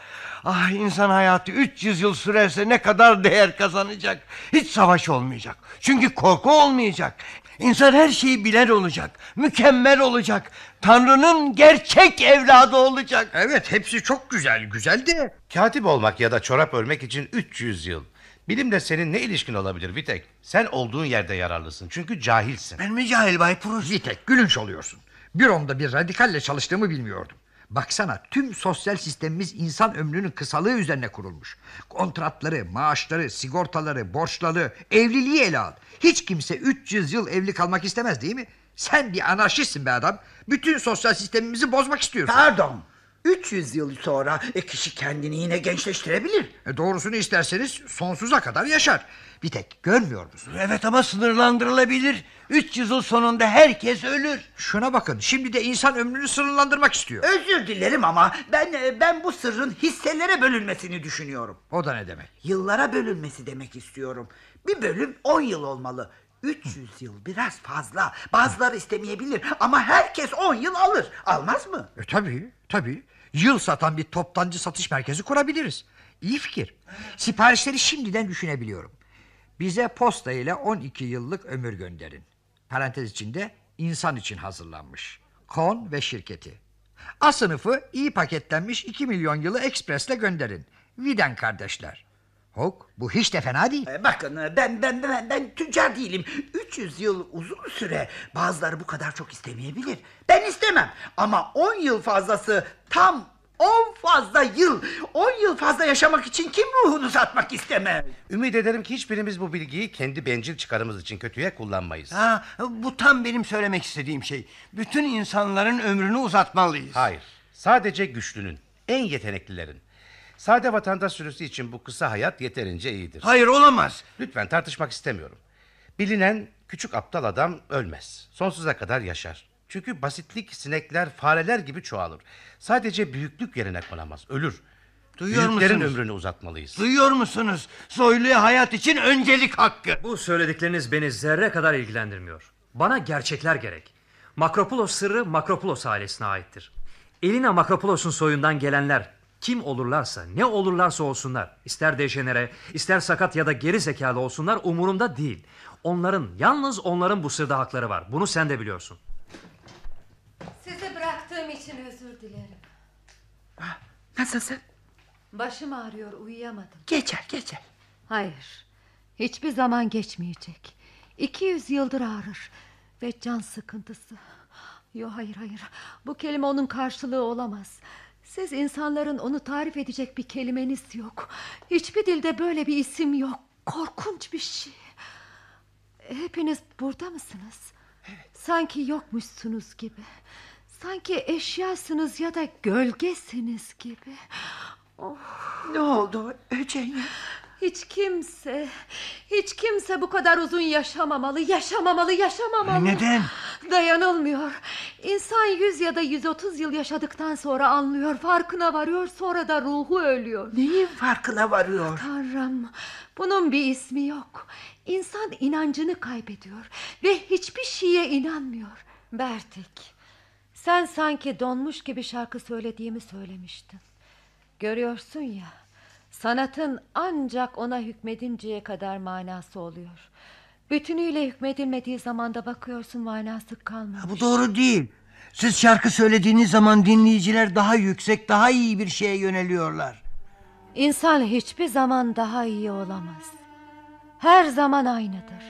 Ah insan hayatı 300 yıl sürerse ne kadar değer kazanacak. Hiç savaş olmayacak. Çünkü korku olmayacak. İnsan her şeyi bilen olacak, mükemmel olacak, Tanrı'nın gerçek evladı olacak. Evet, hepsi çok güzel, güzel de... Katip olmak ya da çorap örmek için 300 yıl. Bilimle senin ne ilişkin olabilir Vitek? Sen olduğun yerde yararlısın çünkü cahilsin. Ben mi cahil Bay Prus? Vitek, gülünç oluyorsun. Bir onda bir radikalle çalıştığımı bilmiyordum. Baksana tüm sosyal sistemimiz insan ömrünün kısalığı üzerine kurulmuş. Kontratları, maaşları, sigortaları, borçları, evliliği ele al. Hiç kimse 300 yıl evli kalmak istemez değil mi? Sen bir anarşistsin be adam. Bütün sosyal sistemimizi bozmak istiyorsun. Pardon. 300 yıl sonra e, kişi kendini yine gençleştirebilir. E, doğrusunu isterseniz sonsuza kadar yaşar. Bir tek görmüyor musunuz? Evet ama sınırlandırılabilir. 300 yıl sonunda herkes ölür. Şuna bakın şimdi de insan ömrünü sınırlandırmak istiyor. Özür dilerim ama ben e, ben bu sırrın hisselere bölünmesini düşünüyorum. O da ne demek? Yıllara bölünmesi demek istiyorum. Bir bölüm 10 yıl olmalı. 300 yıl biraz fazla. Bazıları istemeyebilir ama herkes 10 yıl alır. Almaz mı? E tabii tabii. Yıl satan bir toptancı satış merkezi kurabiliriz. İyi fikir. Siparişleri şimdiden düşünebiliyorum. Bize posta ile 12 yıllık ömür gönderin. Parantez içinde insan için hazırlanmış. Kon ve şirketi. A sınıfı iyi paketlenmiş 2 milyon yılı ekspresle gönderin. Viden kardeşler. Hok bu hiç de fena değil. E, bakın e, ben ben ben ben tüccar değilim. 300 yıl uzun süre. Bazıları bu kadar çok istemeyebilir. Ben istemem ama 10 yıl fazlası tam 10 fazla yıl. 10 yıl fazla yaşamak için kim ruhunu satmak istemez? Ümit ederim ki hiçbirimiz bu bilgiyi kendi bencil çıkarımız için kötüye kullanmayız. Ha, bu tam benim söylemek istediğim şey. Bütün insanların ömrünü uzatmalıyız. Hayır. Sadece güçlünün, en yeteneklilerin. Sade vatandaş sürüsü için bu kısa hayat yeterince iyidir. Hayır olamaz. Lütfen tartışmak istemiyorum. Bilinen küçük aptal adam ölmez. Sonsuza kadar yaşar. Çünkü basitlik sinekler, fareler gibi çoğalır. Sadece büyüklük yerine konamaz, ölür. Duyuyor Büyüklerin musunuz? ömrünü uzatmalıyız. Duyuyor musunuz? Soyluya hayat için öncelik hakkı. Bu söyledikleriniz beni zerre kadar ilgilendirmiyor. Bana gerçekler gerek. Makropulos sırrı Makropulos ailesine aittir. Elina Makropulos'un soyundan gelenler kim olurlarsa, ne olurlarsa olsunlar, ister dejenere, ister sakat ya da geri zekalı olsunlar umurumda değil. Onların, yalnız onların bu sırda hakları var. Bunu sen de biliyorsun. Size bıraktığım için özür dilerim. Nasılsın? Başım ağrıyor, uyuyamadım. Geçer, geçer. Hayır, hiçbir zaman geçmeyecek. 200 yıldır ağrır ve can sıkıntısı. Yok hayır hayır bu kelime onun karşılığı olamaz. Siz insanların onu tarif edecek bir kelimeniz yok. Hiçbir dilde böyle bir isim yok. Korkunç bir şey. Hepiniz burada mısınız? Evet. Sanki yokmuşsunuz gibi. Sanki eşyasınız ya da gölgesiniz gibi. Oh. Ne oldu Öcenya? Hiç kimse, hiç kimse bu kadar uzun yaşamamalı, yaşamamalı, yaşamamalı. Neden? Dayanılmıyor. İnsan yüz ya da yüz otuz yıl yaşadıktan sonra anlıyor, farkına varıyor, sonra da ruhu ölüyor. Neyin farkına varıyor? Tanrım, bunun bir ismi yok. İnsan inancını kaybediyor ve hiçbir şeye inanmıyor. Bertik, sen sanki donmuş gibi şarkı söylediğimi söylemiştin. Görüyorsun ya... Sanatın ancak ona hükmedinceye kadar manası oluyor. Bütünüyle hükmedilmediği zaman da bakıyorsun manası kalmamış. bu doğru değil. Siz şarkı söylediğiniz zaman dinleyiciler daha yüksek, daha iyi bir şeye yöneliyorlar. İnsan hiçbir zaman daha iyi olamaz. Her zaman aynıdır.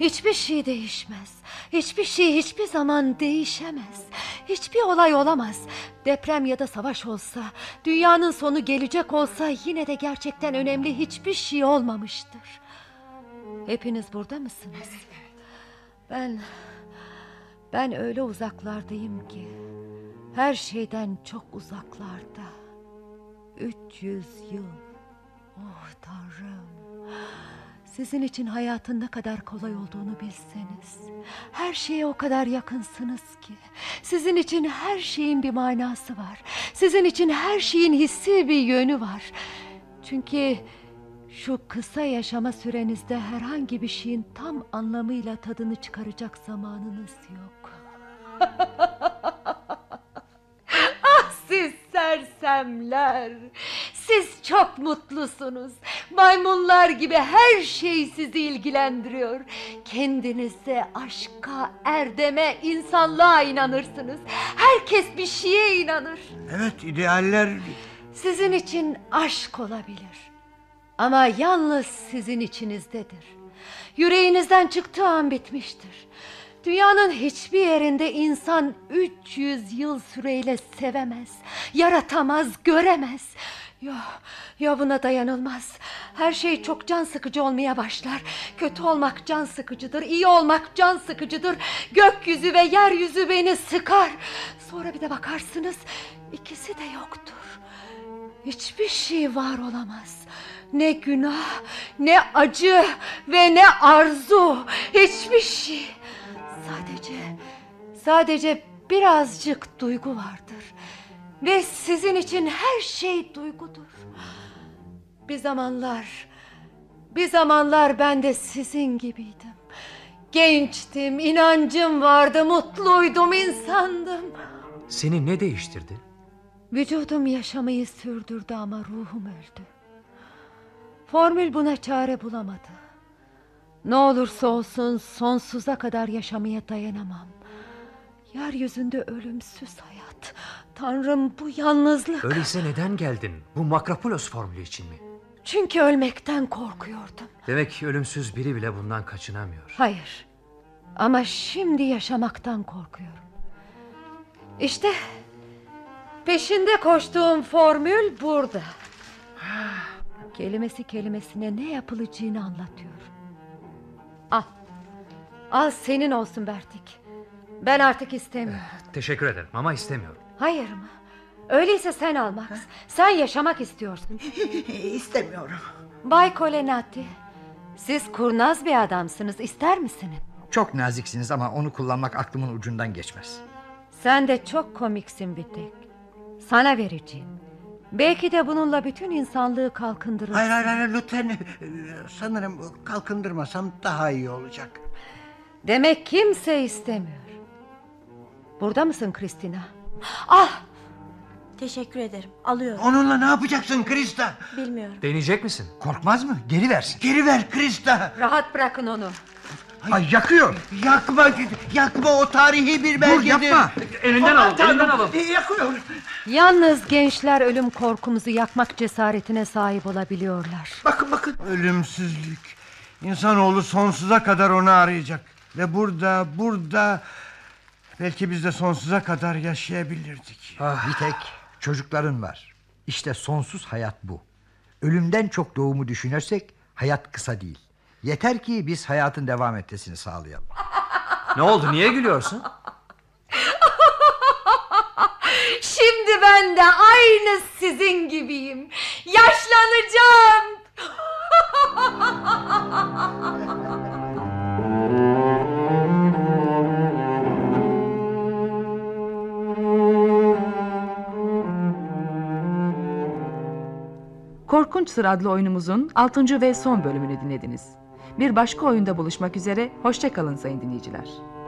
Hiçbir şey değişmez. Hiçbir şey hiçbir zaman değişemez. Hiçbir olay olamaz. Deprem ya da savaş olsa, dünyanın sonu gelecek olsa yine de gerçekten önemli hiçbir şey olmamıştır. Hepiniz burada mısınız? Ben ben öyle uzaklardayım ki her şeyden çok uzaklarda. 300 yıl. Oh Tanrım. Sizin için hayatın ne kadar kolay olduğunu bilseniz. Her şeye o kadar yakınsınız ki. Sizin için her şeyin bir manası var. Sizin için her şeyin hissi bir yönü var. Çünkü şu kısa yaşama sürenizde herhangi bir şeyin tam anlamıyla tadını çıkaracak zamanınız yok. sersemler. Siz çok mutlusunuz. Maymunlar gibi her şey sizi ilgilendiriyor. Kendinize, aşka, erdeme, insanlığa inanırsınız. Herkes bir şeye inanır. Evet, idealler... Sizin için aşk olabilir. Ama yalnız sizin içinizdedir. Yüreğinizden çıktığı an bitmiştir. Dünyanın hiçbir yerinde insan 300 yıl süreyle sevemez, yaratamaz, göremez. Ya, ya buna dayanılmaz. Her şey çok can sıkıcı olmaya başlar. Kötü olmak can sıkıcıdır, iyi olmak can sıkıcıdır. Gökyüzü ve yeryüzü beni sıkar. Sonra bir de bakarsınız ikisi de yoktur. Hiçbir şey var olamaz. Ne günah, ne acı ve ne arzu. Hiçbir şey. Sadece, sadece birazcık duygu vardır. Ve sizin için her şey duygudur. Bir zamanlar, bir zamanlar ben de sizin gibiydim. Gençtim, inancım vardı, mutluydum, insandım. Seni ne değiştirdi? Vücudum yaşamayı sürdürdü ama ruhum öldü. Formül buna çare bulamadı. Ne olursa olsun sonsuza kadar yaşamaya dayanamam. Yeryüzünde ölümsüz hayat. Tanrım bu yalnızlık. Öyleyse neden geldin? Bu makrapolos formülü için mi? Çünkü ölmekten korkuyordum. Demek ölümsüz biri bile bundan kaçınamıyor. Hayır. Ama şimdi yaşamaktan korkuyorum. İşte peşinde koştuğum formül burada. Ah. Kelimesi kelimesine ne yapılacağını anlatıyor. Al. Al senin olsun Bertik. Ben artık istemiyorum. Eh, teşekkür ederim ama istemiyorum. Hayır mı? Öyleyse sen al Max. Sen yaşamak istiyorsun. İstemiyorum. Bay Kolenati. Siz kurnaz bir adamsınız. İster misiniz? Çok naziksiniz ama onu kullanmak aklımın ucundan geçmez. Sen de çok komiksin bir Sana vereceğim. Belki de bununla bütün insanlığı kalkındırır. Hayır hayır hayır lütfen sanırım kalkındırmasam daha iyi olacak. Demek kimse istemiyor. Burada mısın Kristina? Ah! Teşekkür ederim alıyorum. Onunla ne yapacaksın Krista? Bilmiyorum. Deneyecek misin? Korkmaz mı? Geri versin. Geri ver Krista. Rahat bırakın onu. Ay yakıyor. Yakma, yakma o tarihi bir belgedir. Dur yapma. Elinden al, elinden al. Yakıyor. Yalnız gençler ölüm korkumuzu yakmak cesaretine sahip olabiliyorlar. Bakın bakın. Ölümsüzlük. İnsanoğlu sonsuza kadar onu arayacak. Ve burada, burada... Belki biz de sonsuza kadar yaşayabilirdik. Ah. Bir tek çocukların var. İşte sonsuz hayat bu. Ölümden çok doğumu düşünürsek hayat kısa değil. Yeter ki biz hayatın devam etmesini sağlayalım. ne oldu niye gülüyorsun? Şimdi ben de aynı sizin gibiyim. Yaşlanacağım. Korkunç Sır adlı oyunumuzun 6. ve son bölümünü dinlediniz. Bir başka oyunda buluşmak üzere, hoşçakalın sayın dinleyiciler.